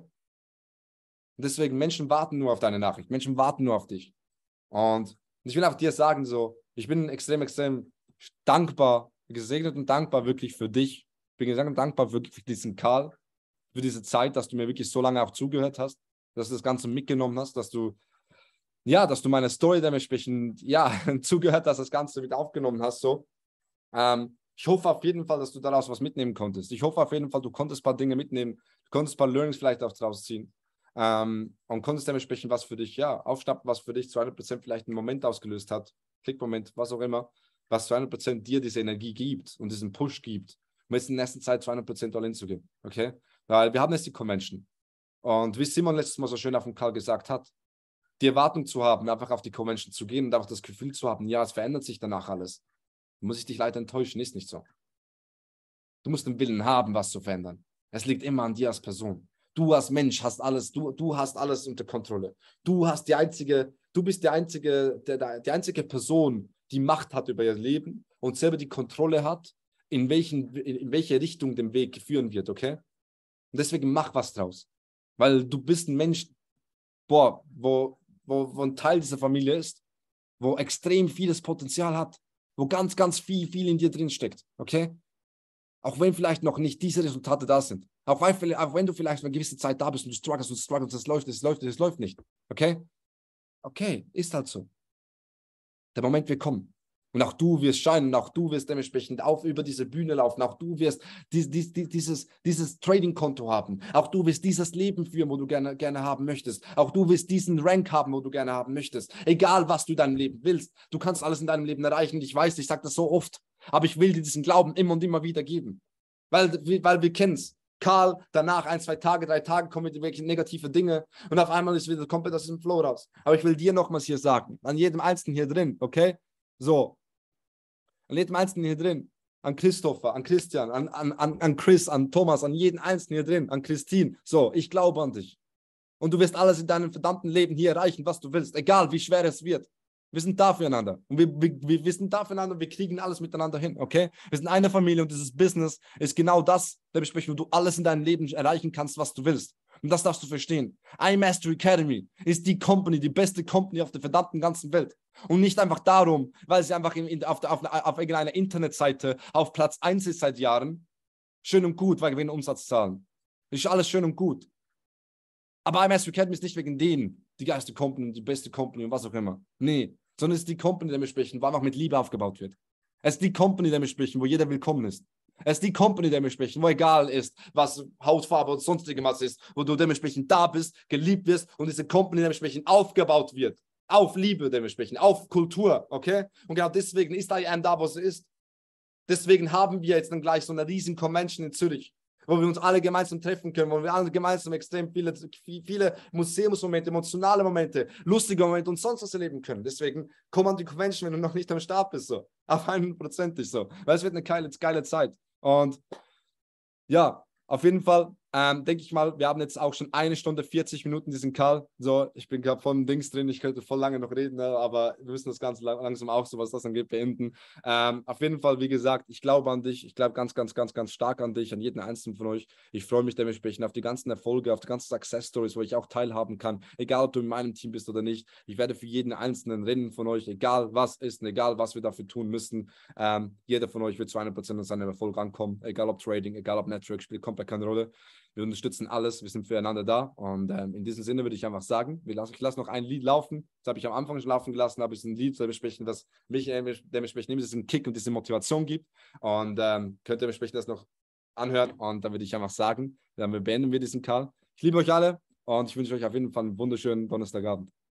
deswegen, Menschen warten nur auf deine Nachricht, Menschen warten nur auf dich. Und ich will auch dir sagen, so, ich bin extrem, extrem dankbar, gesegnet und dankbar wirklich für dich. Ich bin gesegnet dankbar wirklich für diesen Karl, für diese Zeit, dass du mir wirklich so lange auch zugehört hast, dass du das Ganze mitgenommen hast, dass du, ja, dass du meine Story dementsprechend, ja, [laughs] zugehört hast, das Ganze mit aufgenommen hast, so. Ähm, ich hoffe auf jeden Fall, dass du daraus was mitnehmen konntest. Ich hoffe auf jeden Fall, du konntest ein paar Dinge mitnehmen, du konntest ein paar Learnings vielleicht auch draus ziehen. Ähm, und konntest dementsprechend was für dich, ja, aufschnappen, was für dich 200% vielleicht einen Moment ausgelöst hat, Klickmoment, was auch immer, was 200% dir diese Energie gibt und diesen Push gibt, um jetzt in der nächsten Zeit 200% all in zu gehen, okay? Weil wir haben jetzt die Convention. Und wie Simon letztes Mal so schön auf dem Call gesagt hat, die Erwartung zu haben, einfach auf die Convention zu gehen und auch das Gefühl zu haben, ja, es verändert sich danach alles. Muss ich dich leider enttäuschen, ist nicht so. Du musst den Willen haben, was zu verändern. Es liegt immer an dir als Person du als Mensch hast alles, du, du hast alles unter Kontrolle. Du hast die einzige, du bist die einzige, der, der, die einzige Person, die Macht hat über ihr Leben und selber die Kontrolle hat, in, welchen, in, in welche Richtung dem Weg führen wird, okay? Und deswegen mach was draus. Weil du bist ein Mensch, boah, wo, wo, wo ein Teil dieser Familie ist, wo extrem vieles Potenzial hat, wo ganz, ganz viel, viel in dir drin steckt, okay? Auch wenn vielleicht noch nicht diese Resultate da sind. Auch, wenn du vielleicht eine gewisse Zeit da bist und du struggles und struggles, es läuft, es läuft, es läuft nicht. Okay? Okay, ist halt so. Der Moment wird kommen. Und auch du wirst scheinen, auch du wirst dementsprechend auf über diese Bühne laufen, auch du wirst dies, dies, dieses, dieses Trading-Konto haben, auch du wirst dieses Leben führen, wo du gerne, gerne haben möchtest, auch du wirst diesen Rank haben, wo du gerne haben möchtest. Egal, was du deinem Leben willst, du kannst alles in deinem Leben erreichen. Ich weiß, ich sage das so oft, aber ich will dir diesen Glauben immer und immer wieder geben, weil, weil wir kennen es. Karl, danach ein, zwei Tage, drei Tage kommen wieder wirklich negative Dinge und auf einmal ist wieder komplett aus dem Flow raus. Aber ich will dir nochmals hier sagen, an jedem Einzelnen hier drin, okay? So. An jedem Einzelnen hier drin, an Christopher, an Christian, an, an, an, an Chris, an Thomas, an jeden Einzelnen hier drin, an Christine. So, ich glaube an dich. Und du wirst alles in deinem verdammten Leben hier erreichen, was du willst, egal wie schwer es wird. Wir sind da füreinander. Und wir, wir, wir, wir sind da füreinander. Wir kriegen alles miteinander hin, okay? Wir sind eine Familie und dieses Business ist genau das, dementsprechend, wo du alles in deinem Leben erreichen kannst, was du willst. Und das darfst du verstehen. iMaster Academy ist die Company, die beste Company auf der verdammten ganzen Welt. Und nicht einfach darum, weil sie einfach in, in, auf, der, auf, auf irgendeiner Internetseite auf Platz 1 ist seit Jahren. Schön und gut, weil wir einen Umsatz zahlen. Ist alles schön und gut. Aber iMaster Academy ist nicht wegen denen die geilste Company, die beste Company und was auch immer. Nee, sondern es ist die Company, der wir sprechen, wann auch mit Liebe aufgebaut wird. Es ist die Company, der sprechen, wo jeder willkommen ist. Es ist die Company, der sprechen, wo egal ist, was Hautfarbe und sonstige was ist, wo du dementsprechend da bist, geliebt wirst und diese Company dementsprechend aufgebaut wird. Auf Liebe dementsprechend, auf Kultur, okay? Und genau deswegen ist IAM da, wo sie ist. Deswegen haben wir jetzt dann gleich so eine riesen Convention in Zürich wo wir uns alle gemeinsam treffen können, wo wir alle gemeinsam extrem viele, viele Museumsmomente, emotionale Momente, lustige Momente und sonst was erleben können. Deswegen komm an die Convention, wenn du noch nicht am Start bist, so. Auf 100%ig so. Weil es wird eine geile, geile Zeit. Und ja, auf jeden Fall ähm, denke ich mal, wir haben jetzt auch schon eine Stunde 40 Minuten diesen Call. So, ich bin gerade voll im Dings drin, ich könnte voll lange noch reden, ne, aber wir müssen das Ganze langsam auch, so was das angeht, beenden. Ähm, auf jeden Fall, wie gesagt, ich glaube an dich, ich glaube ganz, ganz, ganz, ganz stark an dich, an jeden einzelnen von euch. Ich freue mich dementsprechend auf die ganzen Erfolge, auf die ganzen Success Stories, wo ich auch teilhaben kann, egal ob du in meinem Team bist oder nicht. Ich werde für jeden einzelnen Rennen von euch, egal was ist und egal was wir dafür tun müssen, ähm, jeder von euch wird zu 100% an seinem Erfolg rankommen, egal ob Trading, egal ob Network, spielt kommt komplett keine Rolle. Wir unterstützen alles, wir sind füreinander da. Und ähm, in diesem Sinne würde ich einfach sagen, lassen, ich lasse noch ein Lied laufen. Das habe ich am Anfang schon laufen gelassen, habe ich ein Lied zu besprechen, das mich dementsprechend nimmt, diesen Kick und diese Motivation gibt. Und ähm, könnt ihr dementsprechend das noch anhören. Und dann würde ich einfach sagen, dann beenden wir diesen Karl. Ich liebe euch alle und ich wünsche euch auf jeden Fall einen wunderschönen Donnerstagabend.